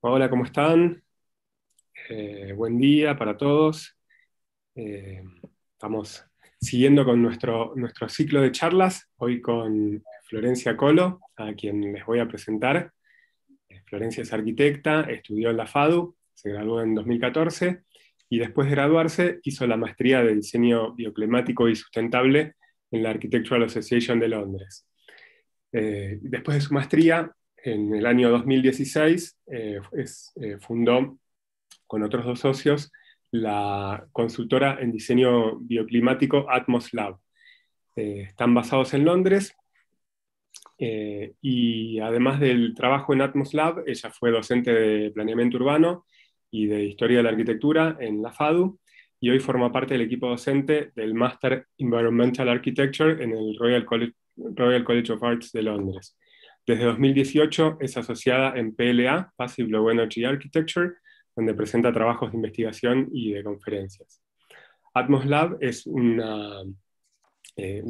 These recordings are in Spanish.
Hola, ¿cómo están? Eh, buen día para todos. Eh, estamos siguiendo con nuestro, nuestro ciclo de charlas, hoy con Florencia Colo, a quien les voy a presentar. Eh, Florencia es arquitecta, estudió en la FADU, se graduó en 2014 y después de graduarse hizo la maestría de diseño bioclimático y sustentable en la Architectural Association de Londres. después de su maestría en el año 2016 eh, eh, fundó con otros dos socios la consultora en diseño bioclimático Atmos Lab. Eh, están basados en Londres y además del trabajo en Atmos Lab, ella fue docente de planeamiento urbano y de historia de la arquitectura en la FADU y hoy forma parte del equipo docente del Master Environmental Architecture en el Royal College of Arts de Londres. Desde 2018 es asociada en PLA, Passive Low Energy Architecture, donde presenta trabajos de investigación y de conferencias. Atmos Lab es una, eh,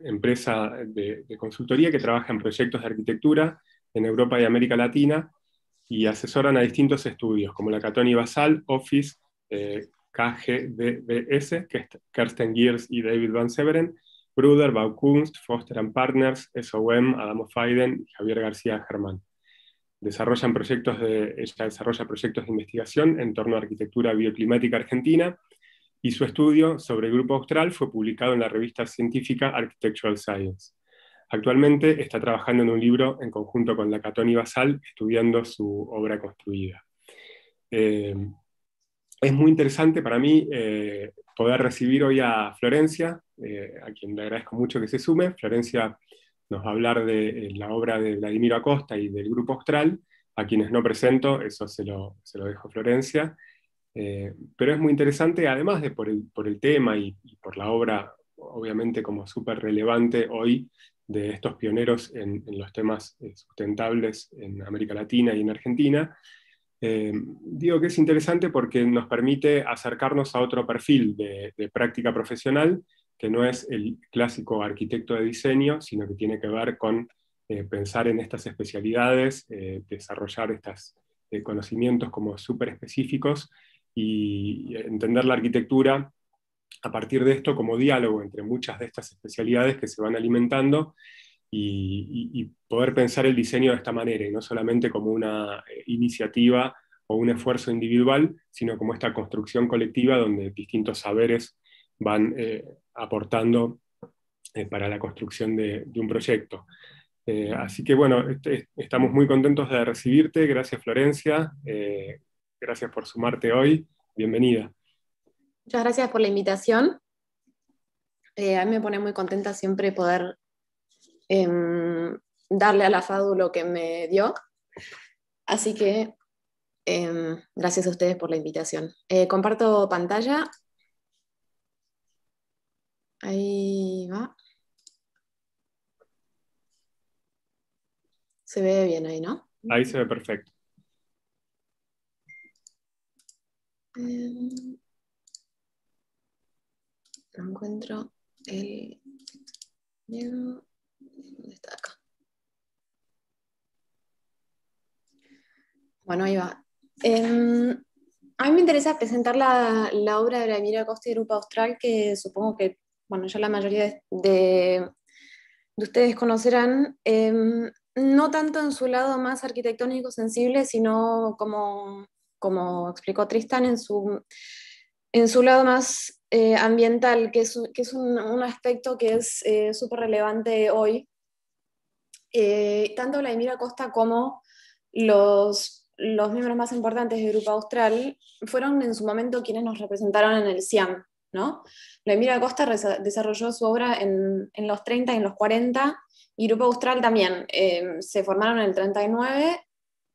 empresa de, consultoría que trabaja en proyectos de arquitectura en Europa y América Latina y asesoran a distintos estudios, como la Catoni Basal, Office, eh, KGDBS, Kersten Gears y David Van Severen, Bruder, Baukunst, Foster and Partners, SOM, Adamo Faiden y Javier García Germán. Desarrollan proyectos de, ella desarrolla proyectos de investigación en torno a arquitectura bioclimática argentina y su estudio sobre el Grupo Austral fue publicado en la revista científica Architectural Science. Actualmente está trabajando en un libro en conjunto con la y Basal, estudiando su obra construida. Eh, es muy interesante para mí eh, poder recibir hoy a Florencia, eh, a quien le agradezco mucho que se sume. Florencia nos va a hablar de eh, la obra de Vladimiro Acosta y del Grupo Austral, a quienes no presento, eso se lo, se lo dejo a Florencia. pero es muy interesante, además de por el, por el tema y, por la obra, obviamente como súper relevante hoy, de estos pioneros en, en los temas sustentables en América Latina y en Argentina, eh, digo que es interesante porque nos permite acercarnos a otro perfil de, práctica profesional, que no es el clásico arquitecto de diseño, sino que tiene que ver con eh, pensar en estas especialidades, eh, desarrollar estos conocimientos como súper específicos y entender la arquitectura a partir de esto como diálogo entre muchas de estas especialidades que se van alimentando y, poder pensar el diseño de esta manera, y no solamente como una eh, iniciativa o un esfuerzo individual, sino como esta construcción colectiva donde distintos saberes van eh, aportando eh, para la construcción de, un proyecto. así que bueno, este, estamos muy contentos de recibirte. Gracias Florencia, gracias por sumarte hoy. Bienvenida. Muchas gracias por la invitación. a mí me pone muy contenta siempre poder Em, darle a la FADU lo que me dio. Así que em, gracias a ustedes por la invitación. Eh, comparto pantalla. Ahí va. Se ve bien ahí, ¿no? Ahí se ve perfecto. Em, encuentro el... Bueno, ahí va. Em, a mí me interesa presentar la, obra de Vladimir Costa y Grupo Austral, que supongo que, bueno, ya la mayoría de, ustedes conocerán, em, no tanto en su lado más arquitectónico sensible, sino como, como explicó Tristan, en su, en su lado más eh, ambiental, que es, un, aspecto que es eh, súper relevante hoy eh, tanto Vladimir Acosta como los, los miembros más importantes de Grupo Austral fueron en su momento quienes nos representaron en el Ciam. ¿no? Vladimir Acosta desarrolló su obra en, en, los 30 y en los 40, y Grupo Austral también. Eh, se formaron en el 39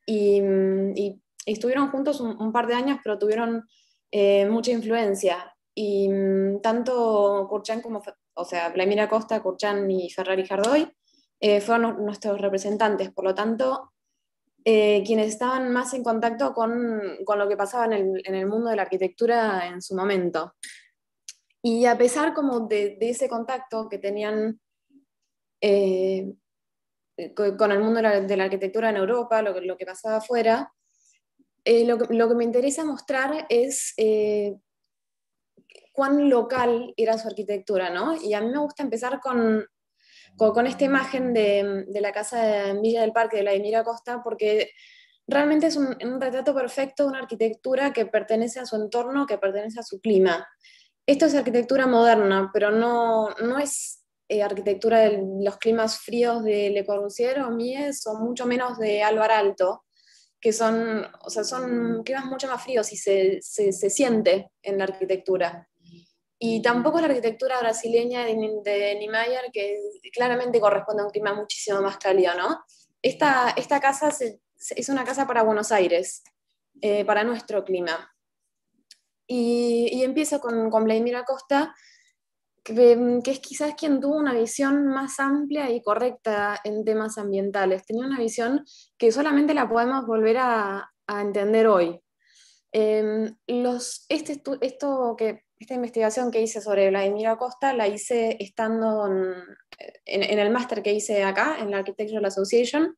y, estuvieron juntos un, par de años, pero tuvieron eh, mucha influencia. Y mm, tanto Kurchan como, o sea, Vladimir Acosta, Kurchan y Ferrari Jardoy eh, fueron nuestros representantes, por lo tanto, eh, quienes estaban más en contacto con, lo que pasaba en el, mundo de la arquitectura en su momento. Y a pesar como de, ese contacto que tenían eh, con el mundo de la, arquitectura en Europa, lo, lo que pasaba afuera, lo, que me interesa mostrar es cuán local era su arquitectura, ¿no? Y a mí me gusta empezar con, con, esta imagen de, la casa de Villa del Parque de la Vladimir Costa, porque realmente es un, retrato perfecto de una arquitectura que pertenece a su entorno, que pertenece a su clima. Esto es arquitectura moderna, pero no, es eh, arquitectura de los climas fríos de Le Corbusier o Mies, o mucho menos de Álvaro Alto, que son, o sea, son climas mucho más fríos y se, se siente en la arquitectura. Y tampoco la arquitectura brasileña de, de Niemeyer, que claramente corresponde a un clima muchísimo más cálido, ¿no? Esta, esta casa es una casa para Buenos Aires, eh, para nuestro clima. Y, empiezo con, con, Vladimir Acosta, em, que, es quizás quien tuvo una visión más amplia y correcta en temas ambientales. Tenía una visión que solamente la podemos volver a, entender hoy. Em, los, este, esto que esta investigación que hice sobre Vladimir Acosta la hice estando en, el máster que hice acá, en la Architectural Association,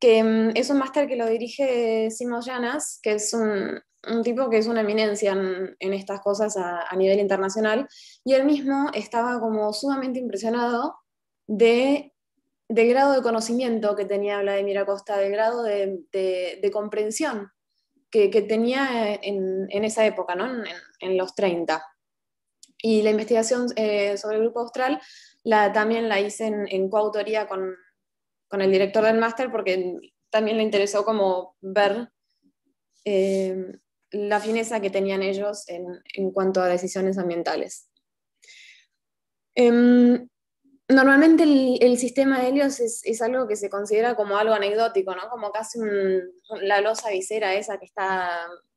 que mm, es un máster que lo dirige Simo Llanas, que es un, tipo que es una eminencia en, estas cosas a, nivel internacional, y él mismo estaba como sumamente impresionado de, del grado de conocimiento que tenía Vladimir Acosta, del grado de, de, de comprensión que, tenía eh, en, esa época, ¿no? en, los 30. Y la investigación eh, sobre el Grupo Austral la, también la hice en, coautoría con, el director del máster porque también le interesó como ver eh, la fineza que tenían ellos en, cuanto a decisiones ambientales. Em, normalmente el, sistema de Helios es, algo que se considera como algo anecdótico, ¿no? Como casi la losa visera esa que está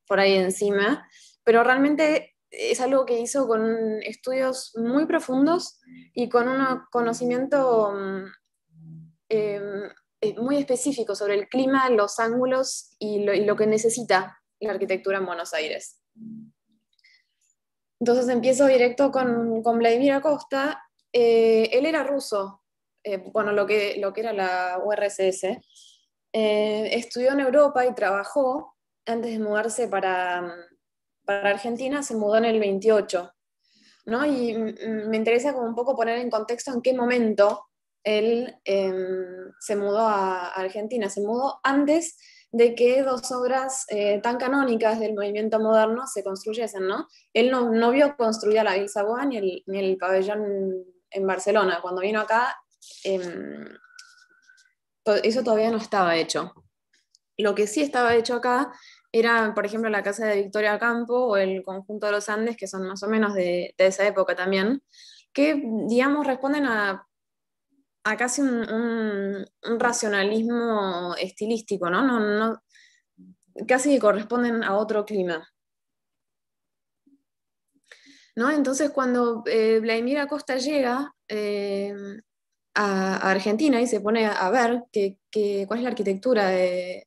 por ahí encima, pero realmente es algo que hizo con estudios muy profundos y con un conocimiento mm, em, eh, muy específico sobre el clima, los ángulos y lo, que necesita la arquitectura en Buenos Aires. Entonces empiezo directo con, con Vladimir Acosta, eh, él era ruso, eh, bueno, lo que, lo que era la URSS. Eh, estudió en Europa y trabajó antes de mudarse para, para Argentina, se mudó en el 28. ¿no? Y me interesa como un poco poner en contexto en qué momento él em, se mudó a Argentina, se mudó antes de que dos obras tan canónicas del movimiento moderno se construyesen, ¿no? Él no, no vio construida la Vilsa ni el, ni el pabellón en Barcelona. Cuando vino acá, em, eso todavía no estaba hecho. Lo que sí estaba hecho acá era, por ejemplo, la casa de Victoria Campo o el conjunto de los Andes, que son más o menos de, esa época también, que, digamos, responden a, casi un, un, racionalismo estilístico, ¿no? No, no Casi que corresponden a otro clima. Entonces cuando eh, Vladimir Acosta llega eh, a, Argentina y se pone a ver que, cuál es la arquitectura de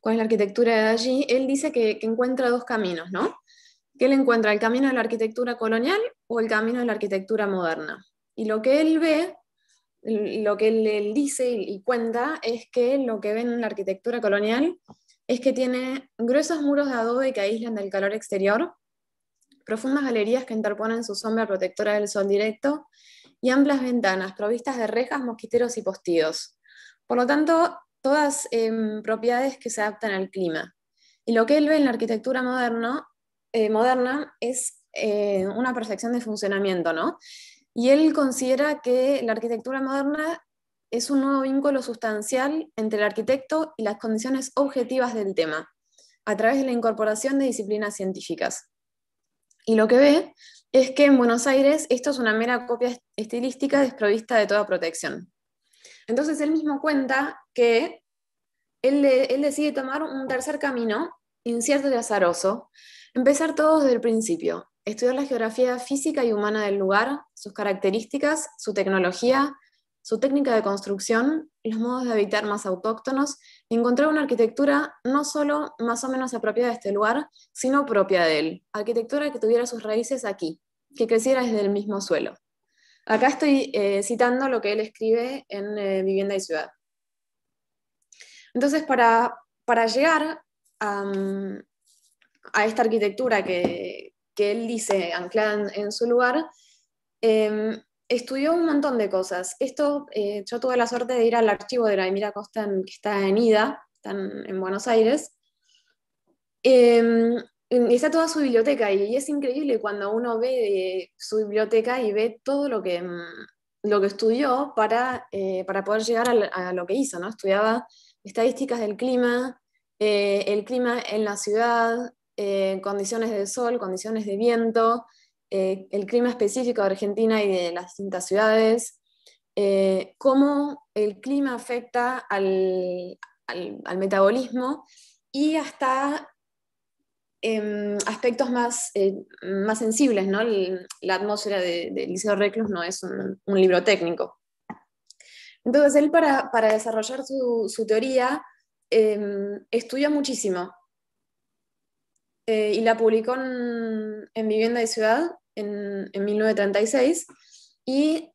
cuál es la arquitectura de allí, él dice que, encuentra dos caminos, ¿no? que él encuentra el camino de la arquitectura colonial o el camino de la arquitectura moderna. Y lo que él ve, lo que él, él dice y cuenta, es que lo que ven en la arquitectura colonial es que tiene gruesos muros de adobe que aíslan del calor exterior, profundas galerías que interponen su sombra protectora del sol directo y amplias ventanas provistas de rejas, mosquiteros y postigos. Por lo tanto, todas em, propiedades que se adaptan al clima. Y lo que él ve en la arquitectura eh, moderna es eh, una perfección de funcionamiento, ¿no? Y él considera que la arquitectura moderna es un nuevo vínculo sustancial entre el arquitecto y las condiciones objetivas del tema, a través de la incorporación de disciplinas científicas. Y lo que ve es que en Buenos Aires esto es una mera copia estilística desprovista de toda protección. Entonces él mismo cuenta que él, decide tomar un tercer camino incierto y azaroso, empezar todo desde el principio, estudiar la geografía física y humana del lugar, sus características, su tecnología, su técnica de construcción, los modos de habitar más autóctonos y encontrar una arquitectura no solo más o menos apropiada de este lugar, sino propia de él, arquitectura que tuviera sus raíces aquí, que creciera desde el mismo suelo. Acá estoy eh, citando lo que él escribe en eh, Vivienda y Ciudad. Entonces, para, para llegar a, esta arquitectura que, él dice anclada en, su lugar, em, estudió un montón de cosas. Esto, eh, yo tuve la suerte de ir al archivo de la Emira Costa, que está en IDA, en Buenos Aires. Em, está toda su biblioteca y, es increíble cuando uno ve eh, su biblioteca y ve todo lo que, mm, lo estudió eh, para, poder llegar a, lo que hizo. ¿no? Estudiaba estadísticas del clima, el clima en la ciudad, condiciones de sol, condiciones de viento, eh, el clima específico de Argentina y de las distintas ciudades, eh, cómo el clima afecta al, metabolismo y hasta em, aspectos eh, más, sensibles. ¿no? la atmósfera de, Liceo Reclus no es un, libro técnico. Entonces él para, desarrollar su, su teoría em, estudia muchísimo eh, y la publicó en, Vivienda y Ciudad en, 1936. Y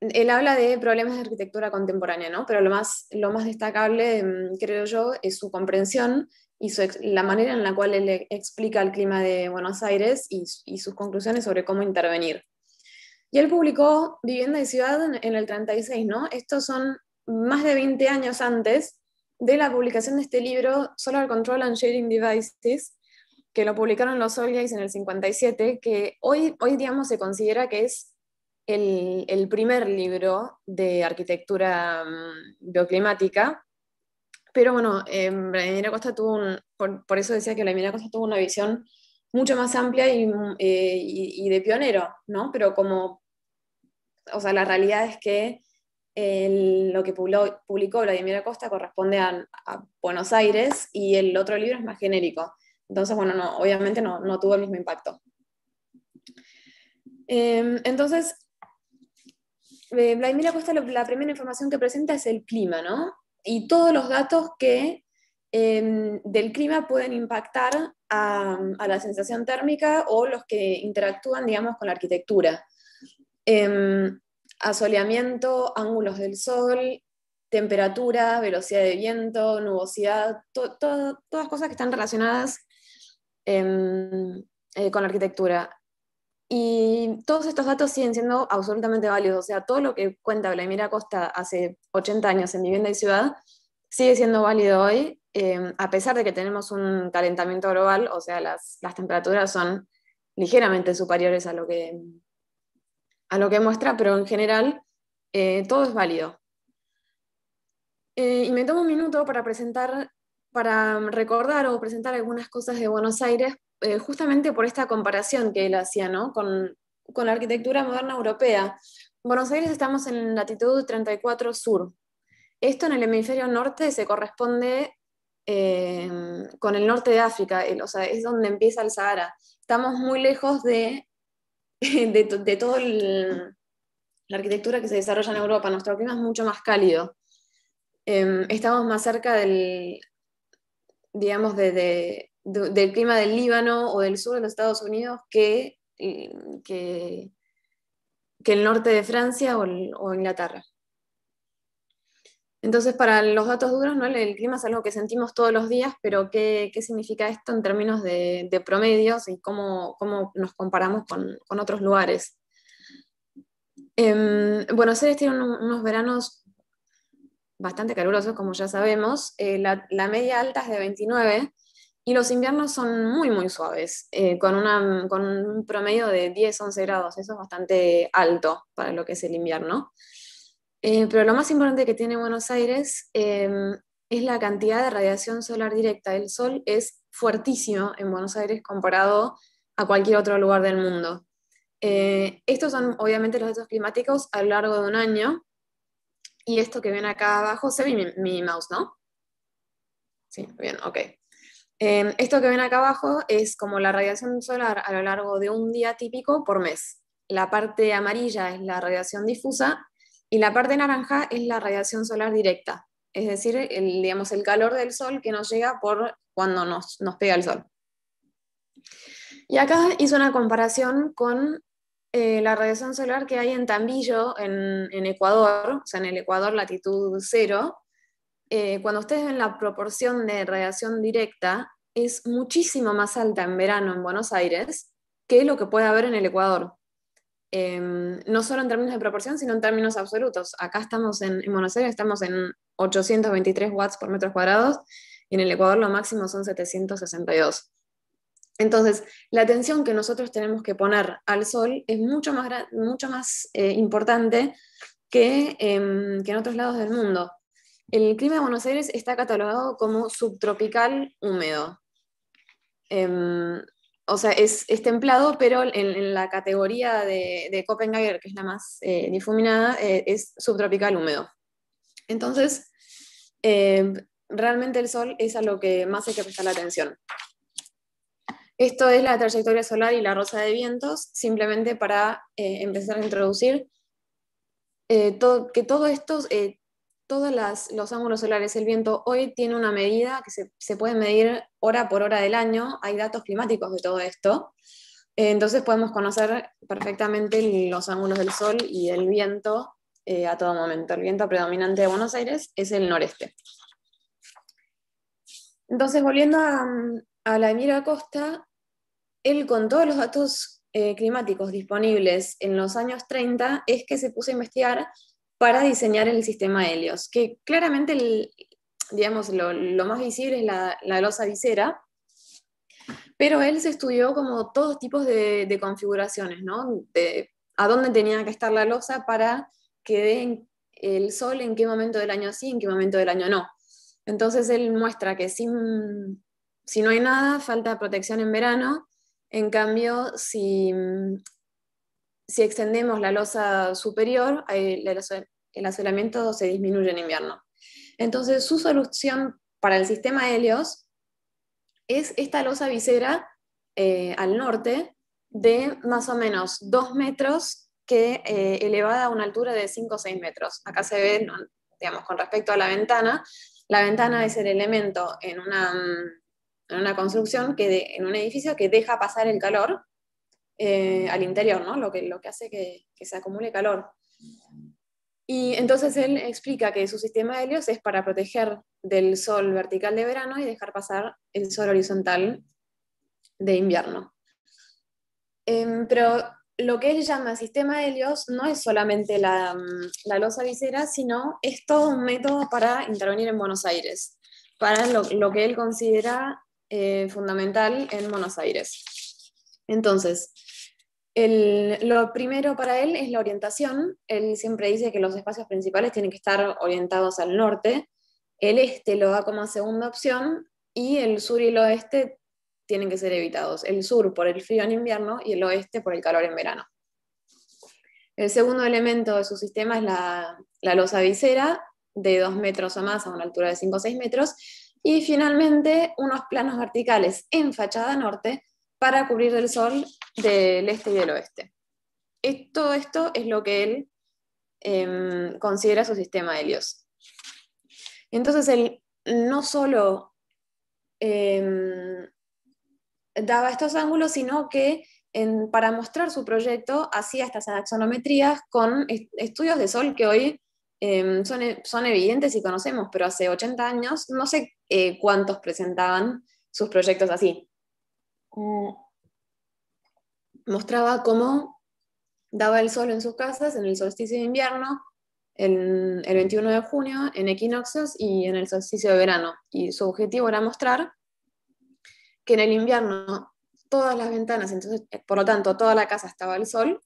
él habla de problemas de arquitectura contemporánea, ¿no? Pero lo más, lo más destacable, mm, creo yo, es su comprensión y la manera en la cual él explica el clima de Buenos Aires y, sus conclusiones sobre cómo intervenir. Y él publicó Vivienda y Ciudad en, el 36, ¿no? Estos son más de 20 años antes de la publicación de este libro, Solar Control and Shading Devices, que lo publicaron los Olgays en el 57, que hoy, hoy digamos, se considera que es el, primer libro de arquitectura mm, bioclimática. Pero bueno, em, Vladimir Costa tuvo por, eso decía que Vladimir Costa tuvo una visión mucho más amplia mm, eh, y, de pionero, ¿no? Pero como, o sea, la realidad es que lo que publicó, la Vladimir Costa corresponde a, Buenos Aires y el otro libro es más genérico. Entonces, bueno, no, obviamente no, tuvo el mismo impacto. Em, entonces, eh, Vladimir la primera información que presenta es el clima, ¿no? Y todos los datos que em, del clima pueden impactar a, la sensación térmica o los que interactúan, digamos, con la arquitectura. Em, asoleamiento, ángulos del sol, temperatura, velocidad de viento, nubosidad, todas cosas que están relacionadas Em, eh, con la arquitectura. Y todos estos datos siguen siendo absolutamente válidos. O sea, todo lo que cuenta Vladimir Acosta hace 80 años en Vivienda y Ciudad sigue siendo válido hoy, em, a pesar de que tenemos un calentamiento global, o sea, las, las temperaturas son ligeramente superiores a lo, que, a lo que muestra, pero en general eh, todo es válido. Eh, y me tomo un minuto para presentar para mm, recordar o presentar algunas cosas de Buenos Aires, eh, justamente por esta comparación que él hacía ¿no? con, la arquitectura moderna europea. Buenos Aires estamos en latitud 34 sur. Esto en el hemisferio norte se corresponde eh, con el norte de África, o sea, es donde empieza el Sahara. Estamos muy lejos de, de, toda la arquitectura que se desarrolla en Europa. Nuestro clima es mucho más cálido. Em, estamos más cerca del, digamos, del clima del Líbano o del sur de los Estados Unidos que, eh, que, el norte de Francia o, Inglaterra. Entonces, para los datos duros, ¿no? el, clima es algo que sentimos todos los días, pero ¿qué, significa esto en términos de, promedios y cómo, nos comparamos con, otros lugares? Eh, Buenos Aires tiene unos veranos bastante calurosos, como ya sabemos. Eh, la, media alta es de 29 y los inviernos son muy, muy suaves, eh, con, con un promedio de 10, 11 grados. Eso es bastante alto para lo que es el invierno. Eh, pero lo más importante que tiene Buenos Aires em, es la cantidad de radiación solar directa. El sol es fuertísimo en Buenos Aires comparado a cualquier otro lugar del mundo. estos son obviamente los datos climáticos a lo largo de un año, y esto que ven acá abajo, se ve mi, mouse, ¿no? Sí, bien, ok. Em, esto que ven acá abajo es como la radiación solar a lo largo de un día típico por mes. La parte amarilla es la radiación difusa y la parte naranja es la radiación solar directa, es decir, el, digamos, el calor del sol que nos llega por cuando nos, nos pega el sol. Y acá hice una comparación con eh, la radiación solar que hay en Tambillo, en, Ecuador, o sea, en el Ecuador latitud cero, eh, cuando ustedes ven la proporción de radiación directa, es muchísimo más alta en verano en Buenos Aires que lo que puede haber en el Ecuador. Em, no solo en términos de proporción, sino en términos absolutos. Acá estamos en, en Buenos Aires, estamos en 823 watts por metro cuadrado, y en el Ecuador lo máximo son 762. Entonces, la atención que nosotros tenemos que poner al sol es mucho más, eh, importante em, que, en otros lados del mundo. El clima de Buenos Aires está catalogado como subtropical húmedo. Em, o sea, es, templado, pero en, la categoría de, de Copenhague, que es la más eh, difuminada, eh, es subtropical húmedo. Entonces, em, realmente el sol es a lo que más hay que prestar atención. Esto es la trayectoria solar y la rosa de vientos, simplemente para eh, empezar a introducir eh, que todos eh, los ángulos solares, el viento hoy tiene una medida que se, puede medir hora por hora del año, hay datos climáticos de todo esto, entonces podemos conocer perfectamente los ángulos del sol y del viento a todo momento. El viento predominante de Buenos Aires es el noreste. Entonces, volviendo a, mm, la mira Costa, él con todos los datos eh, climáticos disponibles en los años 30 es que se puso a investigar para diseñar el sistema Helios, que claramente, digamos, lo, más visible es la, la losa visera, pero él se estudió como todos tipos de, configuraciones, ¿no? De, a dónde tenía que estar la losa para que dé el sol en qué momento del año sí, en qué momento del año no. Entonces él muestra que sin, si no hay nada, falta protección en verano, en cambio, si, mm, si extendemos la losa superior, eh, el asolamiento se disminuye en invierno. Entonces, su solución para el sistema Helios es esta losa visera eh, al norte de más o menos 2 metros que eh, elevada a una altura de 5 o 6 metros. Acá se ve, digamos, con respecto a la ventana, la ventana es el elemento en una mm, en una construcción, que en un edificio que deja pasar el calor eh, al interior, ¿no? lo, que, lo que hace que, se acumule calor. Y entonces él explica que su sistema de helios es para proteger del sol vertical de verano y dejar pasar el sol horizontal de invierno. Em, pero lo que él llama sistema de helios no es solamente la, la losa visera, sino es todo un método para intervenir en Buenos Aires, para lo que él considera eh, fundamental en Buenos Aires. Entonces, lo primero para él es la orientación. Él siempre dice que los espacios principales tienen que estar orientados al norte. El este lo da como segunda opción y el sur y el oeste tienen que ser evitados. El sur por el frío en invierno y el oeste por el calor en verano. El segundo elemento de su sistema es la, la losa visera de dos metros o más a una altura de 5 o 6 metros y finalmente unos planos verticales en fachada norte para cubrir el sol del este y del oeste. Todo esto es lo que él em, considera su sistema Helios. Entonces él no solo em, daba estos ángulos, sino que para mostrar su proyecto hacía estas axonometrías con estudios de sol que hoy Em, son, e, son, evidentes y conocemos, pero hace 80 años no sé eh, cuántos presentaban sus proyectos así. Mostraba cómo daba el sol en sus casas en el solsticio de invierno, en el 21 de junio, en equinoccios y en el solsticio de verano. Y su objetivo era mostrar que en el invierno todas las ventanas, entonces, eh, por lo tanto, toda la casa estaba al sol.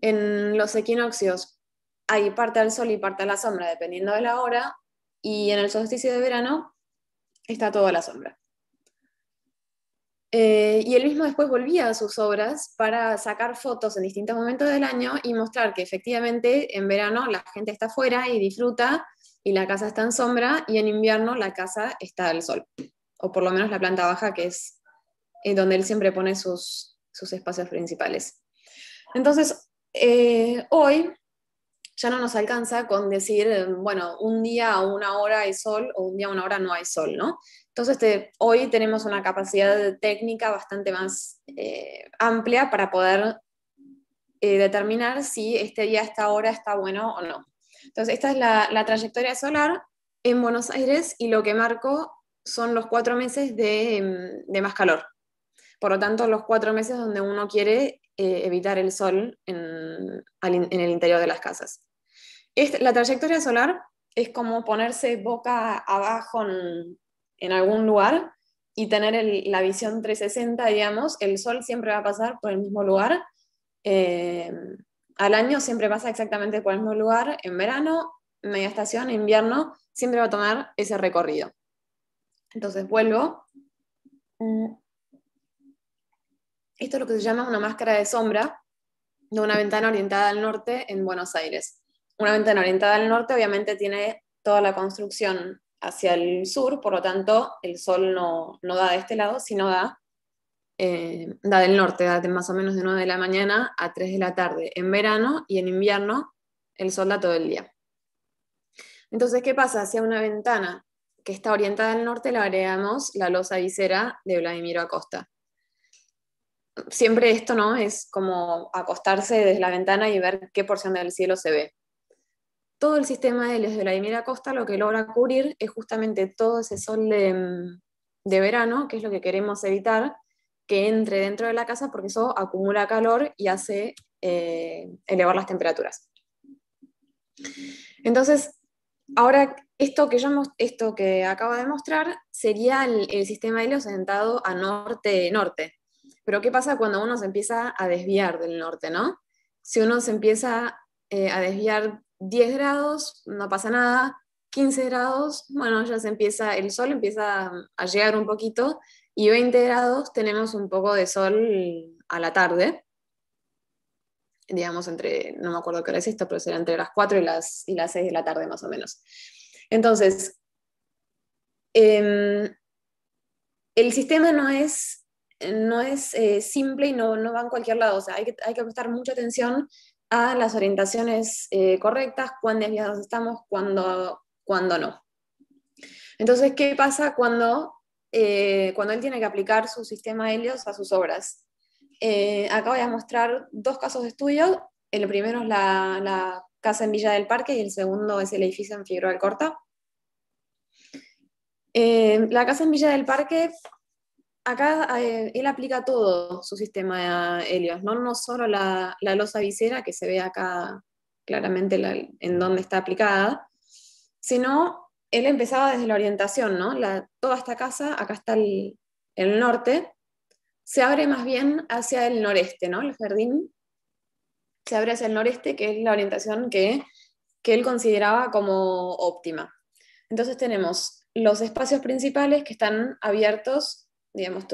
En los equinoccios hay parte al sol y parte a la sombra, dependiendo de la hora, y en el solsticio de verano está toda la sombra. Eh, y él mismo después volvía a sus obras para sacar fotos en distintos momentos del año y mostrar que efectivamente en verano la gente está afuera y disfruta y la casa está en sombra y en invierno la casa está al sol, o por lo menos la planta baja que es eh, donde él siempre pone sus, espacios principales. Entonces, eh, hoy ya no nos alcanza con decir, bueno, un día o una hora hay sol o un día o una hora no hay sol, ¿no? Entonces, hoy tenemos una capacidad técnica bastante más eh, amplia para poder eh, determinar si este día, esta hora está bueno o no. Entonces, esta es la, trayectoria solar en Buenos Aires y lo que marco son los cuatro meses de, mm, de más calor. Por lo tanto, los cuatro meses donde uno quiere eh, evitar el sol en, el interior de las casas. Este, la trayectoria solar es como ponerse boca abajo en, algún lugar y tener la visión 360, digamos, el sol siempre va a pasar por el mismo lugar. Eh, al año siempre pasa exactamente por el mismo lugar, en verano, media estación, invierno, siempre va a tomar ese recorrido. Entonces vuelvo. Mm, esto es lo que se llama una máscara de sombra de una ventana orientada al norte en Buenos Aires. Una ventana orientada al norte obviamente tiene toda la construcción hacia el sur, por lo tanto el sol no, da de este lado, sino da, eh, da del norte, da de más o menos de 9 de la mañana a 3 de la tarde en verano y en invierno el sol da todo el día. Entonces, ¿qué pasa? Hacia una ventana que está orientada al norte le agregamos la losa visera de Vladimiro Acosta siempre esto, ¿no? Es como acostarse desde la ventana y ver qué porción del cielo se ve. Todo el sistema de los de la Vladimir costa lo que logra cubrir es justamente todo ese sol de, verano, que es lo que queremos evitar, que entre dentro de la casa porque eso acumula calor y hace eh, elevar las temperaturas. Entonces, ahora esto que, yo, esto que acabo de mostrar sería el, sistema de helio sentado a norte-norte, pero ¿qué pasa cuando uno se empieza a desviar del norte, no? Si uno se empieza eh, a desviar 10 grados, no pasa nada, 15 grados, bueno, ya se empieza, el sol empieza a llegar un poquito, y 20 grados tenemos un poco de sol a la tarde, digamos entre, no me acuerdo qué hora es esto, pero será entre las 4 y las, y las 6 de la tarde más o menos. Entonces, em, el sistema no es no es eh, simple y no, va en cualquier lado. O sea, hay que, hay que prestar mucha atención a las orientaciones eh, correctas, cuándo desviados estamos, cuándo, no. Entonces, ¿qué pasa cuando, eh, cuando él tiene que aplicar su sistema Helios a sus obras? acá voy a mostrar dos casos de estudio. El primero es la, casa en Villa del Parque y el segundo es el edificio en Figueroa Corta. la casa en Villa del Parque acá eh, él aplica todo su sistema Helios, ¿no? solo la, la, losa visera, que se ve acá claramente en dónde está aplicada, sino él empezaba desde la orientación, ¿no? toda esta casa, acá está el, norte, se abre más bien hacia el noreste, ¿no? El jardín se abre hacia el noreste, que es la orientación que, que él consideraba como óptima. Entonces tenemos los espacios principales que están abiertos digamos,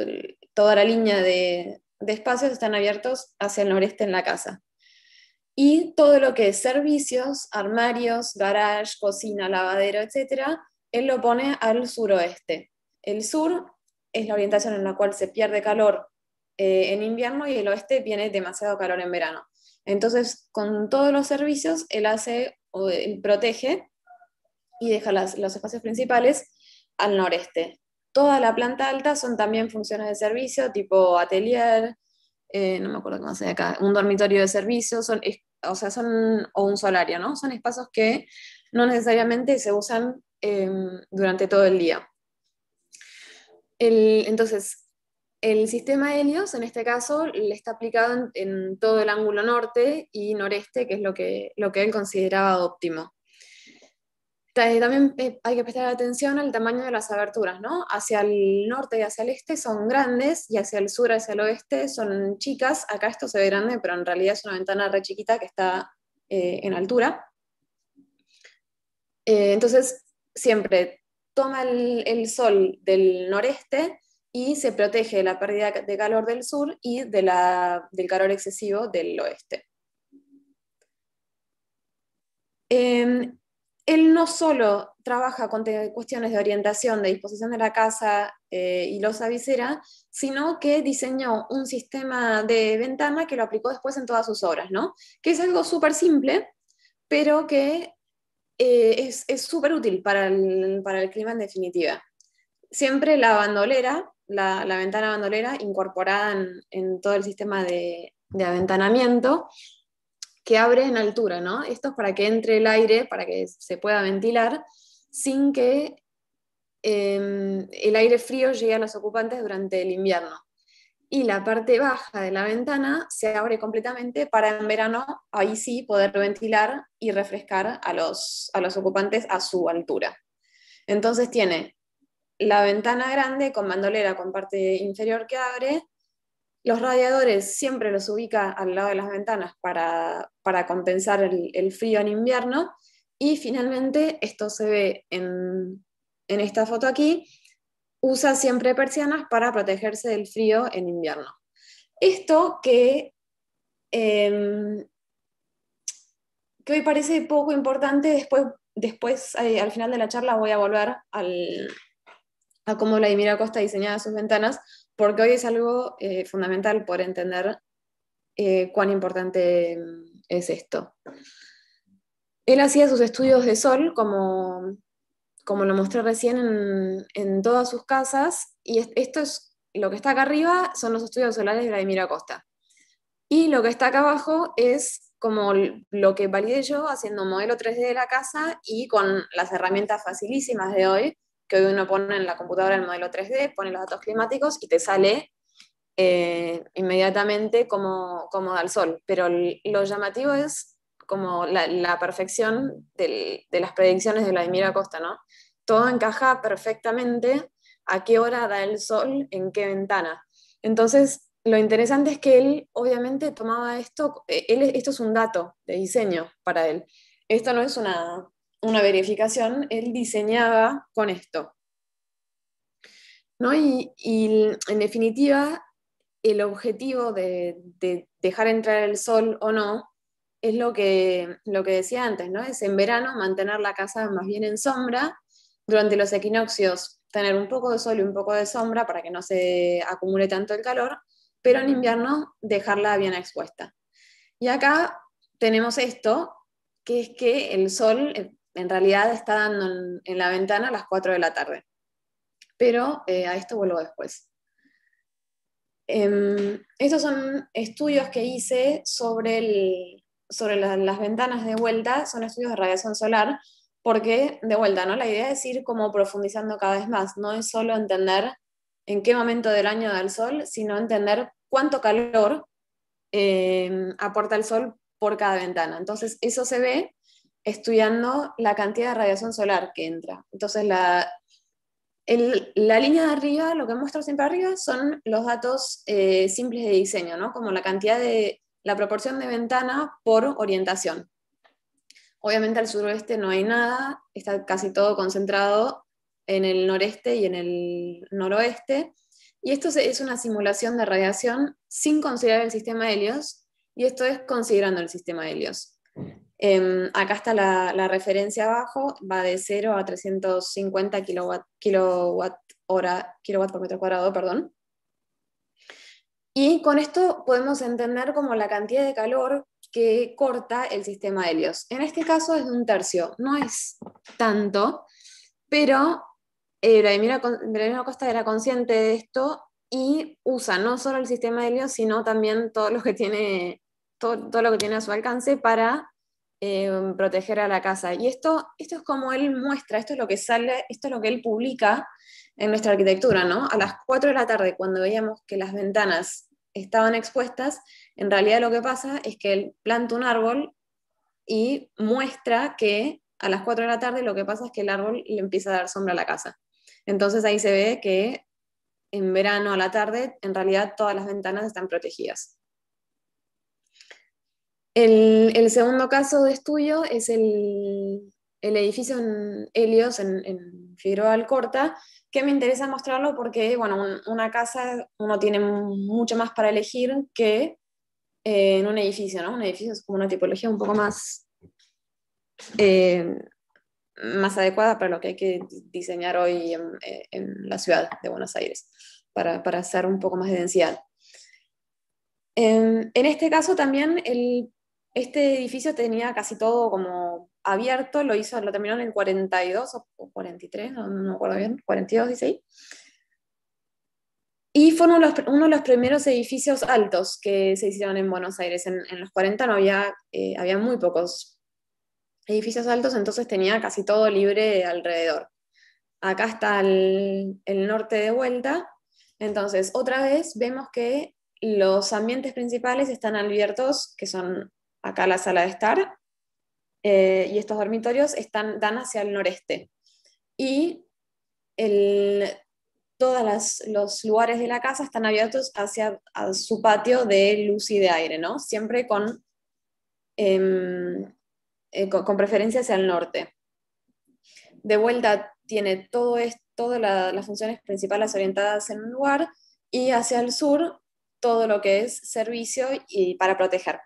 toda la línea de, espacios están abiertos hacia el noreste en la casa. Y todo lo que es servicios, armarios, garage, cocina, lavadero, etc., él lo pone al suroeste. El sur es la orientación en la cual se pierde calor eh, en invierno y el oeste viene demasiado calor en verano. Entonces, con todos los servicios, él hace, o protege y deja las, los espacios principales al noreste toda la planta alta son también funciones de servicio, tipo atelier, eh, no me acuerdo cómo se acá, un dormitorio de servicio, o sea, son, un solario, ¿no? Son espacios que no necesariamente se usan em, durante todo el día. entonces, el sistema Helios, en este caso, le está aplicado en, todo el ángulo norte y noreste, que es lo que, lo que él consideraba óptimo. También eh, hay que prestar atención al tamaño de las aberturas, ¿no? Hacia el norte y hacia el este son grandes y hacia el sur, hacia el oeste son chicas. Acá esto se ve grande, pero en realidad es una ventana re chiquita que está eh, en altura. Eh, entonces, siempre toma el, sol del noreste y se protege de la pérdida de calor del sur y de la, del calor excesivo del oeste. Em, él no solo trabaja con cuestiones de orientación, de disposición de la casa eh, y los visera, sino que diseñó un sistema de ventana que lo aplicó después en todas sus obras, ¿no? Que es algo súper simple, pero que eh, es súper útil para el, clima en definitiva. Siempre la bandolera, la, ventana bandolera incorporada en, todo el sistema de, de aventanamiento, que abre en altura, ¿no? Esto es para que entre el aire, para que se pueda ventilar, sin que em, el aire frío llegue a los ocupantes durante el invierno. Y la parte baja de la ventana se abre completamente para en verano, ahí sí, poder ventilar y refrescar a los, a los ocupantes a su altura. Entonces tiene la ventana grande con bandolera con parte inferior que abre, los radiadores siempre los ubica al lado de las ventanas para, compensar el, frío en invierno. Y finalmente, esto se ve en, esta foto aquí, usa siempre persianas para protegerse del frío en invierno. Esto que, em, que hoy parece poco importante, después, después eh, al final de la charla voy a volver al, a cómo Vladimir Acosta diseñaba sus ventanas, porque hoy es algo eh, fundamental por entender eh, cuán importante mm, es esto. Él hacía sus estudios de sol, como, como lo mostré recién, en, todas sus casas, y esto es lo que está acá arriba, son los estudios solares de Vladimir Acosta. Y lo que está acá abajo es como lo que validé yo haciendo un modelo 3D de la casa y con las herramientas facilísimas de hoy, que hoy uno pone en la computadora el modelo 3D, pone los datos climáticos y te sale eh, inmediatamente como, como da el sol. Pero lo llamativo es como la, perfección de las predicciones de Vladimir Acosta, ¿no? Todo encaja perfectamente a qué hora da el sol, en qué ventana. Entonces, lo interesante es que él obviamente tomaba esto, eh, él, esto es un dato de diseño para él. Esto no es una, una verificación, él diseñaba con esto. ¿no? Y, en definitiva, el objetivo de, dejar entrar el sol o no es lo que, lo que decía antes, ¿no? es en verano mantener la casa más bien en sombra, durante los equinoccios tener un poco de sol y un poco de sombra para que no se acumule tanto el calor, pero en invierno dejarla bien expuesta. Y acá tenemos esto, que es que el sol eh, en realidad está dando en, la ventana a las 4 de la tarde. Pero eh, a esto vuelvo después. Em, estos son estudios que hice sobre, el, sobre las ventanas de vuelta, son estudios de radiación solar, porque de vuelta, ¿no? La idea es ir como profundizando cada vez más, no es solo entender en qué momento del año da el sol, sino entender cuánto calor em, aporta el sol por cada ventana. Entonces, eso se ve estudiando la cantidad de radiación solar que entra. Entonces, la, la línea de arriba, lo que muestro siempre arriba, son los datos eh, simples de diseño, ¿no? como la cantidad de, la proporción de ventana por orientación. Obviamente al suroeste no hay nada, está casi todo concentrado en el noreste y en el noroeste. Y esto es una simulación de radiación sin considerar el sistema de Helios, y esto es considerando el sistema de Helios. Em, acá está la, referencia abajo, va de 0 a 350 kilowatt, por metro cuadrado, perdón. Y con esto podemos entender como la cantidad de calor que corta el sistema de Helios. En este caso es de un tercio, no es tanto, pero eh, Vladimir Acosta Costa era consciente de esto y usa no solo el sistema de Helios, sino también todo lo que tiene, todo lo que tiene a su alcance para Em, proteger a la casa. Y esto, esto es como él muestra, esto es lo que sale, esto es lo que él publica en nuestra arquitectura, ¿no? A las 4 de la tarde, cuando veíamos que las ventanas estaban expuestas, en realidad lo que pasa es que él planta un árbol y muestra que a las 4 de la tarde lo que pasa es que el árbol le empieza a dar sombra a la casa. Entonces ahí se ve que en verano a la tarde, en realidad todas las ventanas están protegidas. El, segundo caso de estudio es el, edificio en Helios, en, en, Figueroa Alcorta, que me interesa mostrarlo porque, bueno, una casa uno tiene mucho más para elegir que eh, en un edificio, ¿no? Un edificio es como una tipología un poco más, eh, más adecuada para lo que hay que diseñar hoy en, la ciudad de Buenos Aires, para, hacer un poco más de densidad. Em, en este caso también el este edificio tenía casi todo como abierto, lo hizo, lo terminó en 42 o 43, no, me acuerdo bien, 42 dice ahí. Y fue uno de, los, primeros edificios altos que se hicieron en Buenos Aires. En, los 40 no había, eh, había muy pocos edificios altos, entonces tenía casi todo libre alrededor. Acá está el, el norte de vuelta. Entonces, otra vez vemos que los ambientes principales están abiertos, que son acá la sala de estar, eh, y estos dormitorios están, dan hacia el noreste. Y todos los lugares de la casa están abiertos hacia su patio de luz y de aire, Siempre em, eh, con, con, preferencia hacia el norte. De vuelta tiene todo esto, todas las funciones principales orientadas en un lugar y hacia el sur todo lo que es servicio y para proteger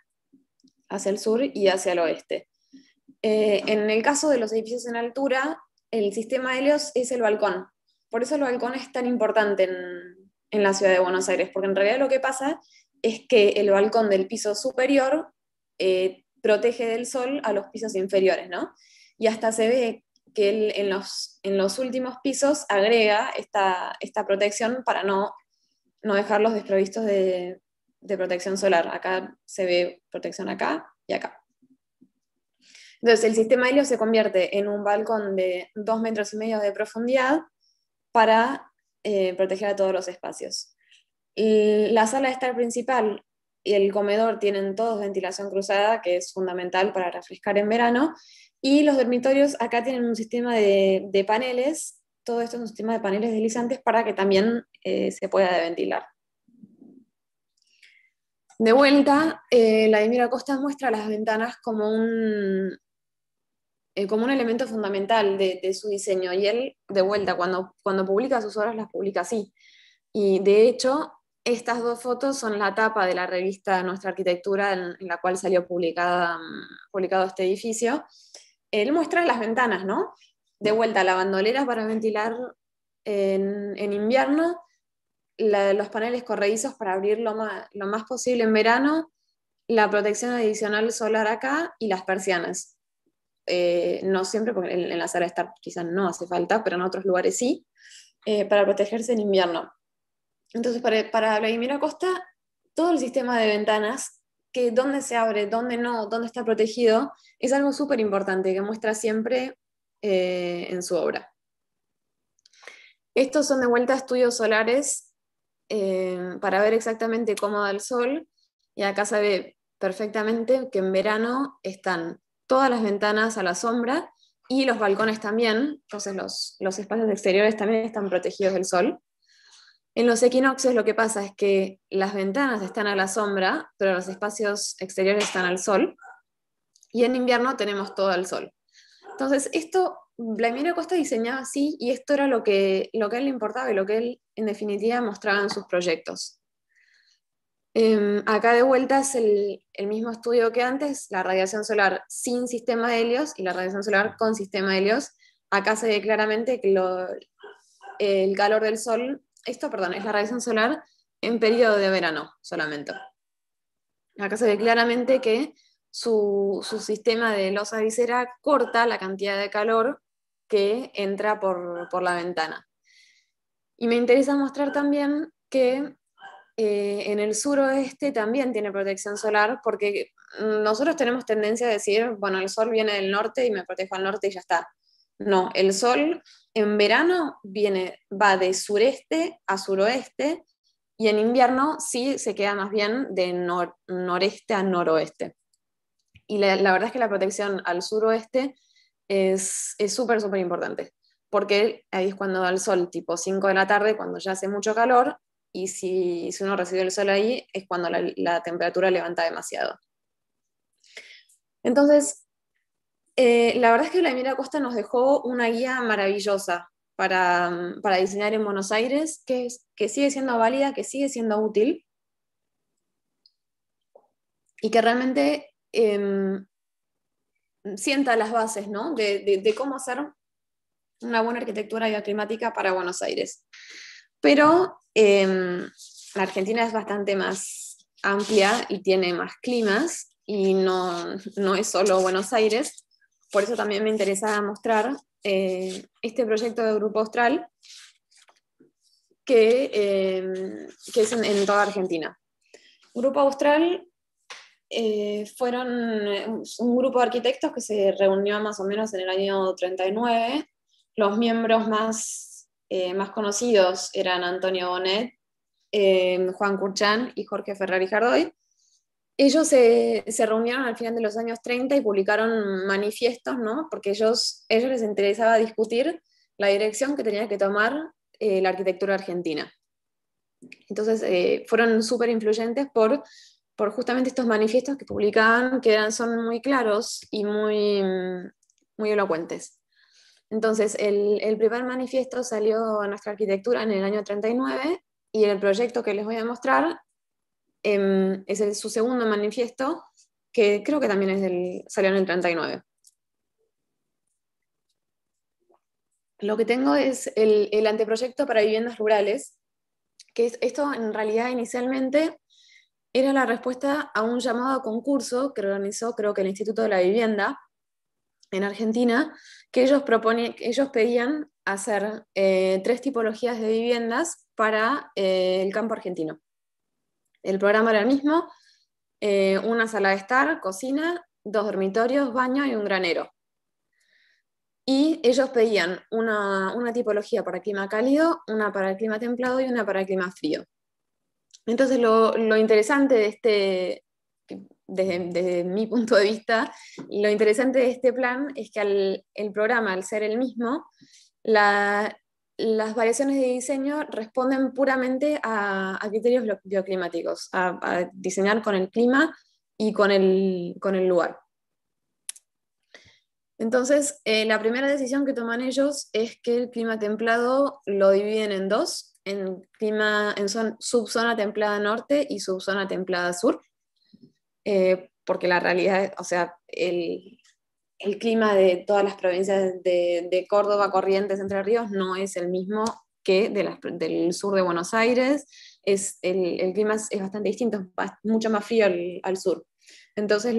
hacia el sur y hacia el oeste. Eh, en el caso de los edificios en altura, el sistema Helios es el balcón. Por eso el balcón es tan importante en, la ciudad de Buenos Aires, porque en realidad lo que pasa es que el balcón del piso superior eh, protege del sol a los pisos inferiores, ¿no? Y hasta se ve que en los, en los últimos pisos agrega esta, esta protección para no, no dejarlos desprovistos de, de protección solar. Acá se ve protección acá y acá. Entonces, el sistema helio se convierte en un balcón de dos metros y medio de profundidad para eh, proteger a todos los espacios. La sala de estar principal y el comedor tienen todos ventilación cruzada, que es fundamental para refrescar en verano, y los dormitorios acá tienen un sistema de, paneles, todo esto es un sistema de paneles deslizantes para que también eh, se pueda ventilar. De vuelta, eh, Vladimir Acosta muestra las ventanas como un, eh, como un elemento fundamental de, su diseño y él, de vuelta, cuando, cuando publica sus obras las publica así. Y de hecho, estas dos fotos son la tapa de la revista Nuestra Arquitectura, en, la cual salió publicada, publicado este edificio. Él muestra las ventanas, ¿no? De vuelta, la bandolera para ventilar en, en invierno, los paneles corredizos para abrir lo más, posible en verano, la protección adicional solar acá y las persianas. Eh, no siempre, porque en, la sala de estar quizás no hace falta, pero en otros lugares sí, eh, para protegerse en invierno. Entonces, para, para Vladimir Acosta, todo el sistema de ventanas, que dónde se abre, dónde no, dónde está protegido, es algo súper importante que muestra siempre eh, en su obra. Estos son de vuelta estudios solares eh, para ver exactamente cómo da el sol y acá se ve perfectamente que en verano están todas las ventanas a la sombra y los balcones también, entonces los, los espacios exteriores también están protegidos del sol. En los equinoccios lo que pasa es que las ventanas están a la sombra, pero los espacios exteriores están al sol. Y en invierno tenemos todo al sol. Entonces, esto Vladimir Acosta diseñaba así y esto era lo que, lo que él le importaba y lo que él en definitiva mostraba en sus proyectos. Em, acá de vuelta es el, mismo estudio que antes, la radiación solar sin sistema de helios y la radiación solar con sistema de helios. Acá se ve claramente que el calor del sol, esto, perdón, es la radiación solar en periodo de verano solamente. Acá se ve claramente que su, su sistema de losa visera corta la cantidad de calor que entra por, la ventana. Y me interesa mostrar también que eh, en el suroeste también tiene protección solar, porque nosotros tenemos tendencia a decir, bueno, el sol viene del norte y me protejo al norte y ya está. No, el sol en verano viene, va de sureste a suroeste y en invierno sí se queda más bien de noreste a noroeste. Y la verdad es que la protección al suroeste es súper, súper importante, porque ahí es cuando da el sol, tipo 5 de la tarde, cuando ya hace mucho calor, y si, uno recibe el sol ahí, es cuando la, temperatura levanta demasiado. Entonces, eh, la verdad es que la Vladimir Acosta nos dejó una guía maravillosa para, mm, diseñar en Buenos Aires, que, que sigue siendo válida, que sigue siendo útil, y que realmente em, Mm, sienta las bases, ¿no? De, cómo hacer una buena arquitectura bioclimática para Buenos Aires. Pero em, la Argentina es bastante más amplia y tiene más climas y no, es solo Buenos Aires. Por eso también me interesaba mostrar eh, este proyecto de Grupo Austral que, em, es en, toda Argentina. Grupo Austral eh, fueron eh, un grupo de arquitectos que se reunió más o menos en el año 39. Los miembros más, eh, más conocidos eran Antonio Bonet, Juan Curchán y Jorge Ferrari Jardoy. Ellos se, reunieron al final de los años 30 y publicaron manifiestos, ¿no? porque ellos, ellos les interesaba discutir la dirección que tenía que tomar la arquitectura argentina. Entonces, fueron súper influyentes por por justamente estos manifiestos que publicaban, que son muy claros y muy, muy elocuentes. Entonces, el, el, primer manifiesto salió a nuestra arquitectura en el año 39 y el proyecto que les voy a mostrar em, es su segundo manifiesto, que creo que también es el salió en el 39. Lo que tengo es el, el anteproyecto para viviendas rurales, que es, esto en realidad inicialmente era la respuesta a un llamado a concurso que organizó, creo que el Instituto de la Vivienda en Argentina, que ellos, ellos pedían hacer eh, tres tipologías de viviendas para eh, el campo argentino. El programa era el mismo, eh, una sala de estar, cocina, dos dormitorios, baño y un granero. Y ellos pedían una, tipología para clima cálido, una para el clima templado y una para clima frío. Entonces lo, interesante de este, desde, mi punto de vista, lo interesante de este plan es que el programa, al ser el mismo, las variaciones de diseño responden puramente a, criterios bioclimáticos, a, diseñar con el clima y con el, con el lugar. Entonces, eh, la primera decisión que toman ellos es que el clima templado lo dividen en dos, en clima, en subzona templada norte y subzona templada sur, eh, porque la realidad, o sea, el, el, clima de todas las provincias de, de, Córdoba, Corrientes, Entre Ríos, no es el mismo que de del sur de Buenos Aires, es, el, el clima es, bastante distinto, es mucho más frío al, sur. Entonces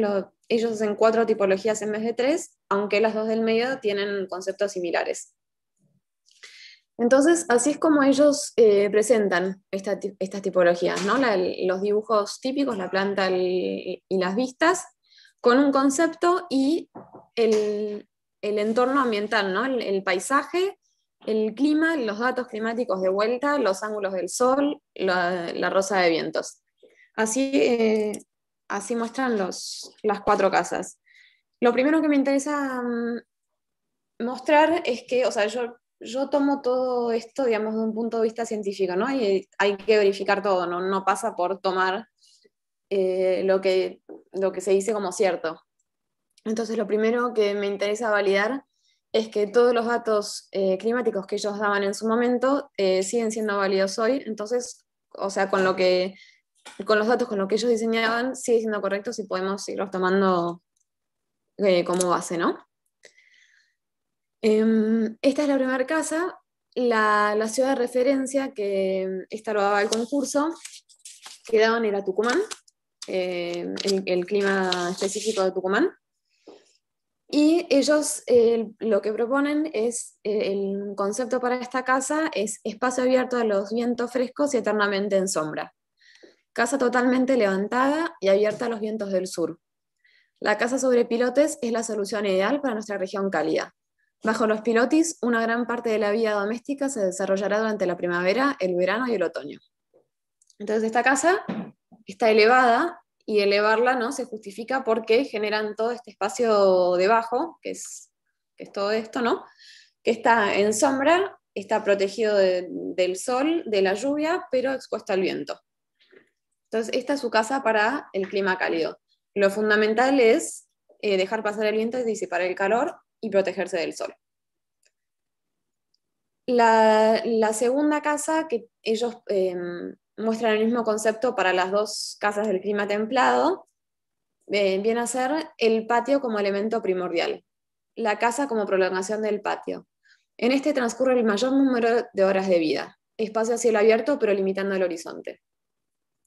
ellos hacen cuatro tipologías en vez de tres, aunque las dos del medio tienen conceptos similares. Entonces, así es como ellos eh, presentan estas tipologías, ¿no? los dibujos típicos, la planta y las vistas, con un concepto y el, entorno ambiental, ¿no? el, paisaje, el clima, los datos climáticos de vuelta, los ángulos del sol, la, rosa de vientos. Así, eh, así muestran los, las cuatro casas. Lo primero que me interesa mm, mostrar es que, o sea, yo yo tomo todo esto, digamos, de un punto de vista científico, ¿no? Eh, hay que verificar todo, no, pasa por tomar eh, lo, que, lo que se dice como cierto. Entonces, lo primero que me interesa validar es que todos los datos eh, climáticos que ellos daban en su momento siguen siendo válidos hoy. Entonces, o sea, con, lo que, con los datos con los que ellos diseñaban, sigue siendo correctos y podemos irlos tomando como base, ¿no? Em, esta es la primera casa, la, ciudad de referencia que esta lo el concurso, Quedaban en era Tucumán, em, el, clima específico de Tucumán. Y ellos lo que proponen es, eh, el concepto para esta casa es espacio abierto a los vientos frescos y eternamente en sombra. Casa totalmente levantada y abierta a los vientos del sur. La casa sobre pilotes es la solución ideal para nuestra región cálida. Bajo los pilotis, una gran parte de la vida doméstica se desarrollará durante la primavera, el verano y el otoño. Entonces, esta casa está elevada y elevarla no se justifica porque generan todo este espacio debajo, que es, es todo esto, ¿no? Que está en sombra, está protegido del sol, de la lluvia, pero expuesto al viento. Entonces, esta es su casa para el clima cálido. Lo fundamental es eh, dejar pasar el viento y disipar el calor y protegerse del sol. La, segunda casa que ellos em, muestran el mismo concepto para las dos casas del clima templado, eh, viene a ser el patio como elemento primordial, la casa como prolongación del patio. En este transcurre el mayor número de horas de vida, espacio a cielo abierto pero limitando el horizonte.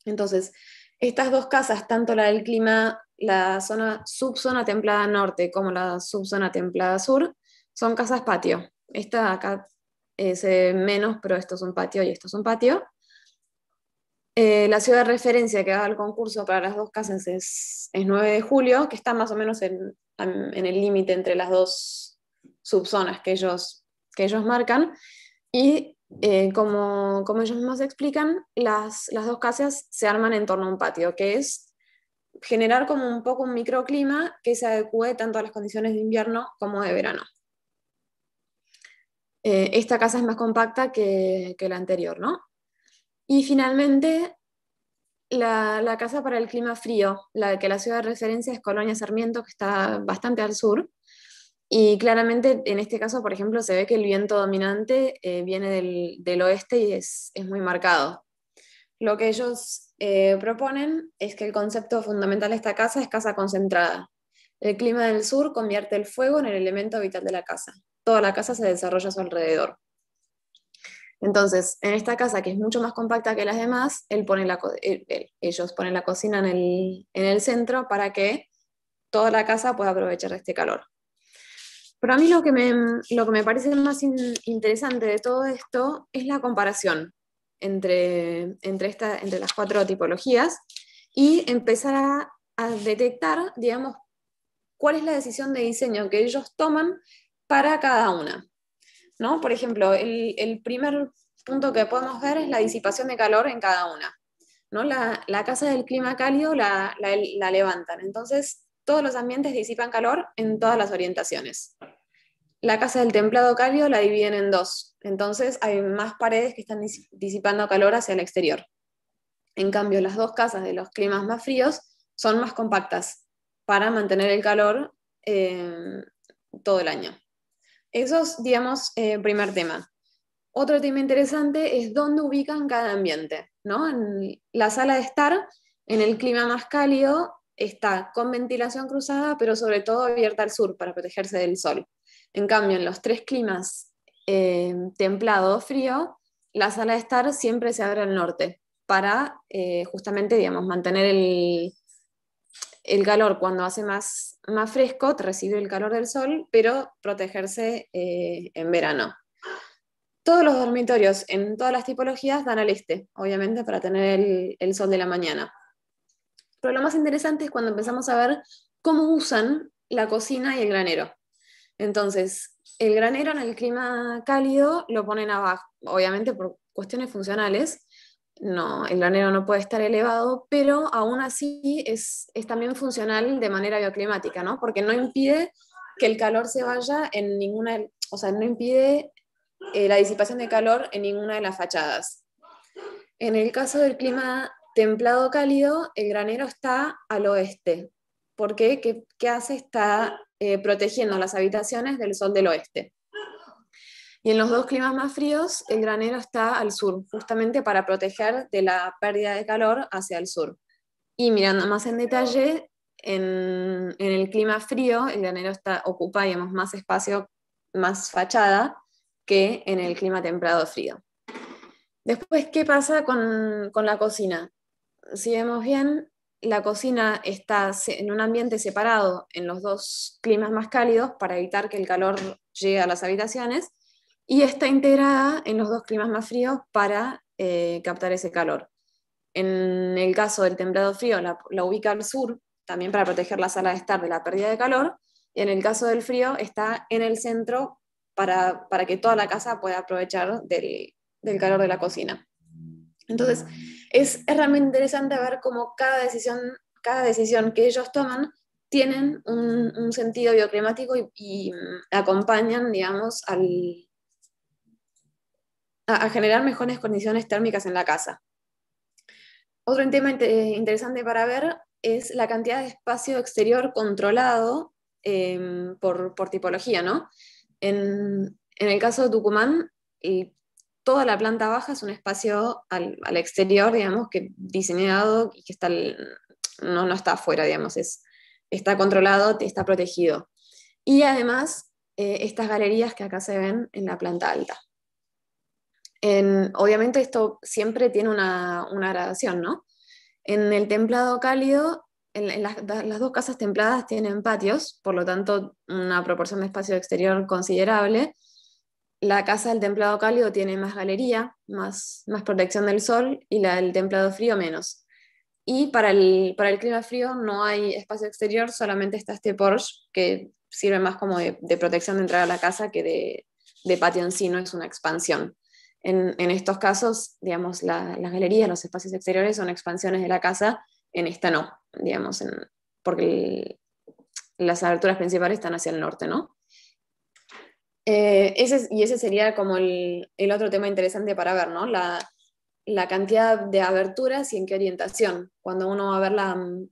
Entonces, estas dos casas, tanto la del clima, la zona subzona templada norte como la subzona templada sur, son casas patio. Esta acá es eh, menos, pero esto es un patio y esto es un patio. Eh, la ciudad de referencia que da el concurso para las dos casas es, es 9 de julio, que está más o menos en, en el límite entre las dos subzonas que ellos, que ellos marcan. Y eh, como, ellos mismos explican, las, dos casas se arman en torno a un patio, que es generar como un poco un microclima que se adecue tanto a las condiciones de invierno como de verano. Eh, esta casa es más compacta que, la anterior, ¿no? Y finalmente, la, la, casa para el clima frío, la que la ciudad de referencia es Colonia Sarmiento, que está bastante al sur, y claramente en este caso, por ejemplo, se ve que el viento dominante eh, viene del, oeste y es, muy marcado. Lo que ellos eh, proponen es que el concepto fundamental de esta casa es casa concentrada. El clima del sur convierte el fuego en el elemento vital de la casa. Toda la casa se desarrolla a su alrededor. Entonces, en esta casa, que es mucho más compacta que las demás, ellos ponen la cocina en en el centro para que toda la casa pueda aprovechar este calor. Pero a mí lo que me, lo que me parece más interesante de todo esto es la comparación entre, entre, entre las cuatro tipologías y empezar a, detectar, digamos, cuál es la decisión de diseño que ellos toman para cada una. ¿no? Por ejemplo, el, primer punto que podemos ver es la disipación de calor en cada una. ¿no? La, la casa del clima cálido la, la, la, levantan, entonces todos los ambientes disipan calor en todas las orientaciones la casa del templado cálido la dividen en dos, entonces hay más paredes que están disipando calor hacia el exterior. En cambio, las dos casas de los climas más fríos son más compactas para mantener el calor eh, todo el año. Eso es, digamos, eh, primer tema. Otro tema interesante es dónde ubican cada ambiente. ¿no? la sala de estar, en el clima más cálido, está con ventilación cruzada, pero sobre todo abierta al sur para protegerse del sol. En cambio, en los tres climas eh, templado o frío, la sala de estar siempre se abre al norte para eh, justamente, digamos, mantener el, calor cuando hace más, más fresco, recibe el calor del sol, pero protegerse eh, en verano. Todos los dormitorios en todas las tipologías dan al este, obviamente, para tener el sol de la mañana. Pero lo más interesante es cuando empezamos a ver cómo usan la cocina y el granero. Entonces, el granero en el clima cálido lo ponen abajo, obviamente por cuestiones funcionales. No, el granero no puede estar elevado, pero aún así es, es también funcional de manera bioclimática, ¿no? Porque no impide que el calor se vaya en ninguna, o sea, no impide eh, la disipación de calor en ninguna de las fachadas. En el caso del clima templado cálido, el granero está al oeste. ¿Por qué? ¿Qué, qué hace? Está eh, protegiendo las habitaciones del sol del oeste. Y en los dos climas más fríos, el granero está al sur, justamente para proteger de la pérdida de calor hacia el sur. Y mirando más en detalle, en, el clima frío, el granero está, ocupa más espacio, más fachada, que en el clima templado frío. Después, ¿qué pasa con, con la cocina? Si vemos bien, la cocina está en un ambiente separado en los dos climas más cálidos para evitar que el calor llegue a las habitaciones y está integrada en los dos climas más fríos para eh, captar ese calor. En el caso del templado frío, la, ubica al sur, también para proteger la sala de estar de la pérdida de calor, y en el caso del frío está en el centro para, que toda la casa pueda aprovechar del calor de la cocina. Entonces, es, realmente interesante ver cómo cada decisión, cada decisión que ellos toman tienen un, sentido bioclimático y, mm, acompañan, digamos, al, a, generar mejores condiciones térmicas en la casa. Otro tema interesante para ver es la cantidad de espacio exterior controlado em, por, tipología, ¿no? En, el caso de Tucumán, el toda la planta baja es un espacio al, exterior, digamos, que diseñado y que está, no, no está afuera, digamos, está controlado, está protegido. Y además, eh, estas galerías que acá se ven en la planta alta. obviamente esto siempre tiene una, una, gradación, ¿no? En el templado cálido, las, dos casas templadas tienen patios, por lo tanto una proporción de espacio exterior considerable, la casa del templado cálido tiene más galería, más, más protección del sol y la del templado frío menos. Y para el, para el clima frío no hay espacio exterior, solamente está este porche que sirve más como de, protección de entrada a la casa que de, de patio en sí, no es una expansión. En, estos casos, digamos, la, las galerías, los espacios exteriores son expansiones de la casa, en esta no, digamos, porque las aberturas principales están hacia el norte, ¿no? Eh, ese, y ese sería como el, otro tema interesante para ver, ¿no? La, cantidad de aberturas y en qué orientación. Cuando uno va a ver la, mm,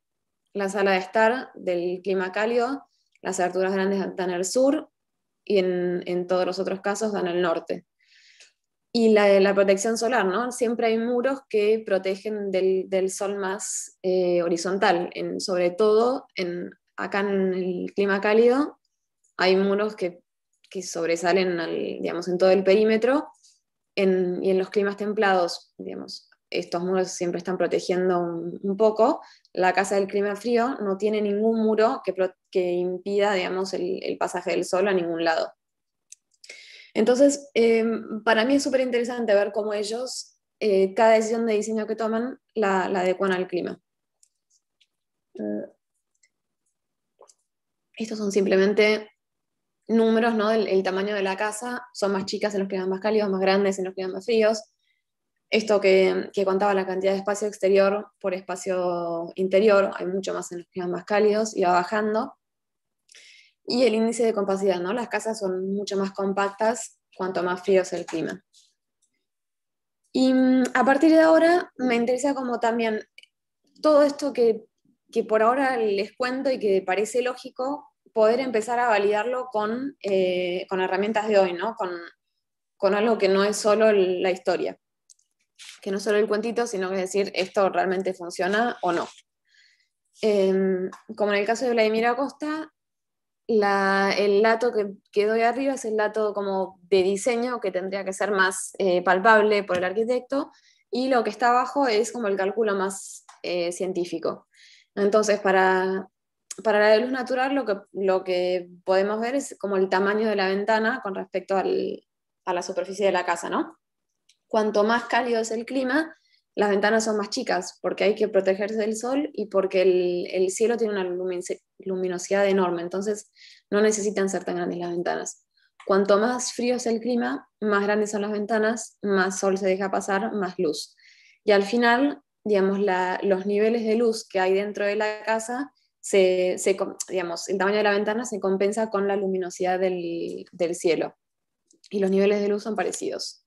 la sala de estar del clima cálido, las aberturas grandes dan al sur y en, todos los otros casos dan al norte. Y la, protección solar, ¿no? Siempre hay muros que protegen del, del sol más eh, horizontal, en, sobre todo en, acá en el clima cálido hay muros que que sobresalen digamos, en todo el perímetro y en los climas templados, digamos, estos muros siempre están protegiendo un, poco. La casa del clima frío no tiene ningún muro que, impida, digamos, el, pasaje del sol a ningún lado. Entonces, em, para mí es súper interesante ver cómo ellos, eh, cada decisión de diseño que toman, la, adecuan al clima. Eh, estos son simplemente números, ¿no? El, tamaño de la casa, son más chicas en los climas más cálidos, más grandes en los climas más fríos. Esto que, contaba, la cantidad de espacio exterior por espacio interior, hay mucho más en los climas más cálidos y va bajando. Y el índice de compacidad, ¿no? Las casas son mucho más compactas cuanto más frío es el clima. Y mm, a partir de ahora me interesa como también todo esto que, que por ahora les cuento y que parece lógico, poder empezar a validarlo eh, con, herramientas de hoy, ¿no? Con, algo que no es solo la historia, que no es solo el cuentito, sino que decir, esto realmente funciona o no. Em, como en el caso de Vladimir Acosta, el dato que, que, doy arriba es el dato como de diseño que tendría que ser más eh, palpable por el arquitecto y lo que está abajo es como el cálculo más eh, científico. Entonces, para, para la luz natural lo que, podemos ver es como el tamaño de la ventana con respecto a la superficie de la casa, ¿no? Cuanto más cálido es el clima, las ventanas son más chicas porque hay que protegerse del sol y porque el, cielo tiene una luminosidad enorme, entonces no necesitan ser tan grandes las ventanas. Cuanto más frío es el clima, más grandes son las ventanas, más sol se deja pasar, más luz. Y al final, digamos, los niveles de luz que hay dentro de la casa se, el tamaño de la ventana se compensa con la luminosidad del, cielo. Y los niveles de luz son parecidos.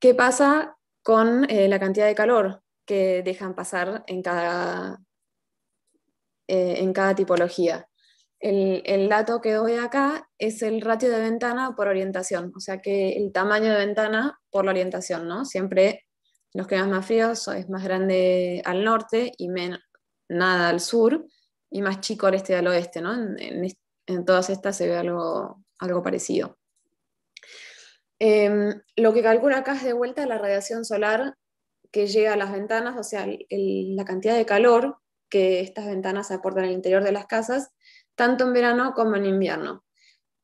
¿Qué pasa con eh, la cantidad de calor que dejan pasar en cada, eh, en cada tipología? El, dato que doy acá es el ratio de ventana por orientación, o sea que el tamaño de ventana por la orientación, ¿no? Siempre los climas más fríos es más grande al norte y, men nada al sur y más chico al este y al oeste, ¿no? En, todas estas se ve algo, algo parecido. Em, lo que calcula acá es de vuelta la radiación solar que llega a las ventanas, o sea, la cantidad de calor que estas ventanas aportan al interior de las casas, tanto en verano como en invierno.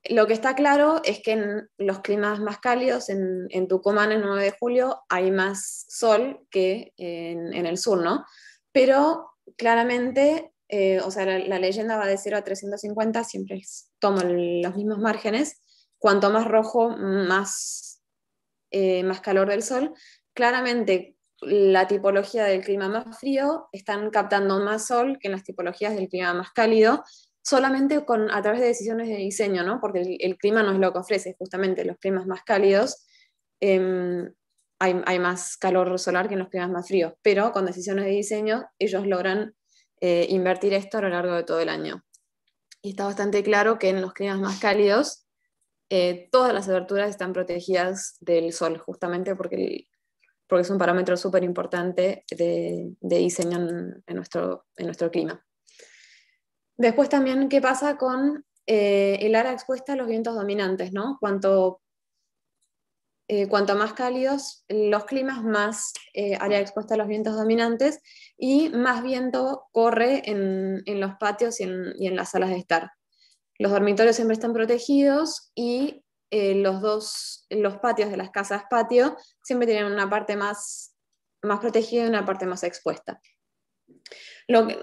Lo que está claro es que en los climas más cálidos, en, Tucumán el 9 de julio, hay más sol que en, en el sur, ¿no? Pero claramente, eh, o sea, la, leyenda va de 0 a 350, siempre toman los mismos márgenes. Cuanto más rojo, más, eh, más calor del sol. Claramente, la tipología del clima más frío están captando más sol que las tipologías del clima más cálido, solamente con, a través de decisiones de diseño, ¿no? porque el, clima no es lo que ofrece, justamente los climas más cálidos. Eh, hay, más calor solar que en los climas más fríos, pero con decisiones de diseño ellos logran eh, invertir esto a lo largo de todo el año. Y está bastante claro que en los climas más cálidos eh, todas las aberturas están protegidas del sol, justamente porque, porque es un parámetro súper importante de, diseño en, nuestro, en nuestro clima. Después también, ¿qué pasa con eh, el área expuesta a los vientos dominantes? ¿no? Eh, cuanto más cálidos los climas, más eh, área expuesta a los vientos dominantes y más viento corre en, los patios y en, las salas de estar. Los dormitorios siempre están protegidos y eh, los dos, los patios de las casas patio siempre tienen una parte más, más protegida y una parte más expuesta.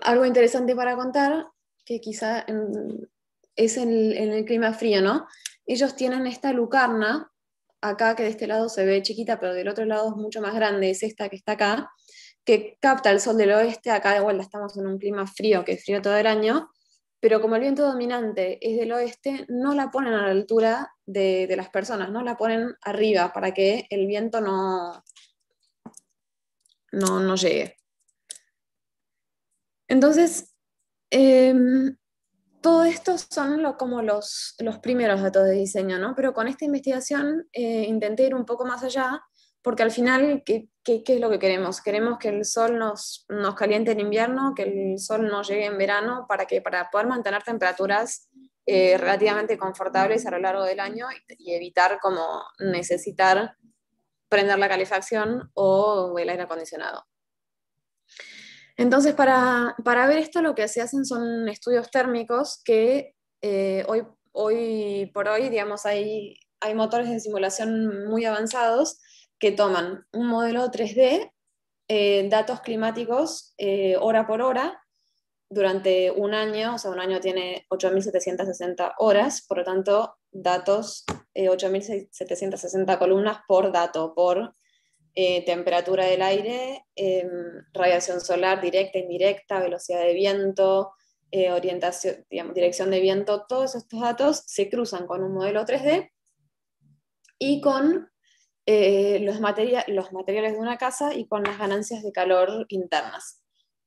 algo interesante para contar, que quizá es en el clima frío, ¿no? Ellos tienen esta lucarna, acá, que de este lado se ve chiquita, pero del otro lado es mucho más grande, es esta que está acá, que capta el sol del oeste, acá igual estamos en un clima frío, que es frío todo el año, pero como el viento dominante es del oeste, no la ponen a la altura de, las personas, no la ponen arriba para que el viento no, no, no llegue. Entonces, em, todo esto son como los, los primeros datos de diseño, ¿no? Pero con esta investigación eh, intenté ir un poco más allá, porque al final, ¿qué, es lo que queremos? Queremos que el sol nos, nos caliente en invierno, que el sol nos llegue en verano, para, que, para poder mantener temperaturas eh, relativamente confortables a lo largo del año y, y, evitar como necesitar prender la calefacción o el aire acondicionado. Entonces, para, ver esto lo que se hacen son estudios térmicos que eh, hoy, hoy por hoy, digamos, hay, hay motores de simulación muy avanzados que toman un modelo 3D, eh, datos climáticos eh, hora por hora durante un año, o sea, un año tiene 8.760 horas, por lo tanto, datos, 8.760 columnas por dato, por eh, temperatura del aire, em, radiación solar directa, e indirecta, velocidad de viento, eh, orientación, dirección de viento, todos estos datos se cruzan con un modelo 3D y con eh, los, los materiales de una casa y con las ganancias de calor internas.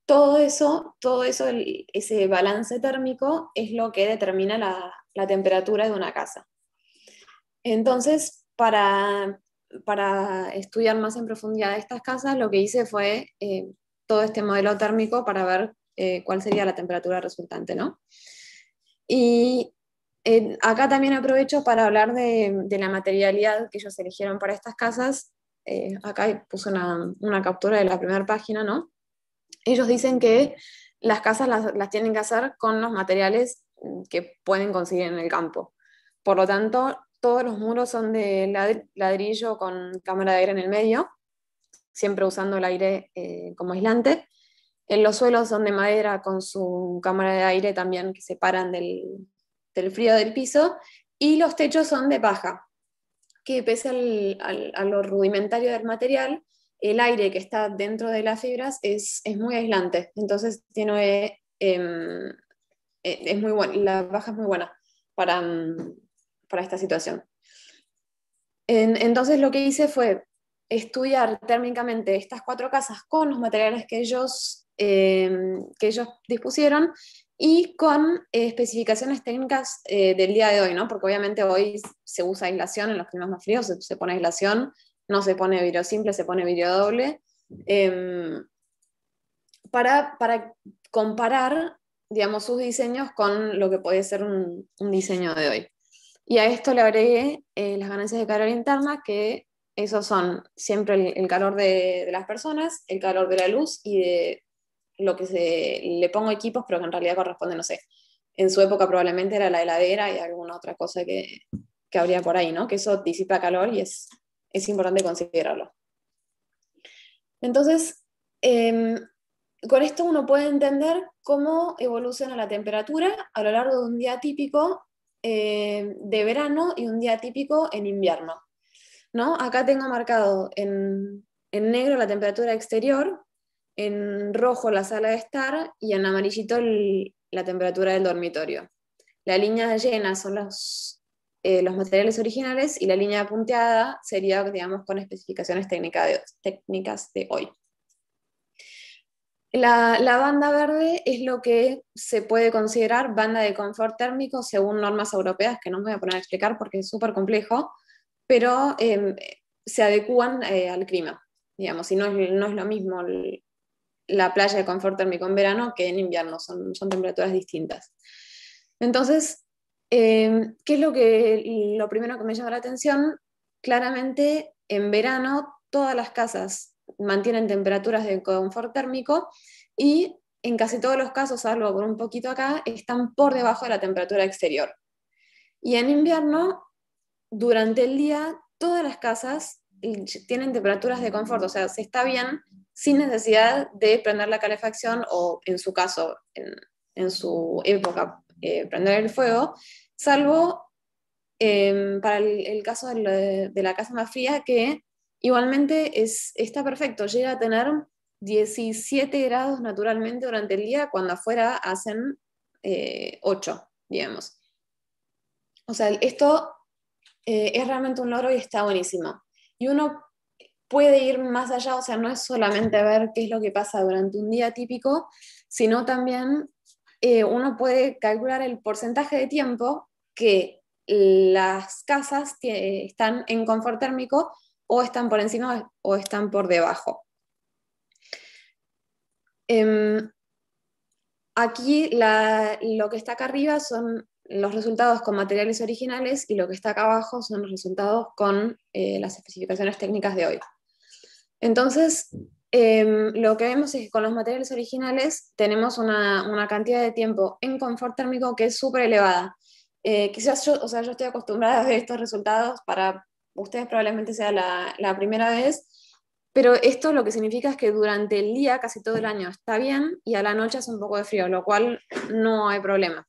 Todo eso, todo eso, ese balance térmico es lo que determina la, la temperatura de una casa. Entonces, para, para estudiar más en profundidad estas casas, lo que hice fue eh, todo este modelo térmico para ver eh, cuál sería la temperatura resultante, ¿no? Y eh, acá también aprovecho para hablar de, la materialidad que ellos eligieron para estas casas. acá puse una, captura de la primera página, ¿no? Ellos dicen que las casas las tienen que hacer con los materiales que pueden conseguir en el campo. Por lo tanto, todos los muros son de ladrillo con cámara de aire en el medio, siempre usando el aire eh, como aislante. En los suelos son de madera con su cámara de aire también que separan del, del frío del piso. Y los techos son de paja, que pese al, al, a lo rudimentario del material, el aire que está dentro de las fibras es, es muy aislante. Entonces tiene, em, e, es muy bueno, la paja es muy buena para... Mm, para esta situación. entonces lo que hice fue estudiar térmicamente estas cuatro casas con los materiales que ellos, em, que ellos dispusieron y con eh, especificaciones técnicas eh, del día de hoy, ¿no? porque obviamente hoy se usa aislación en los climas más fríos, se, pone aislación, no se pone vidrio simple, se pone vidrio doble, em, para, comparar digamos, sus diseños con lo que puede ser un diseño de hoy. Y a esto le agregué eh, las ganancias de calor interna, que esos son siempre el, calor de, las personas, el calor de la luz y de lo que se, le pongo equipos, pero que en realidad corresponde, no sé. En su época probablemente era la heladera y alguna otra cosa que, habría por ahí, ¿no? Que eso disipa calor y es, es importante considerarlo. Entonces, em, con esto uno puede entender cómo evoluciona la temperatura a lo largo de un día típico eh, de verano y un día típico en invierno. ¿no? Acá tengo marcado en, negro la temperatura exterior, en rojo la sala de estar y en amarillito la temperatura del dormitorio. La línea llena son los, eh, los materiales originales y la línea punteada sería, digamos, con especificaciones técnicas de hoy. La, banda verde es lo que se puede considerar banda de confort térmico según normas europeas, que no me voy a poner a explicar porque es súper complejo, pero em, se adecúan eh, al clima, digamos, y no es, no es lo mismo la playa de confort térmico en verano que en invierno, son, temperaturas distintas. Entonces, em, ¿qué es lo, que, lo primero que me llama la atención? Claramente, en verano todas las casas mantienen temperaturas de confort térmico y en casi todos los casos, salvo por un poquito acá, están por debajo de la temperatura exterior. Y en invierno, durante el día, todas las casas eh, tienen temperaturas de confort, o sea, se está bien sin necesidad de prender la calefacción o, en su caso, en, su época, eh, prender el fuego, salvo em, para el, caso de, de la casa más fría, que Igualmente está perfecto, llega a tener 17 grados naturalmente durante el día, cuando afuera hacen 8, eh, digamos. O sea, esto eh, es realmente un logro y está buenísimo. Y uno puede ir más allá, o sea, no es solamente ver qué es lo que pasa durante un día típico, sino también eh, uno puede calcular el porcentaje de tiempo que las casas que están en confort térmico o están por encima o están por debajo. Em, aquí lo que está acá arriba son los resultados con materiales originales y lo que está acá abajo son los resultados con eh, las especificaciones técnicas de hoy. Entonces, em, lo que vemos es que con los materiales originales tenemos una, cantidad de tiempo en confort térmico que es súper elevada. Eh, quizás yo, o sea, yo estoy acostumbrada a ver estos resultados para ustedes probablemente sea la, primera vez, pero esto lo que significa es que durante el día, casi todo el año, está bien y a la noche hace un poco de frío, lo cual no hay problema.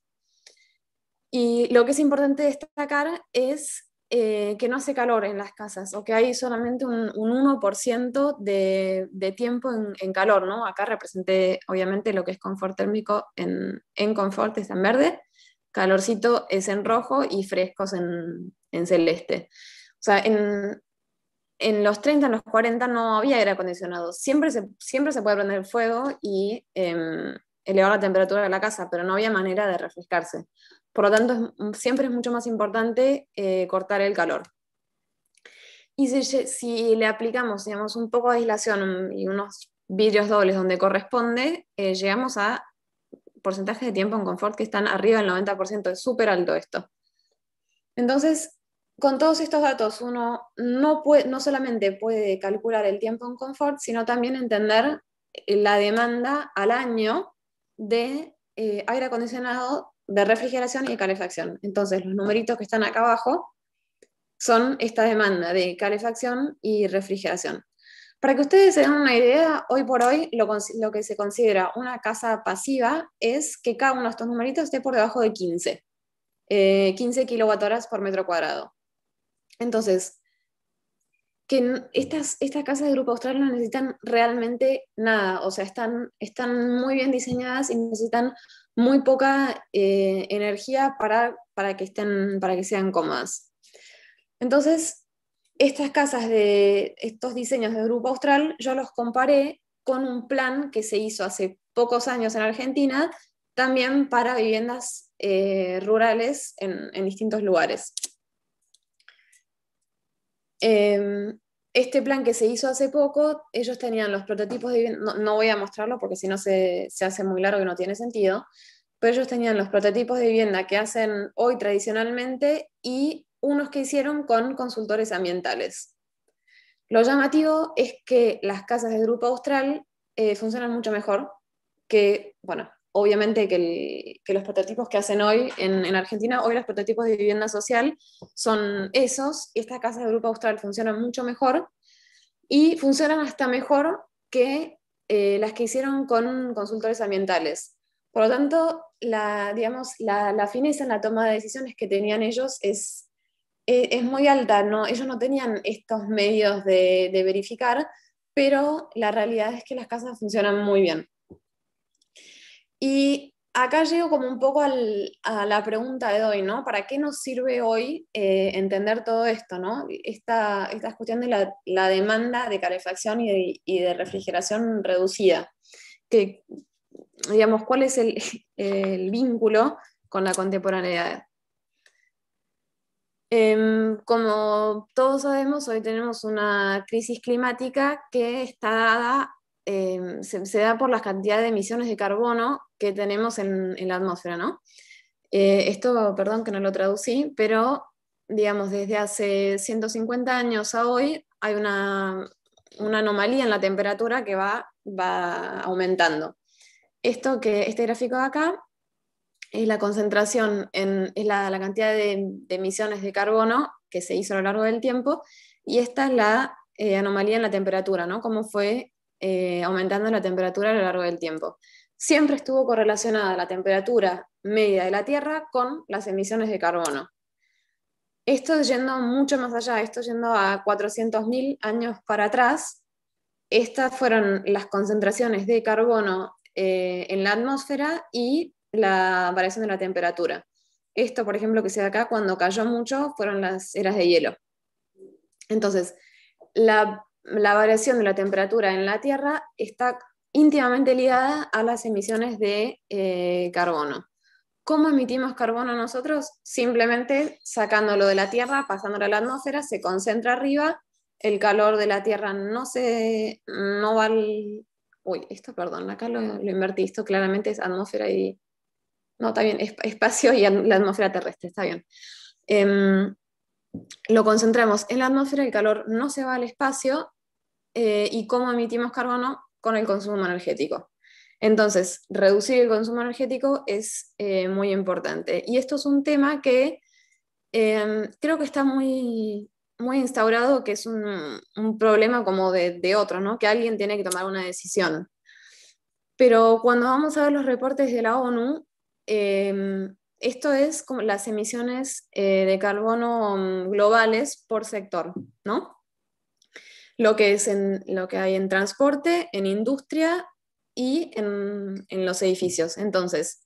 Y lo que es importante destacar es eh, que no hace calor en las casas o que hay solamente un, 1% de, tiempo en, calor, ¿no? Acá representé obviamente lo que es confort térmico en, confort está en verde, calorcito es en rojo y frescos en celeste sea, en, en los 30, en los 40 no había aire acondicionado. Siempre se, siempre se puede prender el fuego y em, elevar la temperatura de la casa, pero no había manera de refrescarse. Por lo tanto, siempre es mucho más importante eh, cortar el calor. Y si, si, le aplicamos, digamos, un poco de aislación y unos vidrios dobles donde corresponde, eh, llegamos a porcentajes de tiempo en confort que están arriba del 90%. Es súper alto esto. Entonces, con todos estos datos uno no, puede, no solamente puede calcular el tiempo en confort, sino también entender eh, la demanda al año de eh, aire acondicionado, de refrigeración y de calefacción. Entonces, los numeritos que están acá abajo son esta demanda de calefacción y refrigeración. Para que ustedes se den una idea, hoy por hoy lo, que se considera una casa pasiva es que cada uno de estos numeritos esté por debajo de 15, eh, 15 kWh por metro cuadrado. Entonces, que estas, casas de grupo austral no necesitan realmente nada, o sea, están, muy bien diseñadas y necesitan muy poca eh, energía para, que estén, para que sean cómodas. Entonces, estas casas de estos diseños de grupo austral, yo los comparé con un plan que se hizo hace pocos años en Argentina, también para viviendas eh, rurales en, en distintos lugares. Em, este plan que se hizo hace poco, ellos tenían los prototipos de vivienda, no, voy a mostrarlo porque si no se, hace muy largo y no tiene sentido, pero ellos tenían los prototipos de vivienda que hacen hoy tradicionalmente y unos que hicieron con consultores ambientales. Lo llamativo es que las casas de Grupo Austral eh, funcionan mucho mejor que, bueno, obviamente que, los prototipos que hacen hoy en, Argentina, hoy los prototipos de vivienda social son esos, y estas casas de grupo austral funcionan mucho mejor y funcionan hasta mejor que eh, las que hicieron con consultores ambientales. Por lo tanto, la, digamos, la, fineza en la toma de decisiones que tenían ellos es, e, es, muy alta, ¿no? ellos no tenían estos medios de verificar, pero la realidad es que las casas funcionan muy bien. Y acá llego como un poco a la pregunta de hoy, ¿no? ¿Para qué nos sirve hoy eh, entender todo esto, ¿no? Esta, esta cuestión de la, la, demanda de calefacción y de, y de refrigeración reducida. Que, digamos, ¿cuál es el, el vínculo con la contemporaneidad? Em, como todos sabemos, hoy tenemos una crisis climática que está dada Em, se, da por la cantidad de emisiones de carbono que tenemos en, la atmósfera, ¿no? Eh, esto, perdón que no lo traducí, pero digamos, desde hace 150 años a hoy hay una, anomalía en la temperatura que va, aumentando. Esto que, este gráfico de acá es la concentración, en, es la, cantidad de, emisiones de carbono que se hizo a lo largo del tiempo, y esta es la eh, anomalía en la temperatura, ¿no? Cómo fue eh, aumentando la temperatura a lo largo del tiempo. Siempre estuvo correlacionada la temperatura media de la Tierra con las emisiones de carbono. Esto yendo mucho más allá, esto yendo a 400.000 años para atrás, estas fueron las concentraciones de carbono eh, en la atmósfera y la variación de la temperatura. Esto, por ejemplo, que se ve acá, cuando cayó mucho, fueron las eras de hielo. Entonces, la la variación de la temperatura en la Tierra está íntimamente ligada a las emisiones de eh, carbono. ¿Cómo emitimos carbono nosotros? Simplemente sacándolo de la Tierra, pasándolo a la atmósfera, se concentra arriba, el calor de la Tierra no se va al... Uy, esto, perdón, acá lo, lo invertí, esto claramente es atmósfera y... No, está bien, espacio y la atmósfera terrestre, está bien. Em, lo concentramos en la atmósfera, el calor no se va al espacio eh, y cómo emitimos carbono con el consumo energético. Entonces, reducir el consumo energético es eh, muy importante. Y esto es un tema que em, creo que está muy, muy instaurado, que es un, problema como de, otro, ¿no? que alguien tiene que tomar una decisión. Pero cuando vamos a ver los reportes de la ONU, em, esto es como las emisiones eh, de carbono mm, globales por sector, ¿no? lo que, es en, lo que hay en transporte, en industria y en, los edificios. Entonces,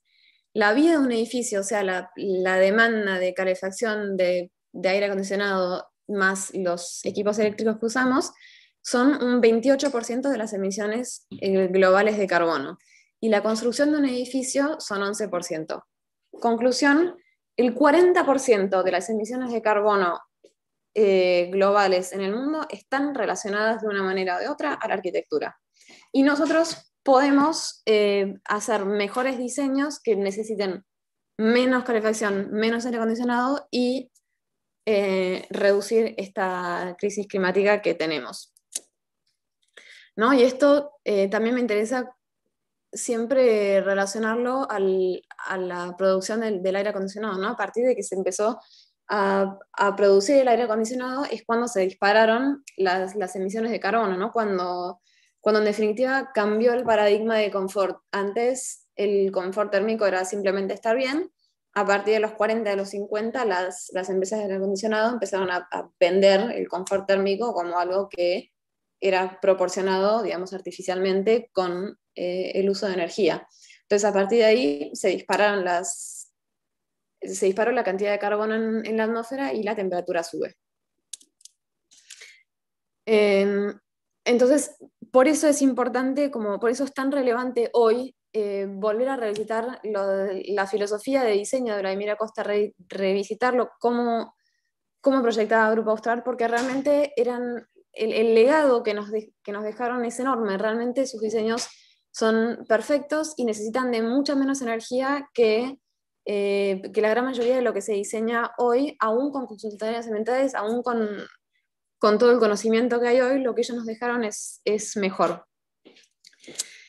la vida de un edificio, o sea, la, demanda de calefacción, de, aire acondicionado, más los equipos eléctricos que usamos, son un 28% de las emisiones eh, globales de carbono. Y la construcción de un edificio son 11%. Conclusión, el 40% de las emisiones de carbono eh, globales en el mundo están relacionadas de una manera o de otra a la arquitectura. Y nosotros podemos eh, hacer mejores diseños que necesiten menos calefacción, menos aire acondicionado y eh, reducir esta crisis climática que tenemos. ¿No? Y esto también me interesa siempre relacionarlo a la producción del, del aire acondicionado, ¿no? a partir de que se empezó a, producir el aire acondicionado es cuando se dispararon las, emisiones de carbono, ¿no? Cuando, cuando en definitiva cambió el paradigma de confort. Antes el confort térmico era simplemente estar bien, a partir de los 40, de los 50, las, las empresas de aire acondicionado empezaron a, vender el confort térmico como algo que era proporcionado, digamos, artificialmente con eh, el uso de energía. Entonces, a partir de ahí se dispararon las, se disparó la cantidad de carbono en, la atmósfera y la temperatura sube. Em, entonces, por eso es importante, como por eso es tan relevante hoy eh, volver a revisitar la filosofía de diseño de Vladimir Acosta, revisitarlo, como como proyectaba Grupo Austral, porque realmente eran el, legado que nos, que nos dejaron es enorme, realmente sus diseños son perfectos y necesitan de mucha menos energía que eh, que la gran mayoría de lo que se diseña hoy, aún con consultorías ambientales, aún con, todo el conocimiento que hay hoy, lo que ellos nos dejaron es, es mejor.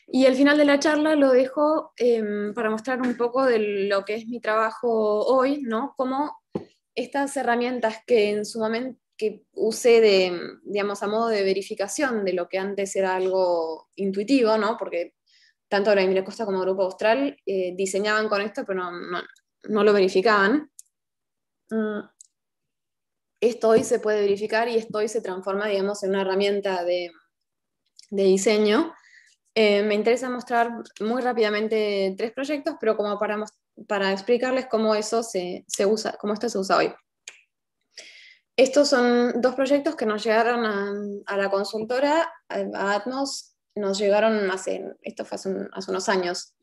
Y al final de la charla lo dejo em, para mostrar un poco de lo que es mi trabajo hoy, ¿no? Cómo estas herramientas que en su momento que usé de, digamos, a modo de verificación de lo que antes era algo intuitivo, ¿no? Porque tanto Vladimir Costa como Grupo Austral eh, diseñaban con esto, pero no, lo verificaban. Mm, esto hoy se puede verificar y esto hoy se transforma, digamos, en una herramienta de, diseño. Eh, me interesa mostrar muy rápidamente tres proyectos, pero como para, explicarles cómo eso se, usa, cómo esto se usa hoy. Estos son dos proyectos que nos llegaron a, a la consultora, a Atmos, nos llegaron hace, esto fue hace, unos años.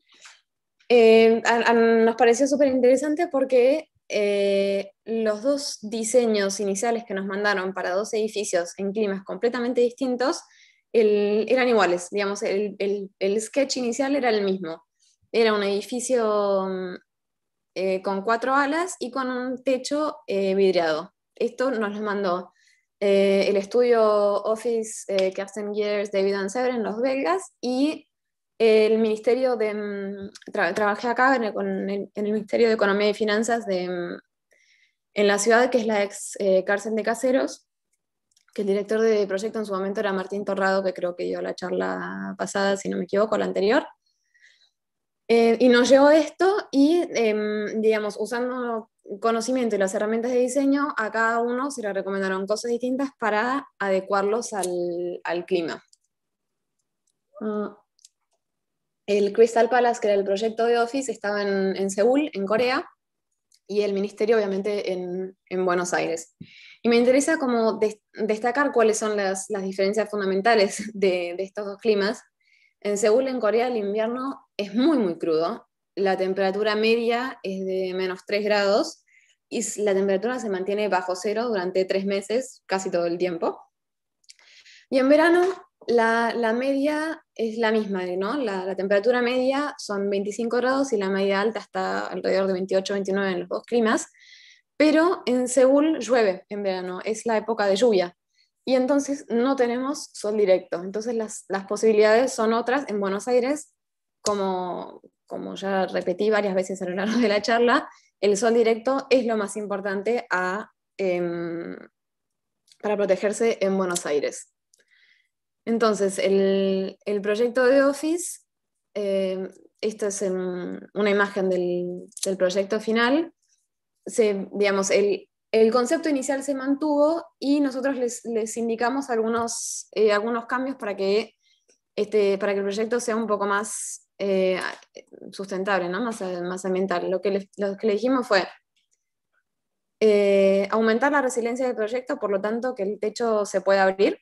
Eh, nos pareció súper interesante porque eh, los dos diseños iniciales que nos mandaron para dos edificios en climas completamente distintos eran iguales, digamos, el, sketch inicial era el mismo. Era un edificio eh, con cuatro alas y con un techo vidriado. Esto nos lo mandó eh, el estudio Office eh, de Gears, David en los belgas, y el Ministerio de... Mm, trabajé acá en el, Ministerio de Economía y Finanzas de, mm, en la ciudad que es la ex eh, cárcel de Caseros, que el director de proyecto en su momento era Martín Torrado, que creo que dio la charla pasada, si no me equivoco, la anterior. Eh, y nos llegó esto y, em, digamos, usando conocimiento y las herramientas de diseño, a cada uno se le recomendaron cosas distintas para adecuarlos al, clima. Ah. el Crystal Palace, que era el proyecto de Office, estaba en, Seúl, en Corea, y el ministerio obviamente en, Buenos Aires. Y me interesa como destacar cuáles son las, diferencias fundamentales de, de, estos dos climas. En Seúl, en Corea, el invierno es muy, muy crudo, la temperatura media es de menos 3 grados y la temperatura se mantiene bajo cero durante tres meses, casi todo el tiempo. Y en verano la, media es la misma, ¿no? La, temperatura media son 25 grados y la media alta está alrededor de 28, 29 en los dos climas, pero en Seúl llueve en verano, es la época de lluvia. Y entonces no tenemos sol directo. Entonces las, las posibilidades son otras en Buenos Aires, como como ya repetí varias veces a lo largo de la charla, el sol directo es lo más importante em, para protegerse en Buenos Aires. Entonces, el, proyecto de Office, em, esta es em, una imagen del, proyecto final, se, digamos, el, concepto inicial se mantuvo y nosotros les, indicamos algunos, eh, algunos cambios para que, este, para que el proyecto sea un poco más eh, eh, sustentable, más, eh, más ambiental. Lo que, le, que dijimos fue aumentar la resiliencia del proyecto, por lo tanto, que el techo se pueda abrir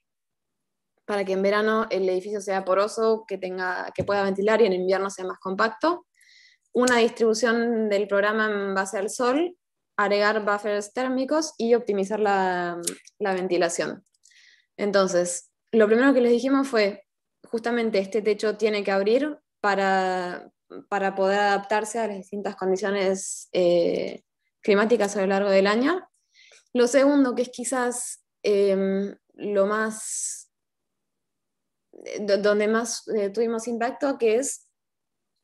para que en verano el edificio sea poroso, que, tenga, que pueda ventilar y en invierno sea más compacto. Una distribución del programa en base al sol, agregar buffers térmicos y optimizar la, la ventilación. Entonces, lo primero que les dijimos fue, justamente este techo tiene que abrir para, para poder adaptarse a las distintas condiciones eh, climáticas a lo largo del año. Lo segundo, que es quizás em, lo más, eh, donde más eh, tuvimos impacto, que es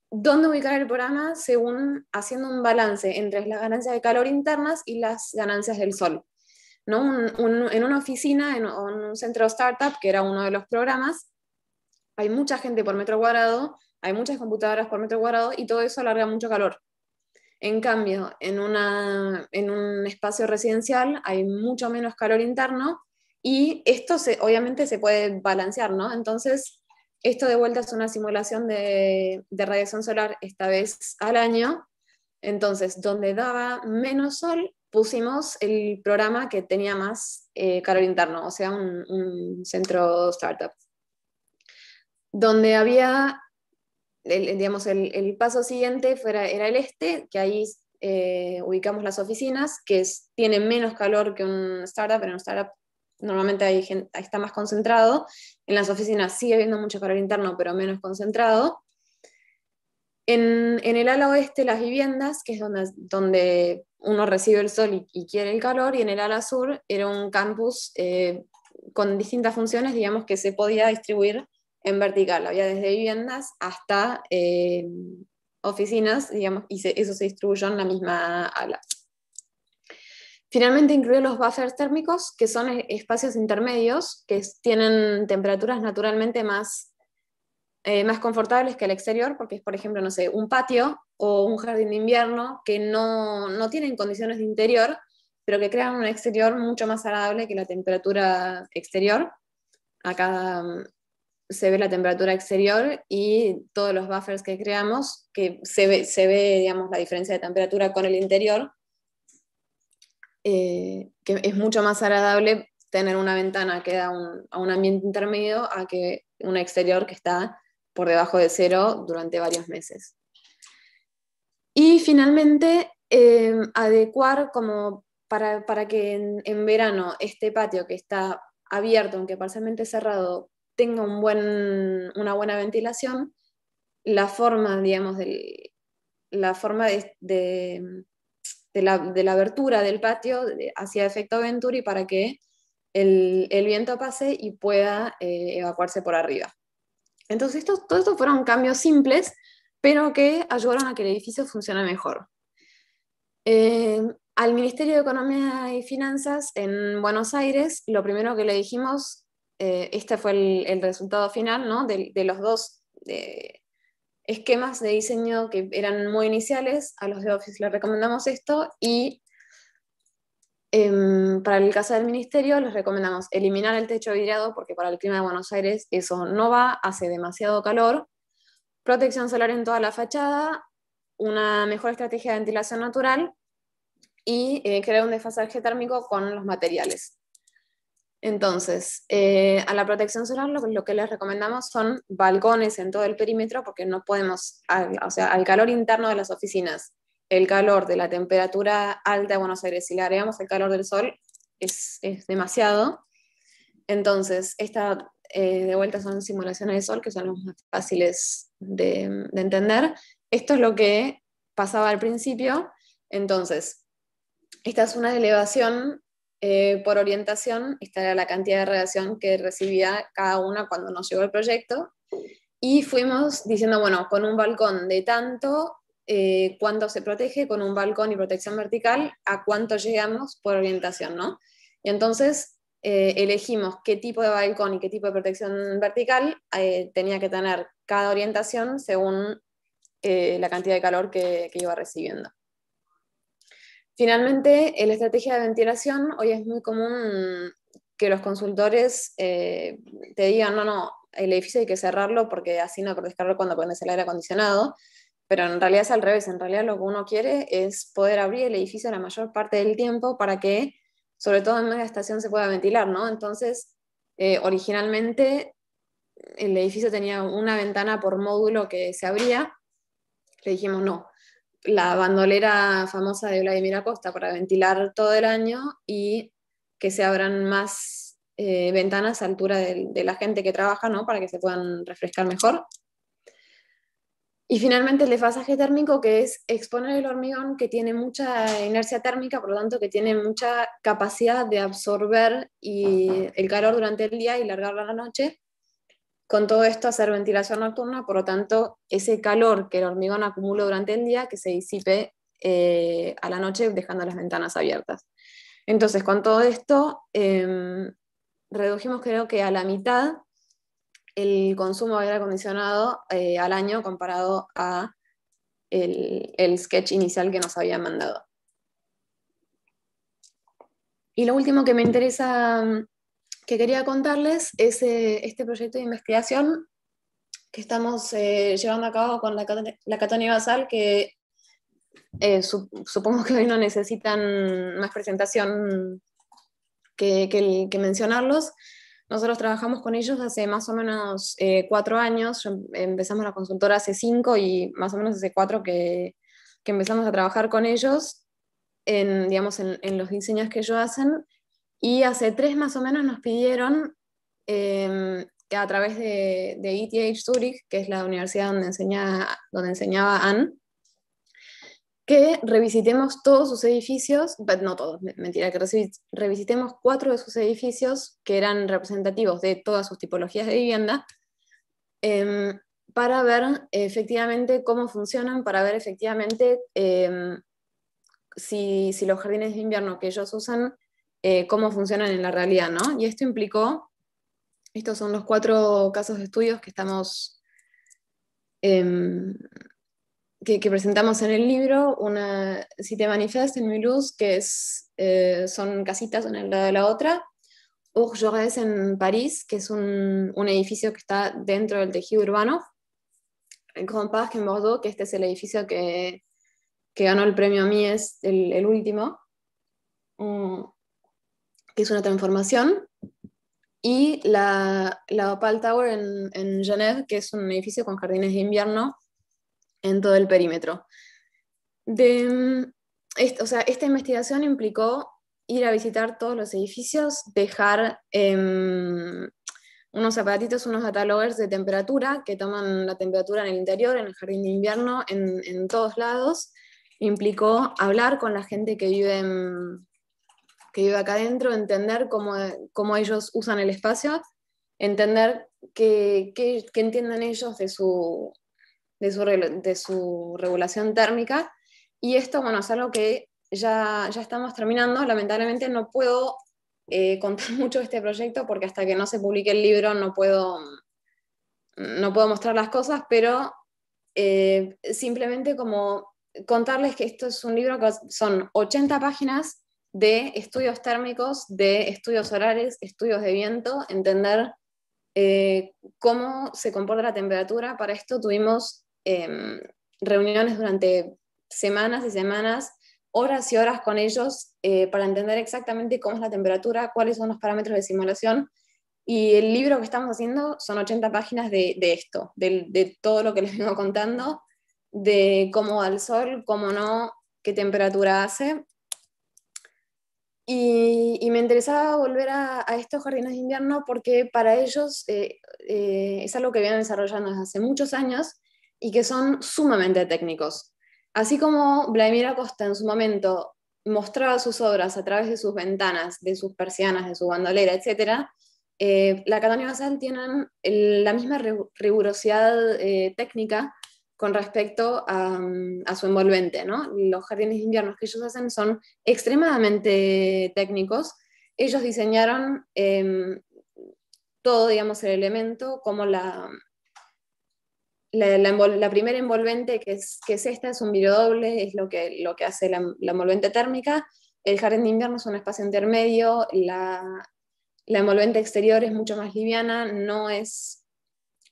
dónde ubicar el programa según haciendo un balance entre las ganancias de calor internas y las ganancias del sol. ¿no? en una oficina en, en un centro startup, que era uno de los programas, hay mucha gente por metro cuadrado, hay muchas computadoras por metro cuadrado y todo eso alarga mucho calor. En cambio, en, una, en un espacio residencial hay mucho menos calor interno y esto se, obviamente se puede balancear, ¿no? Entonces, esto de vuelta es una simulación de, de radiación solar esta vez al año. Entonces, donde daba menos sol, pusimos el programa que tenía más eh, calor interno, o sea, un, un centro startup. Donde había el, digamos, el, el paso siguiente fuera, era el este, que ahí eh, ubicamos las oficinas, que es, tienen menos calor que un startup, pero en un startup normalmente hay gente, está más concentrado. En las oficinas sigue habiendo mucho calor interno, pero menos concentrado. En, en el ala oeste, las viviendas, que es donde, donde uno recibe el sol y, quiere el calor, y en el ala sur era un campus eh, con distintas funciones, digamos, que se podía distribuir en vertical. Había desde viviendas hasta eh, oficinas, digamos, y eso se distribuyó en la misma ala. Finalmente incluye los buffers térmicos, que son e-, espacios intermedios que tienen temperaturas naturalmente más, eh, más confortables que el exterior, porque es, por ejemplo, no sé, un patio o un jardín de invierno que no, tienen condiciones de interior, pero que crean un exterior mucho más agradable que la temperatura exterior. Acá se ve la temperatura exterior y todos los buffers que creamos, que se ve, se ve digamos, la diferencia de temperatura con el interior, eh, que es mucho más agradable tener una ventana que da un, a un ambiente intermedio a que un exterior que está por debajo de cero durante varios meses. Y finalmente, eh, adecuar como para, que en verano este patio que está abierto, aunque parcialmente cerrado, tenga una buena ventilación, la forma, digamos, la forma de, la, abertura del patio hacia efecto Venturi para que el, viento pase y pueda eh, evacuarse por arriba. Entonces, todos estos fueron cambios simples, pero que ayudaron a que el edificio funcione mejor. Eh, al Ministerio de Economía y Finanzas en Buenos Aires, lo primero que le dijimos eh, este fue el, resultado final ¿no? de, los dos eh, esquemas de diseño que eran muy iniciales, a los de Office les recomendamos esto y em, para el caso del ministerio les recomendamos eliminar el techo vidriado porque para el clima de Buenos Aires eso no va, hace demasiado calor, protección solar en toda la fachada, una mejor estrategia de ventilación natural y eh, crear un desfasaje térmico con los materiales. Entonces, eh, a la protección solar lo, que les recomendamos son balcones en todo el perímetro porque no podemos, o sea, al calor interno de las oficinas, el calor de la temperatura alta de Buenos Aires, si le agregamos el calor del sol, es, demasiado. Entonces, esta eh, de vuelta son simulaciones de sol que son los más fáciles de, de entender. Esto es lo que pasaba al principio. Entonces, esta es una elevación eh, por orientación, esta era la cantidad de radiación que recibía cada una cuando nos llegó el proyecto, y fuimos diciendo, bueno, con un balcón de tanto, eh, cuánto se protege, con un balcón y protección vertical, a cuánto llegamos por orientación, ¿no? Y entonces eh, elegimos qué tipo de balcón y qué tipo de protección vertical tenía que tener cada orientación según la cantidad de calor que iba recibiendo. Finalmente, la estrategia de ventilación, hoy es muy común que los consultores eh, te digan, no, no, el edificio hay que cerrarlo porque así no puedes descargarlo cuando pones el aire acondicionado, pero en realidad es al revés, en realidad lo que uno quiere es poder abrir el edificio la mayor parte del tiempo para que, sobre todo en media estación, se pueda ventilar, ¿no? Entonces, eh, originalmente el edificio tenía una ventana por módulo que se abría, le dijimos, no, la bandolera famosa de Vladimir Acosta para ventilar todo el año y que se abran más eh, ventanas a altura de, la gente que trabaja, ¿no? Para que se puedan refrescar mejor. Y finalmente el desfasaje térmico, que es exponer el hormigón que tiene mucha inercia térmica, por lo tanto que tiene mucha capacidad de absorber y el calor durante el día y largar la noche, con todo esto hacer ventilación nocturna, por lo tanto, ese calor que el hormigón acumula durante el día, que se disipe eh, a la noche dejando las ventanas abiertas. Entonces, con todo esto, em, redujimos creo que a la mitad el consumo de aire acondicionado eh, al año comparado a el, sketch inicial que nos habían mandado. Y lo último que me interesa que quería contarles es eh, este proyecto de investigación que estamos eh, llevando a cabo con la, la Catania Basal, que eh, supongo que hoy no necesitan más presentación que, que, mencionarlos. Nosotros trabajamos con ellos hace más o menos cuatro años, empezamos la consultora hace cinco y más o menos hace cuatro que, que empezamos a trabajar con ellos en, digamos, en, en, los diseños que ellos hacen. Y hace tres más o menos nos pidieron em, que a través de, ETH e Zurich, que es la universidad donde, donde enseñaba Anne, que revisitemos todos sus edificios, no todos, mentira, que revisitemos cuatro de sus edificios que eran representativos de todas sus tipologías de vivienda, em, para ver efectivamente cómo funcionan, para ver efectivamente em, si, los jardines de invierno que ellos usan eh, cómo funcionan en la realidad, ¿no? Y esto implicó, estos son los cuatro casos de estudios que estamos, em, que, presentamos en el libro, una te Manifest en luz, que es, eh, son casitas una al lado de la otra, Jaurès en París, que es un, un, edificio que está dentro del tejido urbano, el Grand Parc en Bordeaux, que este es el edificio que, que ganó el premio Mies, el, el último, mm que es una transformación, y la, la Opal Tower en, en Genève, que es un edificio con jardines de invierno en todo el perímetro. De, o sea, esta investigación implicó ir a visitar todos los edificios, dejar em, unos aparatitos unos dataloggers de temperatura que toman la temperatura en el interior, en el jardín de invierno, en, en todos lados. Implicó hablar con la gente que vive en, que vive acá adentro, entender cómo, cómo ellos usan el espacio, entender qué, qué, entienden ellos de su, de su, de su, regulación térmica. Y esto, bueno, es algo que ya, ya estamos terminando. Lamentablemente no puedo eh, contar mucho de este proyecto porque hasta que no se publique el libro no puedo, no puedo mostrar las cosas, pero eh, simplemente como contarles que esto es un libro que son 80 páginas de estudios térmicos, de estudios solares, estudios de viento, entender eh, cómo se comporta la temperatura. Para esto tuvimos em, reuniones durante semanas y semanas, horas y horas con ellos eh, para entender exactamente cómo es la temperatura, cuáles son los parámetros de simulación. Y el libro que estamos haciendo son 80 páginas de, esto, de, de todo lo que les vengo contando, de cómo va el sol, cómo no, qué temperatura hace y, me interesaba volver a, estos jardines de invierno porque para ellos eh, eh, es algo que vienen desarrollando desde hace muchos años y que son sumamente técnicos. Así como Vladimir Acosta en su momento mostraba sus obras a través de sus ventanas, de sus persianas, de su bandolera, etc., eh, la Catania Basal tienen la misma rigurosidad técnica con respecto a, mm, su envolvente. Los jardines de invierno que ellos hacen son extremadamente técnicos. Ellos diseñaron em, todo, el elemento, como la, primera envolvente que es, esta, es un doble, es lo que, lo que hace la, envolvente térmica. El jardín de invierno es un espacio intermedio, la, envolvente exterior es mucho más liviana, no es,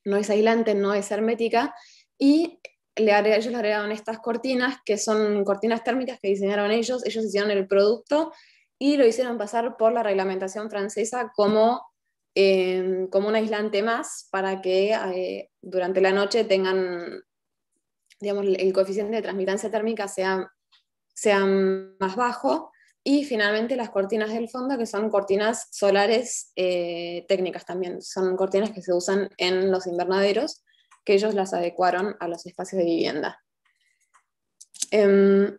no es aislante, no es hermética, y le haré ellos le agregaron estas cortinas, que son cortinas térmicas que diseñaron ellos, ellos hicieron el producto y lo hicieron pasar por la reglamentación francesa como, em, como un aislante más para que eh, durante la noche tengan, digamos, el coeficiente de transmitancia térmica sea, sea más bajo. Y finalmente las cortinas del fondo, que son cortinas solares eh, técnicas también, son cortinas que se usan en los invernaderos que ellos las adecuaron a los espacios de vivienda. Em,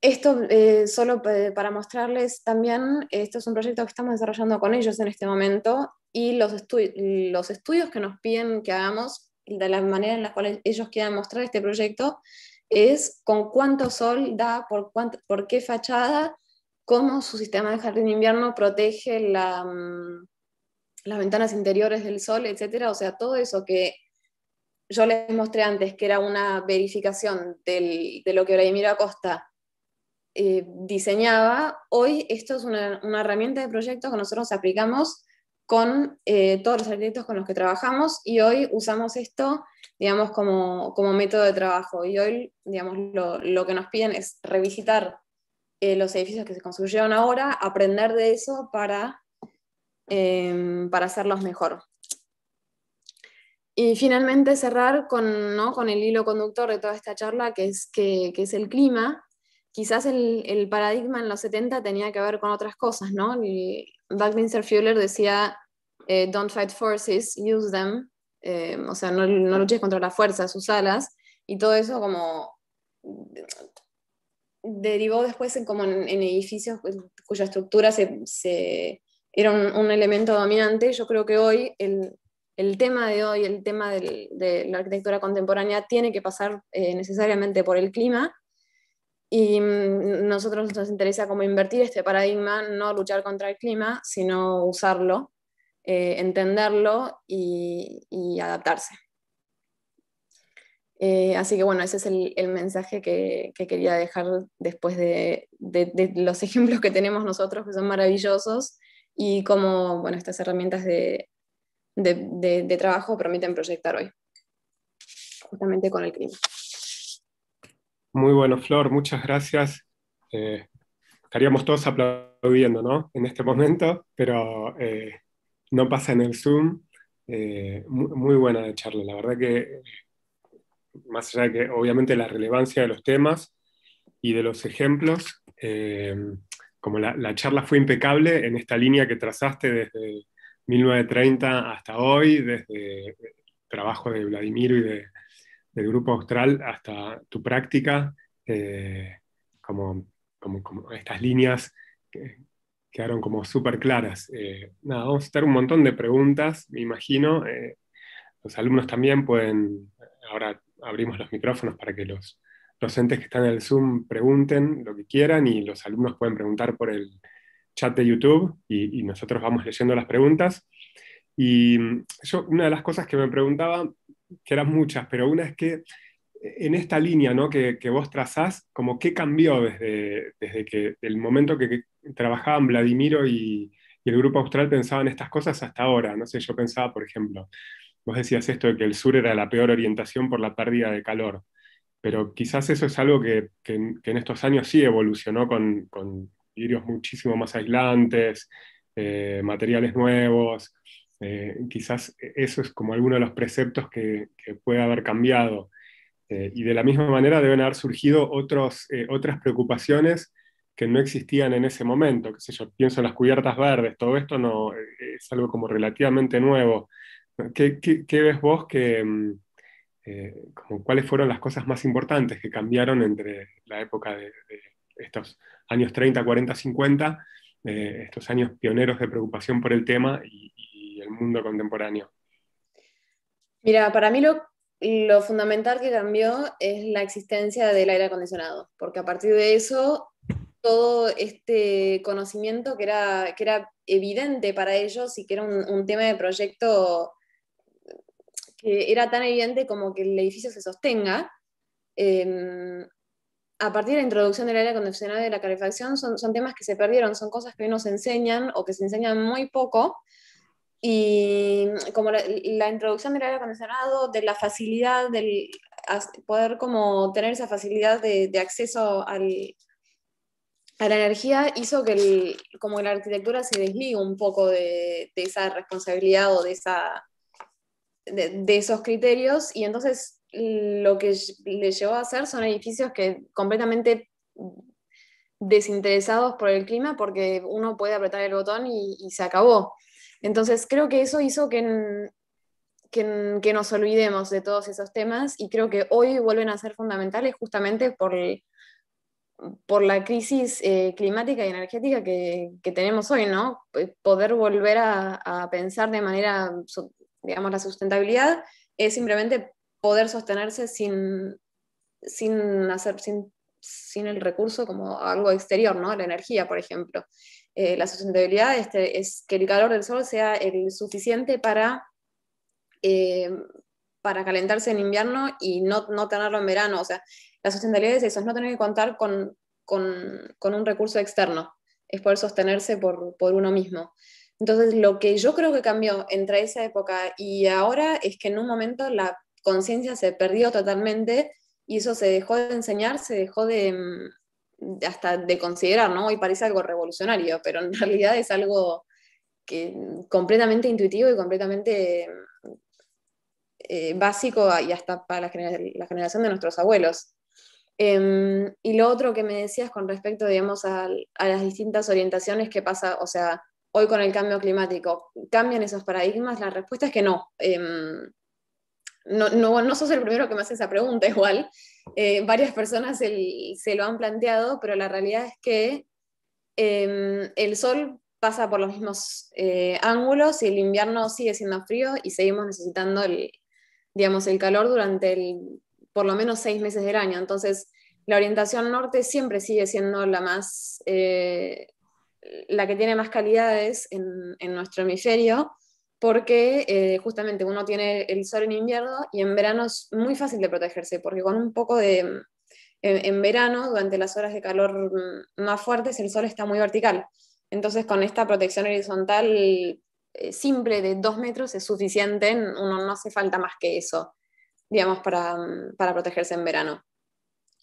esto eh, solo eh, para mostrarles también, esto es un proyecto que estamos desarrollando con ellos en este momento y los, los estudios que nos piden que hagamos, de la manera en la cual ellos quieran mostrar este proyecto, es con cuánto sol da, por, cuánto, por qué fachada, cómo su sistema de jardín invierno protege la, mm, las ventanas interiores del sol, etcétera. O sea, todo eso que yo les mostré antes, que era una verificación de lo que Vladimir Acosta eh, diseñaba, hoy esto es una, herramienta de proyecto que nosotros aplicamos con eh, todos los arquitectos con los que trabajamos y hoy usamos esto, digamos, como, método de trabajo. Y hoy, digamos, lo, que nos piden es revisitar eh, los edificios que se construyeron ahora, aprender de eso para Em, para hacerlos mejor. Y finalmente cerrar con, ¿no? con, el hilo conductor de toda esta charla, que es, que, que es el clima. Quizás el, el, paradigma en los 70 tenía que ver con otras cosas, ¿no? Y Buckminster Fuller decía, eh, don't fight forces, use them, em, o sea, no, no, luches contra las fuerzas, sus alas, y todo eso como derivó después en, como en, edificios cuya estructura se era un, elemento dominante. Yo creo que hoy el, tema de hoy, el tema de la arquitectura contemporánea tiene que pasar eh, necesariamente por el clima y mm, nosotros nos interesa como invertir este paradigma, no luchar contra el clima, sino usarlo, eh, entenderlo y, adaptarse. Eh, así que bueno, ese es el, mensaje que, quería dejar después de, los ejemplos que tenemos nosotros, que son maravillosos, y cómo bueno, estas herramientas de, trabajo permiten proyectar hoy, justamente con el clima. Muy bueno, Flor, muchas gracias. Eh, estaríamos todos aplaudiendo, ¿no? En este momento, pero eh, no pasa en el Zoom. Eh, muy, buena charla, la verdad que, más allá que obviamente la relevancia de los temas y de los ejemplos, como la, charla fue impecable en esta línea que trazaste desde 1930 hasta hoy, desde el trabajo de Vladimir y del Grupo Austral hasta tu práctica, eh, como, estas líneas que quedaron como súper claras. Eh, nada, vamos a tener un montón de preguntas, me imagino. Eh, los alumnos también pueden, ahora abrimos los micrófonos para que los docentes que están en el Zoom pregunten lo que quieran y los alumnos pueden preguntar por el chat de YouTube y, nosotros vamos leyendo las preguntas. Y mm, yo, una de las cosas que me preguntaba, que eran muchas, pero una es que eh, en esta línea ¿no? que, vos trazás, como qué cambió desde, desde que el momento que, trabajaban Vladimiro y, el grupo austral pensaban estas cosas hasta ahora. No sé, yo pensaba, por ejemplo, vos decías esto de que el sur era la peor orientación por la pérdida de calor pero quizás eso es algo que, en estos años sí evolucionó con, con vidrios muchísimo más aislantes, eh, materiales nuevos. Eh, quizás e, eso es como alguno de los preceptos que, puede haber cambiado. Eh, y de la misma manera deben haber surgido otros, otras preocupaciones que no existían en ese momento. Que sé yo? Pienso en las cubiertas verdes, todo esto no, e, es algo como relativamente nuevo. qué ves vos que, mm, eh, cuáles fueron las cosas más importantes que cambiaron entre la época de, estos años 30, 40, 50, estos años pioneros de preocupación por el tema y, el mundo contemporáneo. Mira, para mí lo, fundamental que cambió es la existencia del aire acondicionado, porque a partir de eso todo este conocimiento que era, que era evidente para ellos y que era un tema de proyecto que era tan evidente como que el edificio se sostenga. Em, a partir de la introducción del aire acondicionado y de la calefacción son, son, temas que se perdieron, son cosas que hoy nos enseñan o que se enseñan muy poco. Y como la, introducción del aire acondicionado, de la facilidad, del poder como tener esa facilidad de, acceso al, a la energía hizo que el, como la arquitectura se desligue un poco de esa responsabilidad o de esa de, esos criterios y entonces lo que le llevó a hacer son edificios que completamente desinteresados por el clima porque uno puede apretar el botón y, se acabó. Entonces creo que eso hizo que, que, nos olvidemos de todos esos temas y creo que hoy vuelven a ser fundamentales justamente por, por la crisis eh, climática y energética que, tenemos hoy, ¿no? Poder volver a, pensar de manera digamos, la sustentabilidad es simplemente poder sostenerse sin, sin, hacer, sin, sin el recurso como algo exterior, ¿no? La energía, por ejemplo. Eh, la sustentabilidad este, es que el calor del sol sea el suficiente para, eh, para calentarse en invierno y no, no, tenerlo en verano. O sea, la sustentabilidad es eso, es no tener que contar con, con, con un recurso externo, es poder sostenerse por, por uno mismo. Entonces, lo que yo creo que cambió entre esa época y ahora es que en un momento la conciencia se perdió totalmente y eso se dejó de enseñar, se dejó de mm, hasta de considerar, ¿no? Hoy parece algo revolucionario, pero en realidad es algo que mm, completamente intuitivo y completamente eh, básico y hasta para la, generación de nuestros abuelos. Em, y lo otro que me decías con respecto, digamos, a, a las distintas orientaciones que pasa, o sea, hoy con el cambio climático? ¿Cambian esos paradigmas? La respuesta es que no. Em, no, sos el primero que me hace esa pregunta igual. Eh, varias personas se lo han planteado, pero la realidad es que em, el sol pasa por los mismos eh, ángulos y el invierno sigue siendo frío y seguimos necesitando el, digamos, el calor durante el, por lo menos seis meses del año. Entonces, la orientación norte siempre sigue siendo la más eh, la que tiene más calidades en, en nuestro hemisferio, porque eh, justamente uno tiene el sol en invierno y en verano es muy fácil de protegerse, porque con un poco de... En, verano, durante las horas de calor más fuertes, el sol está muy vertical. Entonces, con esta protección horizontal eh, simple de dos metros es suficiente, uno no hace falta más que eso, digamos, para, protegerse en verano.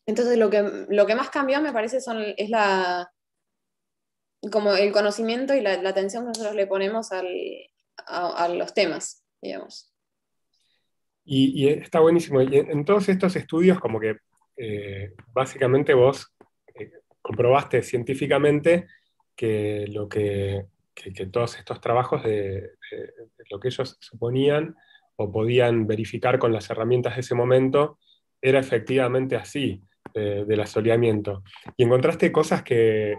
Entonces, lo que, lo que más cambió, me parece, son, es la, como el conocimiento y la, atención que nosotros le ponemos a, los temas, digamos. Y, está buenísimo. Y en todos estos estudios, como que eh, básicamente vos eh, comprobaste científicamente que lo que, todos estos trabajos de, lo que ellos suponían o podían verificar con las herramientas de ese momento era efectivamente así del asoleamiento. ¿Y encontraste cosas que,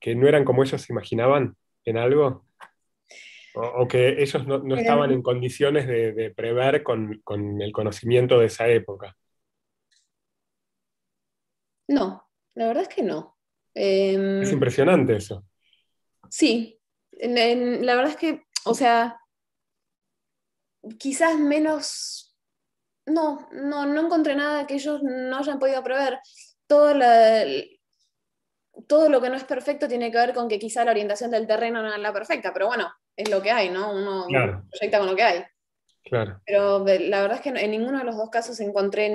eh, no eran como ellos imaginaban en algo? ¿O, que ellos no, em. estaban en condiciones de, prever con, el conocimiento de esa época? No, la verdad es que no. Em. es impresionante eso. Sí, la verdad es que, o sea, quizás menos no, no, no encontré nada que ellos no hayan podido proveer. Todo, todo lo que no es perfecto tiene que ver con que quizá la orientación del terreno no es la perfecta, pero bueno, es lo que hay, ¿no? Uno proyecta con lo que hay. Claro. Pero la verdad es que en ninguno de los dos casos encontré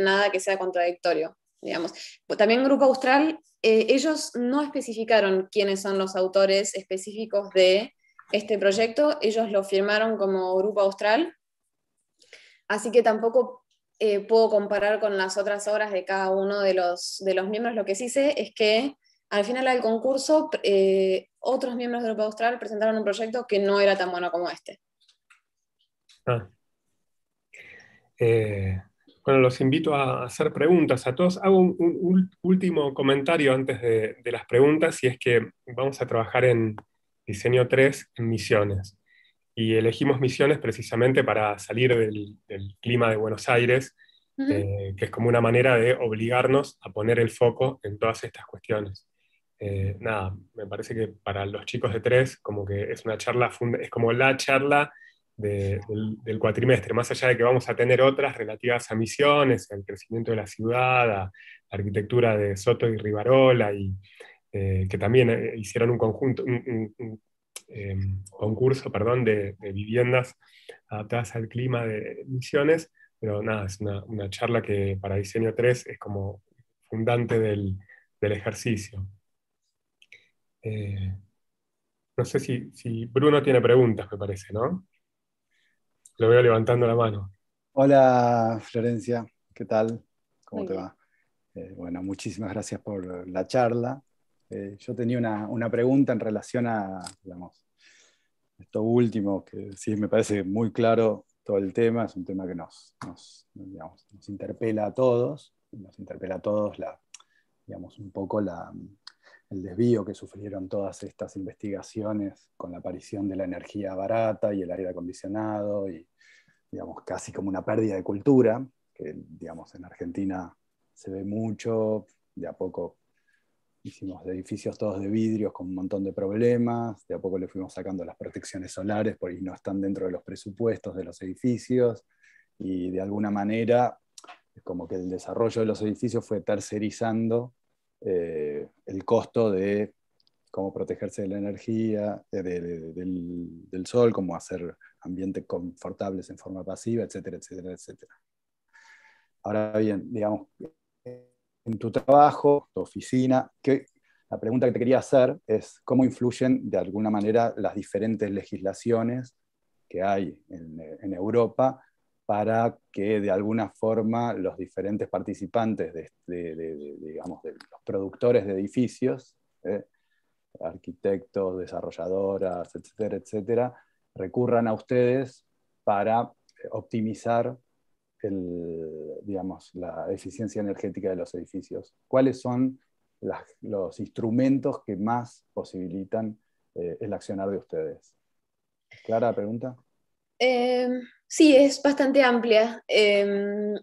nada que sea contradictorio, digamos. Pues también Grupo Austral, eh, ellos no especificaron quiénes son los autores específicos de este proyecto, ellos lo firmaron como Grupo Austral, Así que tampoco eh, puedo comparar con las otras obras de cada uno de los, miembros. Lo que sí sé es que al final del concurso, eh, otros miembros de Europa Austral presentaron un proyecto que no era tan bueno como este. Ah. Eh, bueno, los invito a hacer preguntas a todos. Hago un, último comentario antes de, de, las preguntas y es que vamos a trabajar en diseño 3 en misiones y elegimos Misiones precisamente para salir del, clima de Buenos Aires, eh, que es como una manera de obligarnos a poner el foco en todas estas cuestiones. Eh, nada, me parece que para los chicos de tres, como que es una charla, es como la charla del, cuatrimestre, más allá de que vamos a tener otras relativas a misiones, al crecimiento de la ciudad, a la arquitectura de Soto y Rivarola, y eh, que también hicieron un conjunto, concurso em, perdón, de, viviendas adaptadas al clima de Misiones, pero nada, es una, charla que para Diseño 3 es como fundante del, ejercicio. Eh, no sé si, Bruno tiene preguntas, me parece, ¿no? Lo veo levantando la mano. Hola, Florencia, ¿qué tal? ¿Cómo te va? Eh, bueno, muchísimas gracias por la charla yo tenía una, pregunta en relación a, esto último, que sí me parece muy claro todo el tema, es un tema que nos, nos, interpela a todos, nos interpela a todos la, digamos, un poco el desvío que sufrieron todas estas investigaciones con la aparición de la energía barata y el aire acondicionado y digamos, casi como una pérdida de cultura, que digamos, en Argentina se ve mucho, de a poco hicimos edificios todos de vidrios con un montón de problemas, de a poco le fuimos sacando las protecciones solares porque no están dentro de los presupuestos de los edificios y de alguna manera es como que el desarrollo de los edificios fue tercerizando eh, el costo de cómo protegerse de la energía, del, sol, cómo hacer ambientes confortables en forma pasiva, etcétera, etcétera, etcétera. Ahora bien, digamos, en tu trabajo, tu oficina, la pregunta que te quería hacer es cómo influyen de alguna manera las diferentes legislaciones que hay en, Europa para que de alguna forma los diferentes participantes, de, digamos, los productores de edificios, eh, arquitectos, desarrolladoras, etcétera, etcétera, recurran a ustedes para optimizar el, digamos, la eficiencia energética de los edificios? ¿Cuáles son los instrumentos que más posibilitan eh, el accionar de ustedes? ¿Clara la pregunta? Eh, sí, es bastante amplia. Eh,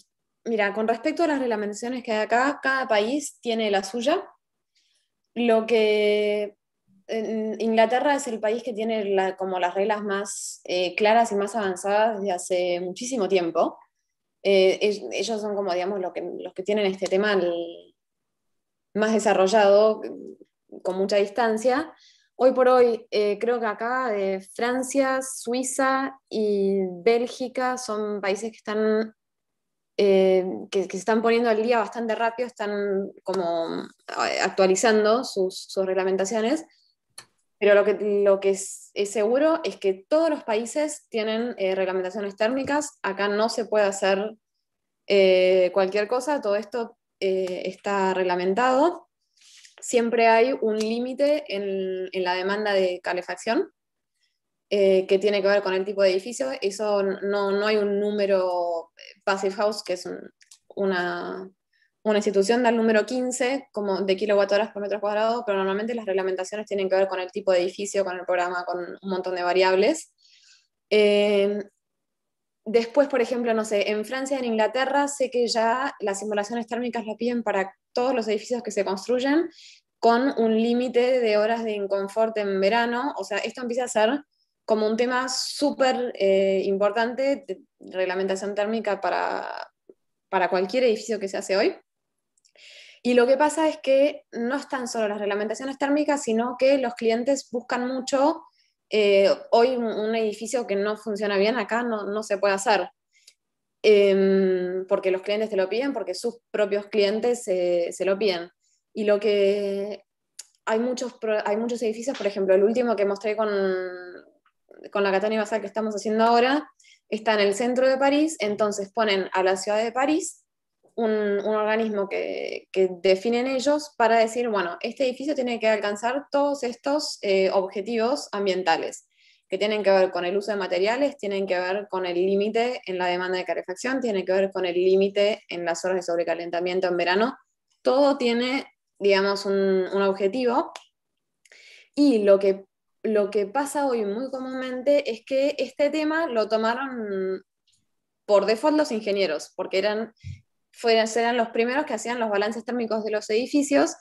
mira, con respecto a las reglamentaciones que hay acá, cada país tiene la suya. Lo que Inglaterra es el país que tiene como las reglas más claras y más avanzadas desde hace muchísimo tiempo. Eh, ellos son como, digamos, los que, los que tienen este tema más desarrollado, con mucha distancia. Hoy por hoy, eh, creo que acá eh, Francia, Suiza y Bélgica son países que están eh, que, se están poniendo al día bastante rápido, están como actualizando sus, sus, reglamentaciones. Pero lo que, lo que es, seguro es que todos los países tienen eh, reglamentaciones térmicas. Acá no se puede hacer eh, cualquier cosa. Todo esto eh, está reglamentado. Siempre hay un límite en, la demanda de calefacción que tiene que ver con el tipo de edificio. Eso no, hay un número passive house, que es una, una institución da el número 15 como de horas por metro cuadrado, pero normalmente las reglamentaciones tienen que ver con el tipo de edificio, con el programa, con un montón de variables. Eh, después, por ejemplo, no sé, en Francia, en Inglaterra, sé que ya las simulaciones térmicas lo piden para todos los edificios que se construyen con un límite de horas de inconfort en verano. O sea, esto empieza a ser como un tema súper eh, importante de reglamentación térmica para, para cualquier edificio que se hace hoy. Y lo que pasa es que no están solo las reglamentaciones térmicas, sino que los clientes buscan mucho, eh, hoy un, edificio que no funciona bien acá no, no se puede hacer, em, porque los clientes te lo piden, porque sus propios clientes se lo piden. Y lo que hay muchos, hay muchos edificios, por ejemplo, el último que mostré con, con la Catania Basal que estamos haciendo ahora, está en el centro de París, entonces ponen a la ciudad de París un, organismo que, definen ellos para decir, bueno, este edificio tiene que alcanzar todos estos eh, objetivos ambientales, que tienen que ver con el uso de materiales, tienen que ver con el límite en la demanda de calefacción, tienen que ver con el límite en las horas de sobrecalentamiento en verano. Todo tiene, digamos, un, objetivo. Y lo que lo que pasa hoy muy comúnmente es que este tema lo tomaron por default los ingenieros, porque eran fueran, eran los primeros que hacían los balances térmicos de los edificios,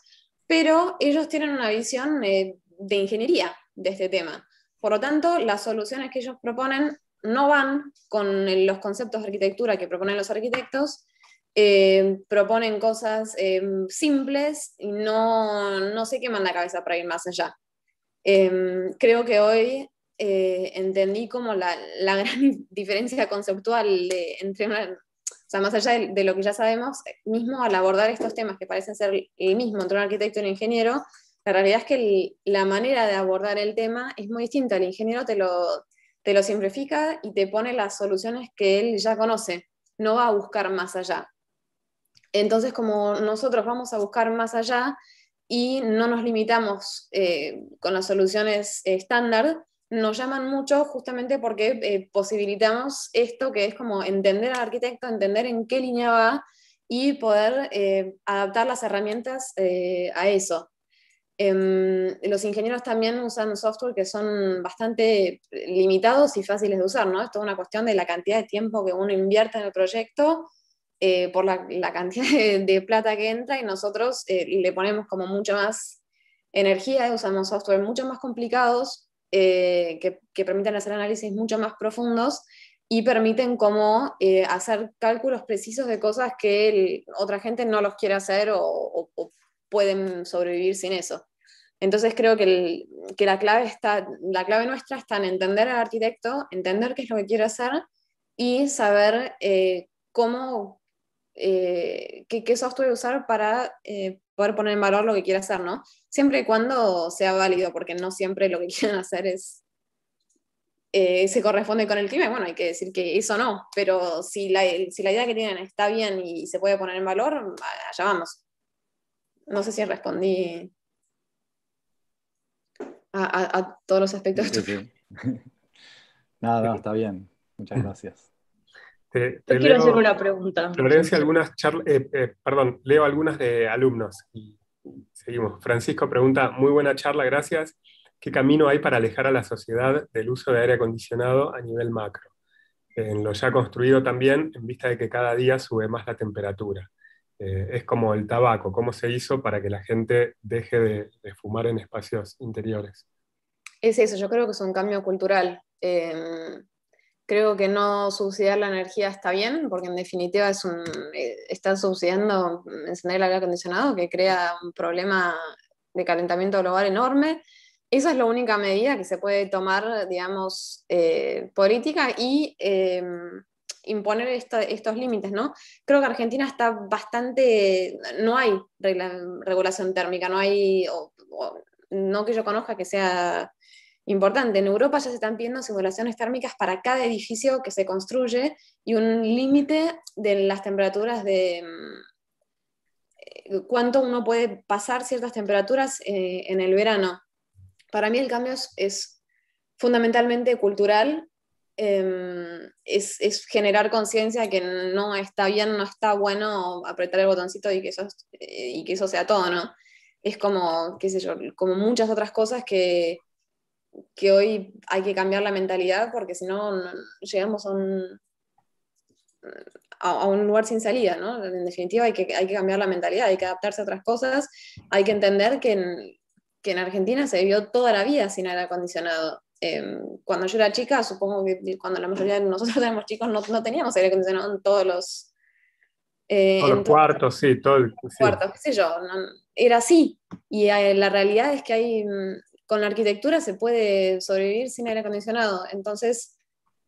pero ellos tienen una visión eh, de ingeniería de este tema. Por lo tanto, las soluciones que ellos proponen no van con los conceptos de arquitectura que proponen los arquitectos, eh, proponen cosas eh, simples y no, no, qué manda la cabeza para ir más allá. creo que hoy entendí como la, gran diferencia conceptual entre una sea, más allá de, lo que ya sabemos, eh, mismo al abordar estos temas que parecen ser el mismo entre un arquitecto y un ingeniero, la realidad es que la manera de abordar el tema es muy distinta. El ingeniero te lo, te lo simplifica y te pone las soluciones que él ya conoce, no va a buscar más allá. Entonces, como nosotros vamos a buscar más allá y no nos limitamos eh, con las soluciones estándar, nos llaman mucho justamente porque eh, posibilitamos esto que es como entender al arquitecto, entender en qué línea va y poder eh, adaptar las herramientas eh, a eso. Em, los ingenieros también usan software que son bastante limitados y fáciles de usar, ¿no? Esto es una cuestión de la cantidad de tiempo que uno invierte en el proyecto, por la, cantidad de, plata que entra y nosotros le ponemos como mucho más energía, usamos software mucho más complicados eh, que, que, permiten hacer análisis mucho más profundos y permiten como eh, hacer cálculos precisos de cosas que otra gente no los quiere hacer o, pueden sobrevivir sin eso. Entonces creo que, la, clave está, la clave nuestra está en entender al arquitecto, entender qué es lo que quiere hacer y saber eh, cómo eh, qué, software usar para eh, poder poner en valor lo que quiere hacer, ¿no? Siempre y cuando sea válido, porque no siempre lo que quieren hacer es eh, se corresponde con el clima, bueno, hay que decir que eso no, pero si la, idea que tienen está bien y se puede poner en valor, allá vamos. No sé si respondí a, todos los aspectos. Nada, está bien. Muchas gracias. Te, quiero hacer una pregunta. Florencia, algunas charlas, eh, eh, perdón, leo algunas de alumnos y seguimos. Francisco pregunta, muy buena charla, gracias. ¿Qué camino hay para alejar a la sociedad del uso de aire acondicionado a nivel macro? En lo ya construido también, en vista de que cada día sube más la temperatura. Eh, es como el tabaco, ¿cómo se hizo para que la gente deje de, fumar en espacios interiores? Es eso, yo creo que es un cambio cultural. Em, Creo que no subsidiar la energía está bien, porque en definitiva es un, eh, está subsidiando encender el aire acondicionado, que crea un problema de calentamiento global enorme. Esa es la única medida que se puede tomar, digamos, eh, política y eh, imponer estos límites, ¿no? Creo que Argentina está bastante, no hay regulación térmica, no hay, no que yo conozca que sea importante. En Europa ya se están viendo simulaciones térmicas para cada edificio que se construye y un límite de las temperaturas de mm, eh, cuánto uno puede pasar ciertas temperaturas eh, en el verano. Para mí el cambio es, fundamentalmente cultural, em, es, generar conciencia que no está bien, no está bueno apretar el botoncito y que eso, eh, y que eso sea todo, ¿no? Es como, qué sé yo, como muchas otras cosas que, que hoy hay que cambiar la mentalidad porque si no, llegamos a un, a, un lugar sin salida, ¿no? En definitiva hay que, hay que cambiar la mentalidad, hay que adaptarse a otras cosas, hay que entender que en, que en Argentina se vivió toda la vida sin aire acondicionado. Em, cuando yo era chica, supongo que cuando la mayoría de nosotros éramos chicos, no, no teníamos aire acondicionado en todos los... Eh, todos los cuartos, sí, todos los sí. qué sé yo. era así. Y eh, la realidad es que hay mm, con la arquitectura se puede sobrevivir sin aire acondicionado. Entonces,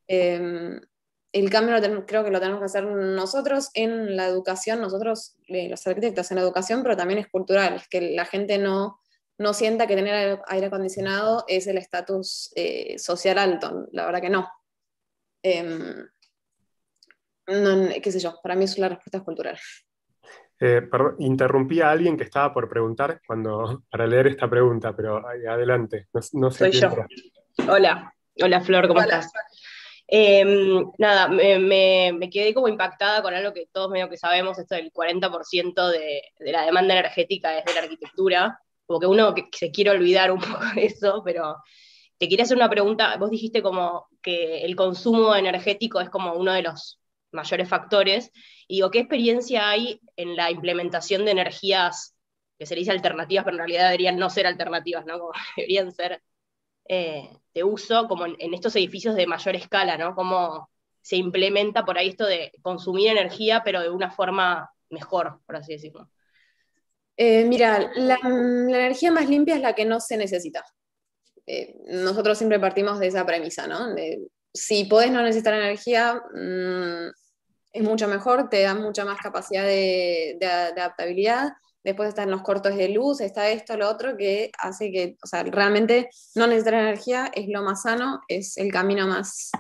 em, el cambio creo que lo tenemos que hacer nosotros en la educación, nosotros eh, los arquitectos en la educación, pero también es cultural, es que la gente no, sienta que tener aire acondicionado es el estatus eh, social alto, la verdad que em, no. Qué sé yo, para mí es la respuesta cultural. Eh, perdón, interrumpí a alguien que estaba por preguntar cuando, para leer esta pregunta, pero adelante. No, Soy yo. Hola, hola Flor, ¿cómo estás? Em, nada, me, quedé como impactada con algo que todos medio que sabemos, esto del 40% de, la demanda energética es de la arquitectura, porque uno se quiere olvidar un poco de eso, pero te quería hacer una pregunta, vos dijiste como que el consumo energético es como uno de los mayores factores, y o ¿qué experiencia hay en la implementación de energías que se dice alternativas, pero en realidad deberían no ser alternativas, ¿no? deberían ser eh, de uso, como en, estos edificios de mayor escala, ¿no? Cómo se implementa por ahí esto de consumir energía, pero de una forma mejor, por así decirlo. Eh, mira, la, energía más limpia es la que no se necesita. Eh, nosotros siempre partimos de esa premisa, ¿no? si podés no necesitar energía, mm, es mucho mejor, te da mucha más capacidad de, adaptabilidad. Después están los cortos de luz, está esto, lo otro, que hace que, o sea, realmente no necesitar energía, es lo más sano, es el camino más,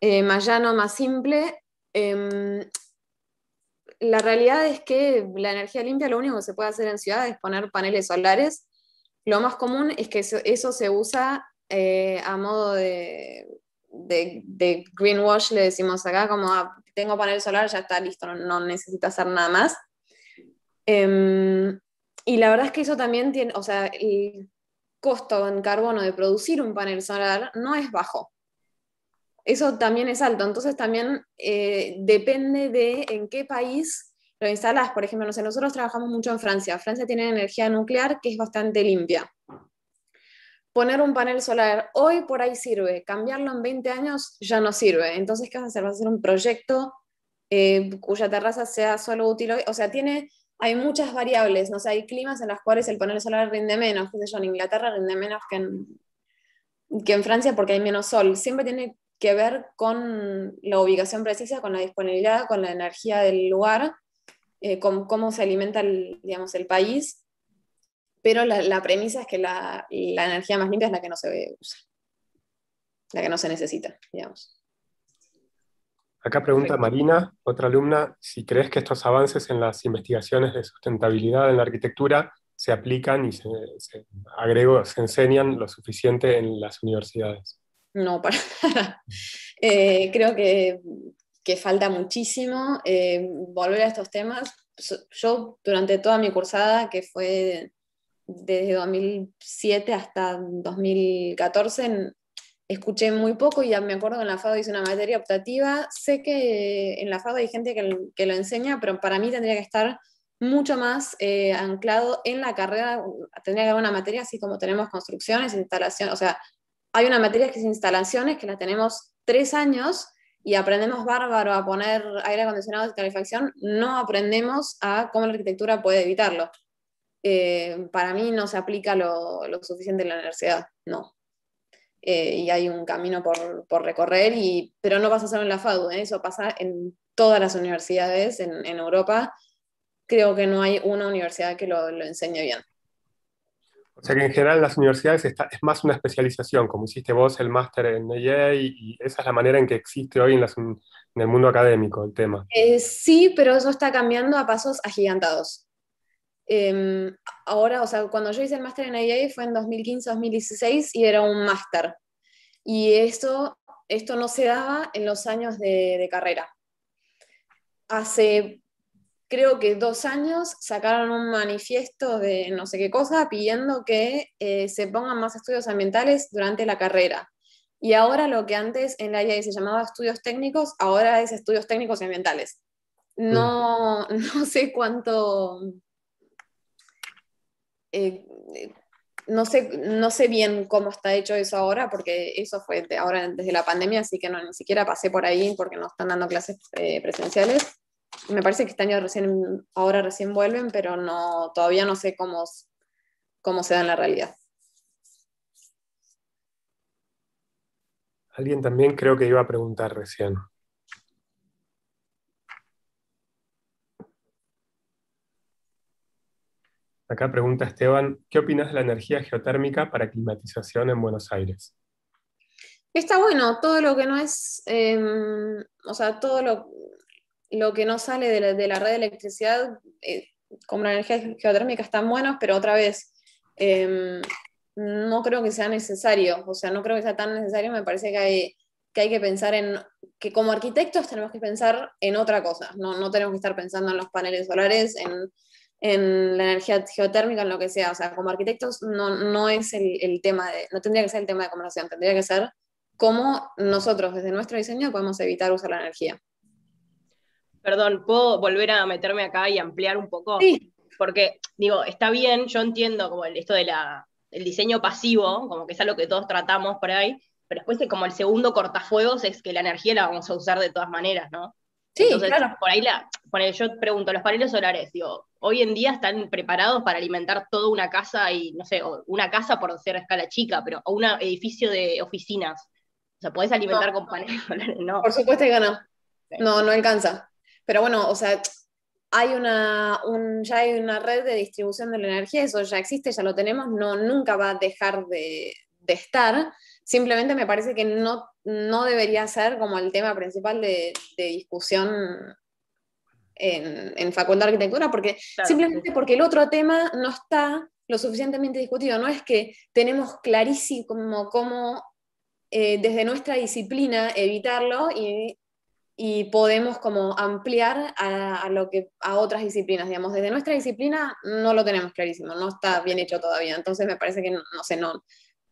eh, más llano, más simple. Em, la realidad es que la energía limpia lo único que se puede hacer en ciudad es poner paneles solares. Lo más común es que eso, se usa eh, a modo de, de, de, greenwash, le decimos acá, como a, tengo panel solar, ya está listo, no, no necesito hacer nada más. Em, y la verdad es que eso también tiene, o sea, el costo en carbono de producir un panel solar no es bajo. Eso también es alto, entonces también eh, depende de en qué país lo instalas. Por ejemplo, no sé, nosotros trabajamos mucho en Francia. Francia tiene energía nuclear que es bastante limpia poner un panel solar hoy por ahí sirve, cambiarlo en 20 años ya no sirve. Entonces, ¿qué vas a hacer? Vas a hacer un proyecto eh, cuya terraza sea solo útil hoy. O sea, tiene, hay muchas variables, ¿no? hay climas en las cuales el panel solar rinde menos, qué yo, en Inglaterra rinde menos que en, que en Francia porque hay menos sol. Siempre tiene que ver con la ubicación precisa, con la disponibilidad, con la energía del lugar, eh, con cómo se alimenta digamos, el país pero la, premisa es que la, energía más limpia es la que no se usa, la que no se necesita, digamos. Acá pregunta Marina, otra alumna, si crees que estos avances en las investigaciones de sustentabilidad en la arquitectura se aplican y se, se enseñan lo suficiente en las universidades. No, para eh, creo que, falta muchísimo eh, volver a estos temas. Yo durante toda mi cursada, que fue desde 2007 hasta 2014 escuché muy poco y ya me acuerdo que en la FAO hice una materia optativa. Sé que en la FAO hay gente que, lo enseña, pero para mí tendría que estar mucho más eh, anclado en la carrera. Tendría que haber una materia así como tenemos construcciones, instalaciones, o sea, hay una materia que es instalaciones que la tenemos tres años y aprendemos bárbaro a poner aire acondicionado y calefacción, no aprendemos a cómo la arquitectura puede evitarlo. Eh, para mí no se aplica lo, suficiente en la universidad, no. Eh, y hay un camino por, recorrer, pero no pasa solo en la FADU, ¿eh? eso pasa en todas las universidades en, Europa. Creo que no hay una universidad que lo, enseñe bien. O sea que en general las universidades es más una especialización, como hiciste vos el máster en EA, y, esa es la manera en que existe hoy en, el mundo académico el tema. sí, pero eso está cambiando a pasos agigantados. Em, ahora, o sea, cuando yo hice el máster en IA fue en 2015-2016 y era un máster. Y esto, esto no se daba en los años de, carrera. Hace creo que dos años sacaron un manifiesto de no sé qué cosa pidiendo que eh, se pongan más estudios ambientales durante la carrera. Y ahora lo que antes en la IA se llamaba estudios técnicos, ahora es estudios técnicos ambientales. No, no sé cuánto, eh, no, sé, no sé bien cómo está hecho eso ahora, porque eso fue ahora desde la pandemia, así que no, ni siquiera pasé por ahí porque no están dando clases eh, presenciales. Me parece que este año recién, ahora recién vuelven, pero no, todavía no sé cómo, cómo se da en la realidad. Alguien también creo que iba a preguntar recién. Acá pregunta Esteban, ¿qué opinas de la energía geotérmica para climatización en Buenos Aires? Está bueno, todo lo que no es, em, o sea, todo lo, lo que no sale de la, red de electricidad eh, como la energía geotérmica están buenos, pero otra vez, em, no creo que sea necesario, o sea, no creo que sea tan necesario, me parece que hay que, hay que pensar en, que como arquitectos tenemos que pensar en otra cosa, no, no tenemos que estar pensando en los paneles solares, en en la energía geotérmica, en lo que sea. O sea, como arquitectos no, no es el, tema de, no tendría que ser el tema de conversación, tendría que ser cómo nosotros desde nuestro diseño podemos evitar usar la energía. Perdón, ¿puedo volver a meterme acá y ampliar un poco? Sí. Porque, digo, está bien, yo entiendo como esto de diseño pasivo, como que es algo que todos tratamos por ahí, pero después como el segundo cortafuegos es que la energía la vamos a usar de todas maneras, ¿no? Por ahí la, yo pregunto, los paneles solares, digo, hoy en día están preparados para alimentar toda una casa y, no sé, una casa por ser a escala chica, pero o un edificio de oficinas. O sea, podés alimentar con paneles solares, ¿no? Por supuesto que no. No, no alcanza. Pero bueno, o sea, hay una, ya hay una red de distribución de la energía, eso ya existe, ya lo tenemos, no, nunca va a dejar de estar. Simplemente me parece que no no debería ser como el tema principal de, discusión en, Facultad de Arquitectura, porque simplemente porque el otro tema no está lo suficientemente discutido, no es que tenemos clarísimo cómo eh, desde nuestra disciplina evitarlo y, podemos como ampliar a, lo que, a otras disciplinas, digamos, desde nuestra disciplina no lo tenemos clarísimo, no está bien hecho todavía, entonces me parece que, no, no sé, no,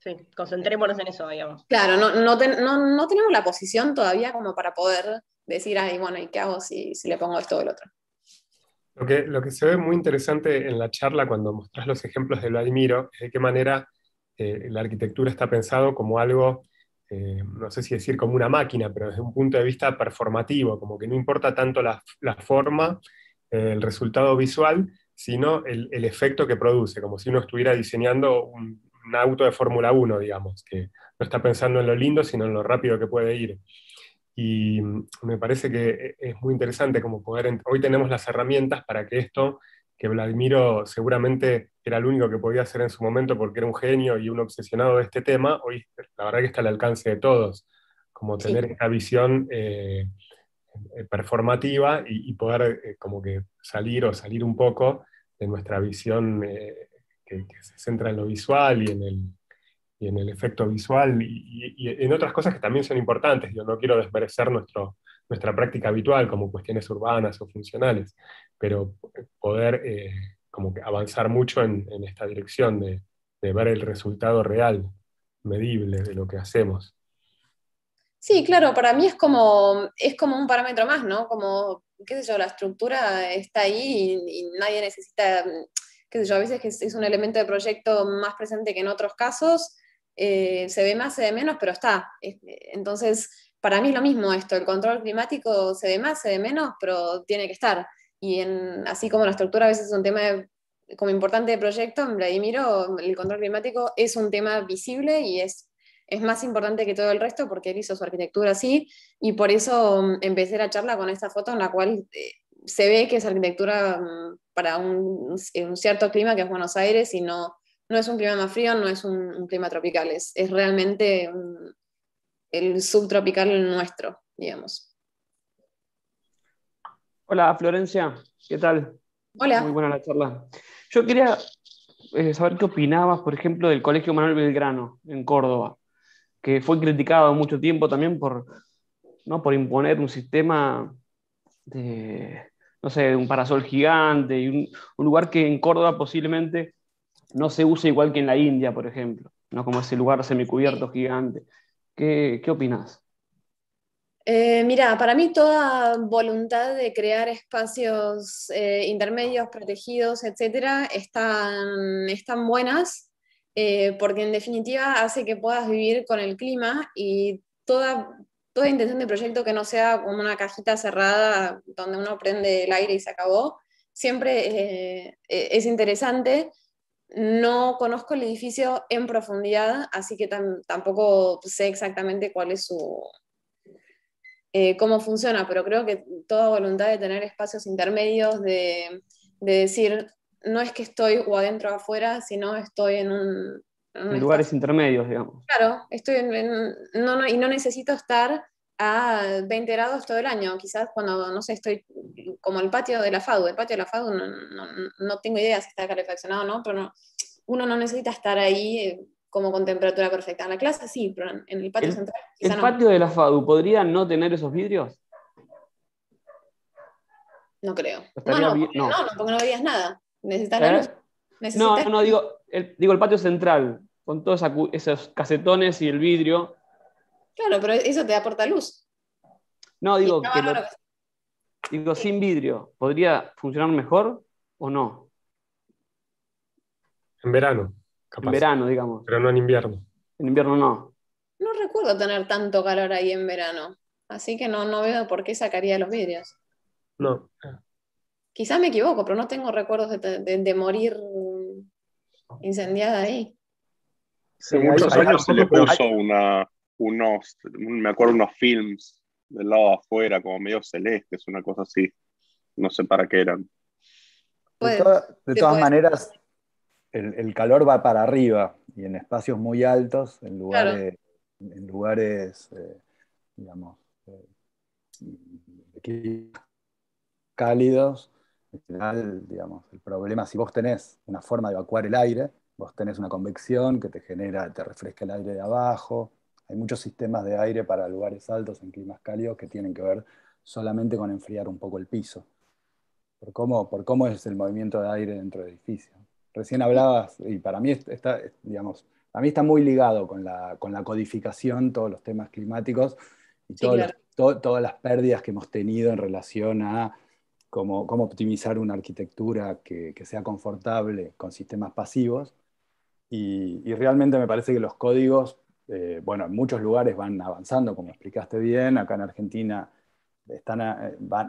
este, concentrémonos en eso, digamos. Claro, no, tenemos la posición todavía como para poder decir, ay, bueno, ¿y qué hago si, le pongo esto o el otro? Lo que, lo que se ve muy interesante en la charla cuando mostrás los ejemplos de Vladimiro es de qué manera eh, la arquitectura está pensado como algo, eh, no sé si decir como una máquina, pero desde un punto de vista performativo, como que no importa tanto la, forma, eh, el resultado visual, sino el, el, efecto que produce, como si uno estuviera diseñando un, un auto de Fórmula 1, digamos, que no está pensando en lo lindo, sino en lo rápido que puede ir. Y me parece que es muy interesante como poder, hoy tenemos las herramientas para que esto, que Vladimiro seguramente era el único que podía hacer en su momento porque era un genio y un obsesionado de este tema, hoy la verdad que está al alcance de todos, como tener esta visión eh, eh, performativa y, poder eh, como que salir o salir un poco de nuestra visión que, se centra en lo visual y en el, y en el efecto visual y, en otras cosas que también son importantes. Yo no quiero desmerecer nuestro, nuestra práctica habitual como cuestiones urbanas o funcionales, pero poder eh, como que avanzar mucho en, esta dirección de, ver el resultado real, medible de lo que hacemos. Sí, claro, para mí es como, es como un parámetro más, ¿no? Como, qué sé yo, la estructura está ahí y nadie necesita yo, a veces que es un elemento de proyecto más presente que en otros casos, eh, se ve más, se ve menos, pero está. Entonces, para mí es lo mismo esto, el control climático se ve más, se ve menos, pero tiene que estar. Y en, así como la estructura a veces es un tema como importante de proyecto, en Vladimiro el control climático es un tema visible y es, es más importante que todo el resto porque él hizo su arquitectura así y por eso mm, empecé la charla con esta foto en la cual eh, se ve que esa arquitectura mm, para un, cierto clima que es Buenos Aires y no, es un clima más frío, no es un, clima tropical, es, realmente el subtropical nuestro, digamos. Hola, Florencia, ¿qué tal? Hola. Muy buena la charla. Yo quería eh, saber qué opinabas, por ejemplo, del Colegio Manuel Belgrano en Córdoba, que fue criticado mucho tiempo también por, por imponer un sistema de no sé, un parasol gigante, y un, lugar que en Córdoba posiblemente no se use igual que en la India, por ejemplo, ¿no? como ese lugar semicubierto gigante. ¿Qué, qué opinas? Eh, mira, para mí toda voluntad de crear espacios eh, intermedios, protegidos, etcétera, están, están buenas, eh, porque en definitiva hace que puedas vivir con el clima y toda toda intención de proyecto que no sea como una cajita cerrada donde uno prende el aire y se acabó, siempre eh, e-, es interesante. No conozco el edificio en profundidad, así que tampoco sé exactamente cuál es su, eh, cómo funciona, pero creo que toda voluntad de tener espacios intermedios, de, de decir, no es que estoy o adentro o afuera, sino estoy en un, en lugares intermedios, digamos. Claro, estoy y no necesito estar a 20 grados todo el año. Quizás cuando, no sé, estoy como el patio de la FADU. El patio de la FADU no, tengo idea si está calefaccionado o no, pero uno no necesita estar ahí eh, como con temperatura perfecta. En la clase sí, pero en el patio central ¿El patio de la FADU podría no tener esos vidrios? No creo. No no, no, no, no veías nada. Necesitas la ¿Eh? No, no, digo digo el patio central con todos esos casetones y el vidrio. Claro, pero eso te aporta luz. No, digo, digo sin vidrio, ¿podría funcionar mejor o no? En verano, capaz. En verano, digamos. Pero no en invierno. En invierno no. No recuerdo tener tanto calor ahí en verano, así que no, no veo por qué sacaría los vidrios. No. Quizás me equivoco, pero no tengo recuerdos de morir incendiada ahí. En muchos años se le puso unos, me acuerdo, unos films del lado de afuera, como medio celestes, una cosa así. No sé para qué eran. de, todas maneras, el, calor va para arriba y en espacios muy altos, en lugares, en lugares eh, digamos, eh, cálidos, digamos, el problema, si vos tenés una forma de evacuar el aire, Vos tenés una convección que te genera, te refresca el aire de abajo. Hay muchos sistemas de aire para lugares altos en climas cálidos que tienen que ver solamente con enfriar un poco el piso. Por cómo, por cómo es el movimiento de aire dentro del edificio. Recién hablabas, y para mí está, digamos, a mí está muy ligado con la, con la codificación, todos los temas climáticos y todas las pérdidas que hemos tenido en relación a cómo, cómo optimizar una arquitectura que, que, sea confortable con sistemas pasivos y, realmente me parece que los códigos, eh, bueno, en muchos lugares van avanzando, como explicaste bien, acá en Argentina eh,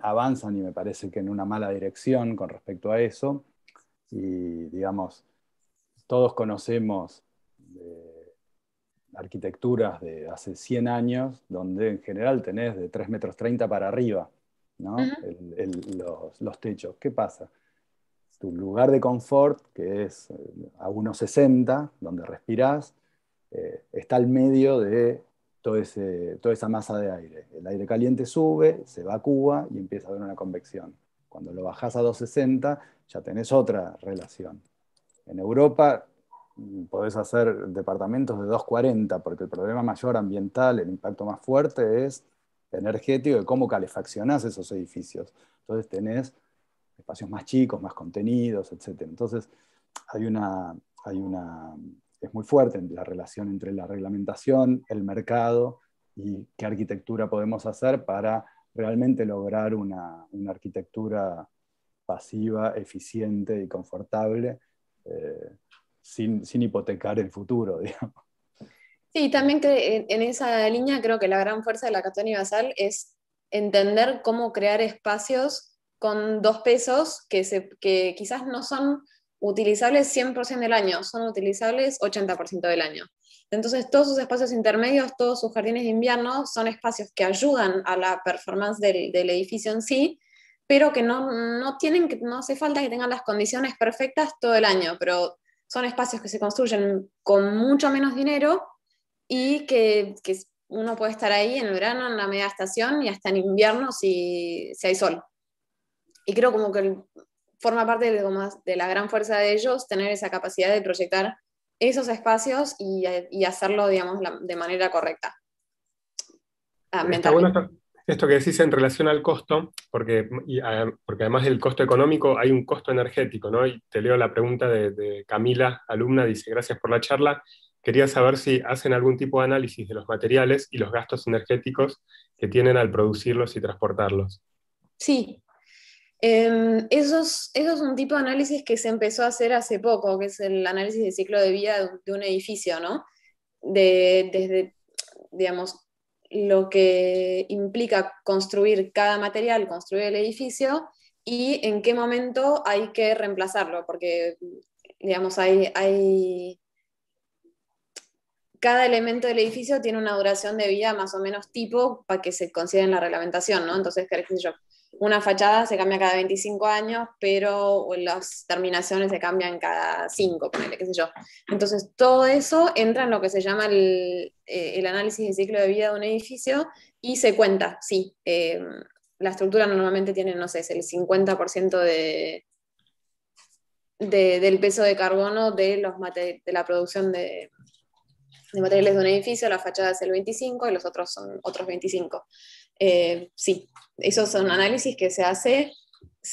avanzan y me parece que en una mala dirección con respecto a eso. Y digamos, todos conocemos eh, arquitecturas de hace 100 años donde en general tenés de 3 metros 30 para arriba los, techos. ¿Qué pasa? tu lugar de confort, que es eh, a 1,60, donde respiras eh, está al medio de toda esa masa de aire. El aire caliente sube, se evacúa y empieza a haber una convección. Cuando lo bajás a 2,60 ya tenés otra relación. En Europa mm, podés hacer departamentos de 2,40 porque el problema mayor ambiental, el impacto más fuerte es energético de cómo calefaccionás esos edificios. Entonces tenés espacios más chicos, más contenidos, etc. Entonces, hay una, hay una, es muy fuerte la relación entre la reglamentación, el mercado y qué arquitectura podemos hacer para realmente lograr una, una arquitectura pasiva, eficiente y confortable, eh, sin, hipotecar el futuro, digamos. Sí, también en esa línea creo que la gran fuerza de la y Basal es entender cómo crear espacios con dos pesos que, se, quizás no son utilizables 100% del año, son utilizables 80% del año. Entonces, todos sus espacios intermedios, todos sus jardines de invierno son espacios que ayudan a la performance del, del edificio en sí, pero que no, no, tienen, no hace falta que tengan las condiciones perfectas todo el año, pero son espacios que se construyen con mucho menos dinero y que, que uno puede estar ahí en verano, en la media estación y hasta en invierno si, si hay sol. Y creo como que forma parte de, la gran fuerza de ellos tener esa capacidad de proyectar esos espacios y, hacerlo, digamos, de manera correcta. Ah, esto, que decís en relación al costo, porque, porque además del costo económico hay un costo energético, ¿no? Y te leo la pregunta de, de Camila, alumna, dice, gracias por la charla. Quería saber si hacen algún tipo de análisis de los materiales y los gastos energéticos que tienen al producirlos y transportarlos. Sí, Em, eso, es, un tipo de análisis que se empezó a hacer hace poco, que es el análisis de ciclo de vida de, un edificio, ¿no? De, desde, digamos, lo que implica construir cada material, construir el edificio y en qué momento hay que reemplazarlo, porque, digamos, hay, hay cada elemento del edificio tiene una duración de vida más o menos tipo para que se considere en la reglamentación, ¿no? Entonces, yo, una fachada se cambia cada 25 años, pero las terminaciones se cambian cada 5, qué sé yo. Entonces, todo eso entra en lo que se llama el, eh, análisis de ciclo de vida de un edificio y se cuenta, sí. Eh, la estructura normalmente tiene, no sé, el 50% del peso de carbono de, los de la producción de, de materiales de un edificio, la fachada es el 25 y los otros son otros 25. Eh, sí, esos son análisis que se hace,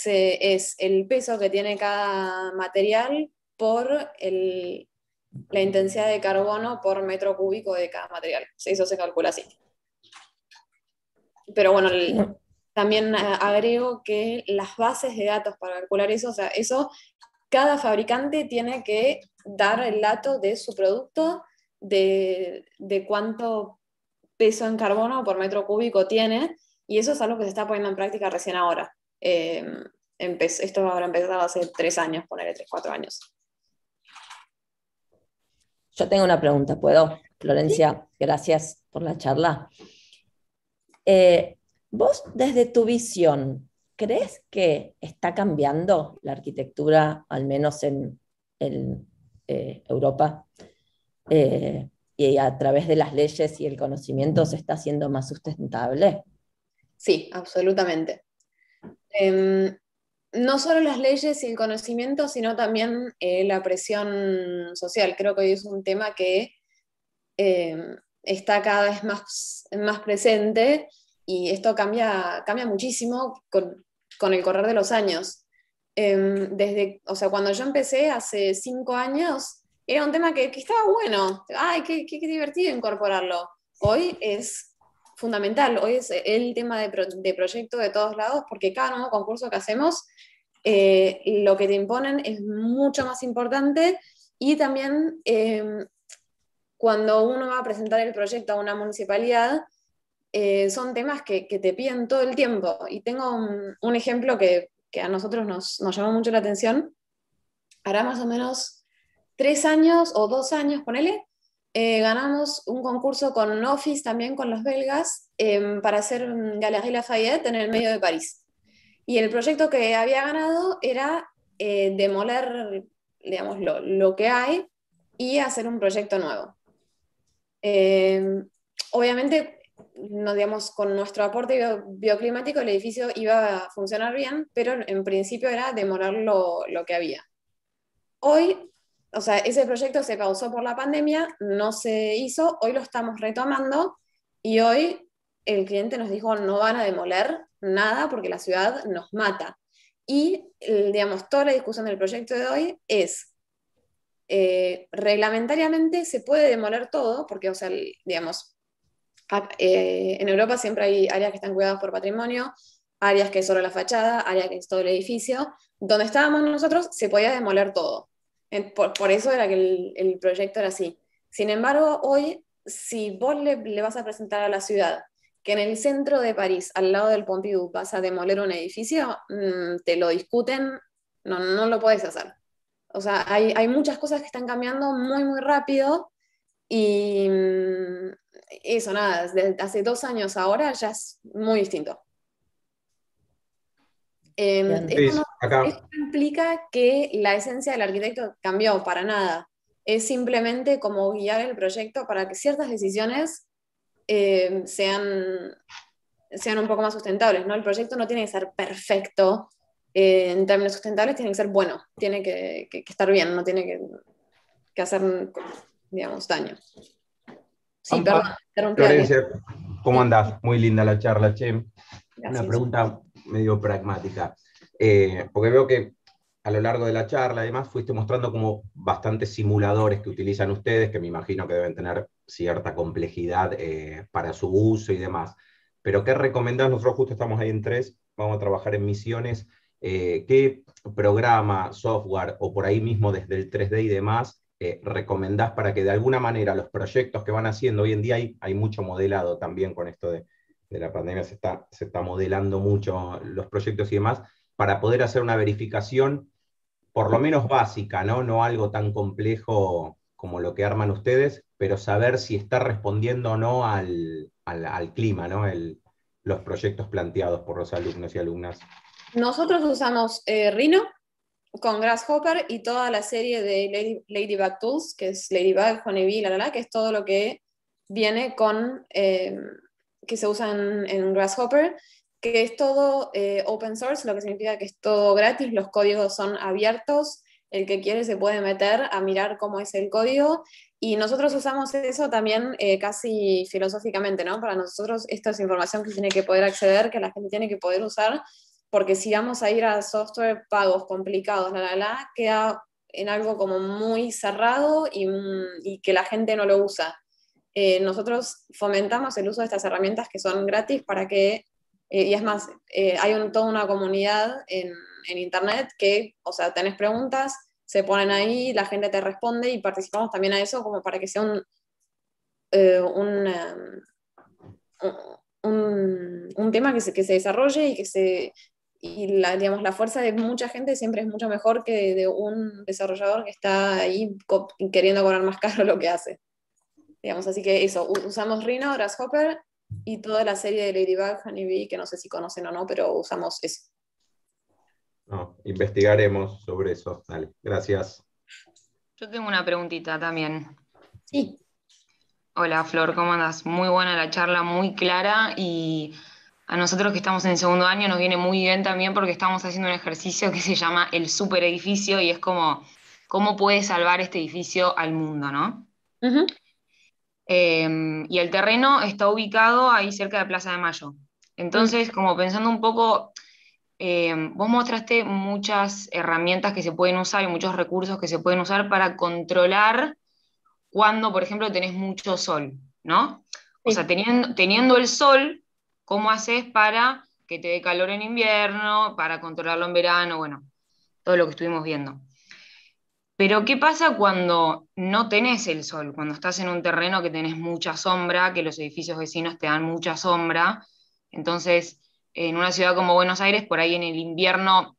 es el peso que tiene cada material por la intensidad de carbono por metro cúbico de cada material. Eso se calcula así. Pero bueno, también agrego que las bases de datos para calcular eso, o sea, eso, cada fabricante tiene que dar el dato de su producto, de, de cuánto peso en carbono por metro cúbico tiene, y eso es algo que se está poniendo en práctica recién ahora. Em, esto habrá empezado hace tres años, ponerle tres, cuatro años. Yo tengo una pregunta, ¿puedo? Florencia, gracias por la charla. Eh, vos, desde tu visión, ¿crees que está cambiando la arquitectura, al menos en, eh, Europa? Eh, y eh, a través de las leyes y el conocimiento se está haciendo más sustentable. Sí, absolutamente. Em, no solo las leyes y el conocimiento, sino también eh, la presión social. Creo que hoy es un tema que em, está cada vez más, más presente y esto cambia, cambia muchísimo con, con el correr de los años. Em, desde, o sea, cuando yo empecé hace cinco años, era un tema que, estaba bueno, ay, qué, qué, divertido incorporarlo. Hoy es fundamental, hoy es el tema de, de proyecto de todos lados, porque cada nuevo concurso que hacemos, eh, lo que te imponen es mucho más importante y también em, cuando uno va a presentar el proyecto a una municipalidad, eh, son temas que, que, te piden todo el tiempo. Y tengo un, ejemplo que, que, a nosotros nos, nos llamó mucho la atención. ahora más o menos tres años o dos años, ponele, eh, ganamos un concurso con Office también con los belgas em, para hacer Galerie Lafayette en el medio de París. Y el proyecto que había ganado era eh, demoler, digamos, lo, que hay y hacer un proyecto nuevo. Em, obviamente, con nuestro aporte bioclimático el edificio iba a funcionar bien, pero en principio era demoler lo, lo que había. Hoy o sea, ese proyecto se causó por la pandemia, no se hizo, hoy lo estamos retomando y hoy el cliente nos dijo no van a demoler nada porque la ciudad nos mata. Y, digamos, toda la discusión del proyecto de hoy es, eh, reglamentariamente se puede demoler todo, porque, o sea, digamos, eh, en Europa siempre hay áreas que están cuidadas por patrimonio, áreas que es solo la fachada, áreas que es todo el edificio. Donde estábamos nosotros se podía demoler todo. Por, eso era que el, proyecto era así. Sin embargo, hoy, si vos le, vas a presentar a la ciudad que en el centro de París, al lado del Pompidou, vas a demoler un edificio, mm, te lo discuten, no, no lo puedes hacer. O sea, hay, hay, muchas cosas que están cambiando muy, muy rápido y mm, eso, nada, desde hace dos años ahora ya es muy distinto. Em, esto, implica que la esencia del arquitecto cambió para nada. Es simplemente como guiar el proyecto para que ciertas decisiones em, sean, sean un poco más sustentables. ¿no? El proyecto no tiene que ser perfecto eh, en términos sustentables, tiene que ser bueno, tiene que, estar bien, no tiene que, hacer, digamos, daño. Sí, perdón, ¿cómo andás? Muy linda la charla, Che. Una pregunta medio pragmática, eh, porque veo que a lo largo de la charla, además, fuiste mostrando como bastantes simuladores que utilizan ustedes, que me imagino que deben tener cierta complejidad eh, para su uso y demás. Pero, ¿qué recomendás? Nosotros justo estamos ahí en tres, vamos a trabajar en misiones. Eh, ¿Qué programa, software o por ahí mismo desde el 3D y demás recomendás para que de alguna manera los proyectos que van haciendo hoy en día hay mucho modelado también con esto de, de la pandemia se está, se está modelando mucho los proyectos y demás, para poder hacer una verificación por lo menos básica, ¿no? No algo tan complejo como lo que arman ustedes, pero saber si está respondiendo o no al, al, clima, ¿no? El, los proyectos planteados por los alumnos y alumnas. Nosotros usamos eh, Rino, con Grasshopper y toda la serie de Lady, Ladybug Tools, que es Ladybug, Honeybee, la, la, la, que es todo lo que viene con... Eh, que se usan en Grasshopper, que es todo eh, open source, lo que significa que es todo gratis, los códigos son abiertos, el que quiere se puede meter a mirar cómo es el código y nosotros usamos eso también eh, casi filosóficamente, ¿no? Para nosotros esto es información que tiene que poder acceder, que la gente tiene que poder usar, porque si vamos a ir a software pagos complicados, la, la, queda en algo como muy cerrado y que la gente no lo usa. Eh, nosotros fomentamos el uso de estas herramientas que son gratis para que, eh, y es más, eh, hay toda una comunidad en, Internet que, o sea, tenés preguntas, se ponen ahí, la gente te responde y participamos también a eso como para que sea un, um, un, un, tema que se, que se, desarrolle y que se... Y la, digamos, la fuerza de mucha gente siempre es mucho mejor que de un desarrollador que está ahí queriendo cobrar más caro lo que hace. Digamos, así que eso, usamos Rhino, Grasshopper y toda la serie de Ladybug, Honeybee, que no sé si conocen o no, pero usamos eso. investigaremos sobre eso. Dale, gracias. Yo tengo una preguntita también. Sí. Hola Flor, ¿cómo andas? Muy buena la charla, muy clara y a nosotros que estamos en segundo año nos viene muy bien también porque estamos haciendo un ejercicio que se llama el super edificio y es como cómo puede salvar este edificio al mundo, ¿no? Em, y el terreno está ubicado ahí cerca de Plaza de Mayo. Entonces, como pensando un poco, em, vos mostraste muchas herramientas que se pueden usar y muchos recursos que se pueden usar para controlar cuando, por ejemplo, tenés mucho sol, ¿no? O sea, teniendo el sol, ¿cómo haces para que te dé calor en invierno, para controlarlo en verano? Bueno, todo lo que estuvimos viendo. Pero ¿qué pasa cuando no tenés el sol? Cuando estás en un terreno que tenés mucha sombra, que los edificios vecinos te dan mucha sombra. Entonces, en una ciudad como Buenos Aires, por ahí en el invierno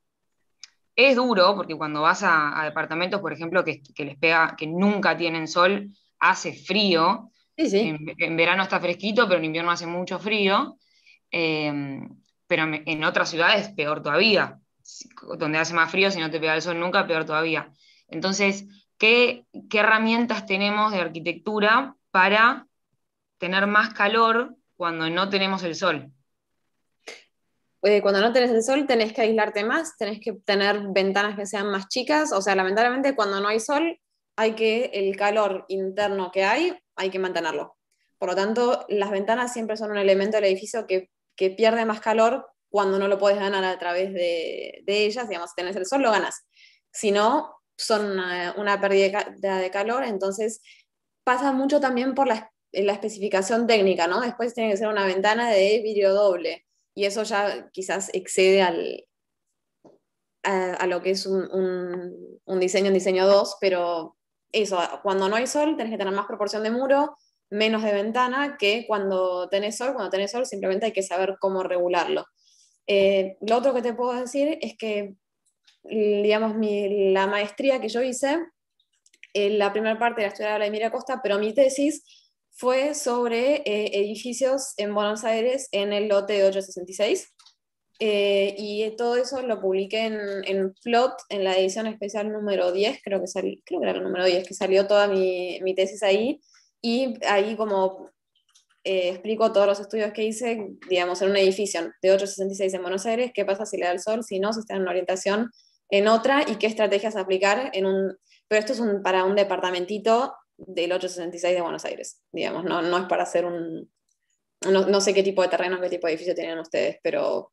es duro, porque cuando vas a, departamentos, por ejemplo, que, les pega, que nunca tienen sol, hace frío. En, verano está fresquito, pero en invierno hace mucho frío. Em, pero en otras ciudades peor todavía. Donde hace más frío, si no te pega el sol nunca, peor todavía. Entonces, ¿qué, herramientas tenemos de arquitectura para tener más calor cuando no tenemos el sol? Eh, cuando no tenés el sol tenés que aislarte más, tenés que tener ventanas que sean más chicas, o sea, lamentablemente cuando no hay sol hay que el calor interno que hay, hay que mantenerlo. Por lo tanto, las ventanas siempre son un elemento del edificio que, pierde más calor cuando no lo puedes ganar a través de, ellas, digamos, si tenés el sol, lo ganas. Si no, son una, pérdida de calor, entonces pasa mucho también por la, especificación técnica, ¿no? Después tiene que ser una ventana de vidrio doble y eso ya quizás excede al, a, lo que es un, un, un diseño en diseño 2, pero eso, cuando no hay sol tenés que tener más proporción de muro, menos de ventana que cuando tenés sol. Cuando tenés sol simplemente hay que saber cómo regularlo. Eh, lo otro que te puedo decir es que Mm, digamos, la maestría que yo hice, eh, la primera parte la estudié a Vladimir costa pero mi tesis fue sobre eh, edificios en Buenos Aires en el lote de 866. Eh, y todo eso lo publiqué en, en, Plot, en la edición especial número 10, creo que, creo que era el número 10, que salió toda mi, mi tesis ahí. Y ahí como explico todos los estudios que hice, digamos, en un edificio de 866 en Buenos Aires, qué pasa si le da el sol, si no, si está en una orientación en otra y qué estrategias aplicar en un... Pero esto es un, para un departamentito del 866 de Buenos Aires, digamos, no, es para hacer un... No, sé qué tipo de terreno, qué tipo de edificio tienen ustedes, pero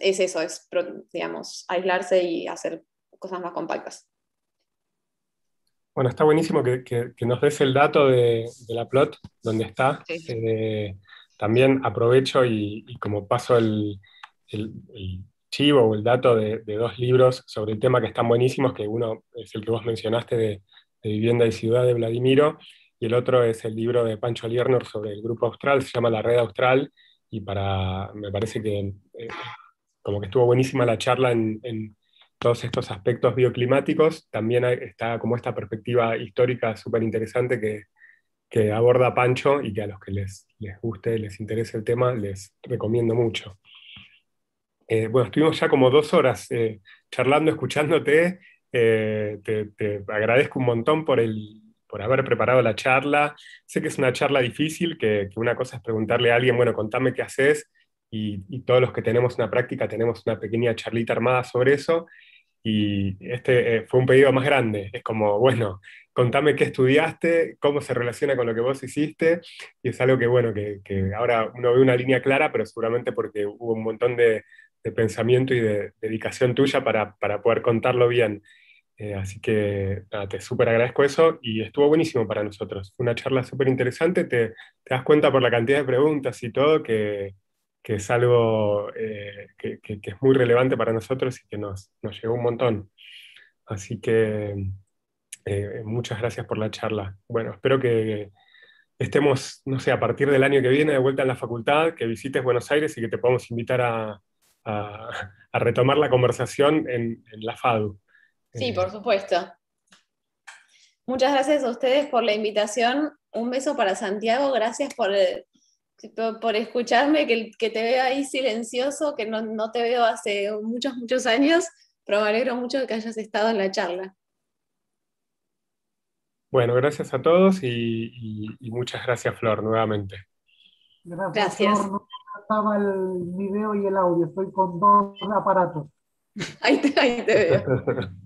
es eso, es, digamos, aislarse y hacer cosas más compactas. Bueno, está buenísimo que, nos des el dato de, la plot, donde está. Eh, también aprovecho y, como paso el, el, o el dato de, dos libros sobre el tema que están buenísimos, que uno es el que vos mencionaste de, Vivienda y Ciudad de Vladimiro, y el otro es el libro de Pancho Liernor sobre el grupo austral, se llama La Red Austral, y para, me parece que eh, como que estuvo buenísima la charla en, todos estos aspectos bioclimáticos, también está como esta perspectiva histórica súper interesante que, que aborda Pancho y que a los que les, les guste, les interese el tema, les recomiendo mucho. Eh, bueno, estuvimos ya como dos horas eh, charlando, escuchándote. Eh, te, agradezco un montón por, el, por haber preparado la charla. Sé que es una charla difícil, que, una cosa es preguntarle a alguien, bueno, contame qué haces, y, todos los que tenemos una práctica tenemos una pequeña charlita armada sobre eso. Y este fue un pedido más grande. Es como, bueno, contame qué estudiaste, cómo se relaciona con lo que vos hiciste, y es algo que, bueno, que, que, ahora uno ve una línea clara, pero seguramente porque hubo un montón de, de pensamiento y de dedicación tuya para, para poder contarlo bien. Eh, así que te súper agradezco eso y estuvo buenísimo para nosotros. Una charla súper interesante, te, te, das cuenta por la cantidad de preguntas y todo que, que es algo eh, que, que, es muy relevante para nosotros y que nos, nos llegó un montón. Así que eh, muchas gracias por la charla. Bueno, espero que estemos, no sé, a partir del año que viene de vuelta en la facultad, que visites Buenos Aires y que te podamos invitar a, a, retomar la conversación en, la FADU. Sí, eh, por supuesto. Muchas gracias a ustedes por la invitación. Un beso para Santiago. Gracias por, por escucharme, que, que te veo ahí silencioso, que no, te veo hace muchos, muchos años, pero me alegro mucho que hayas estado en la charla. Bueno, gracias a todos y, muchas gracias, Flor, nuevamente. gracias estaba el video y el audio. Estoy con dos aparatos. Ahí te, ahí te veo.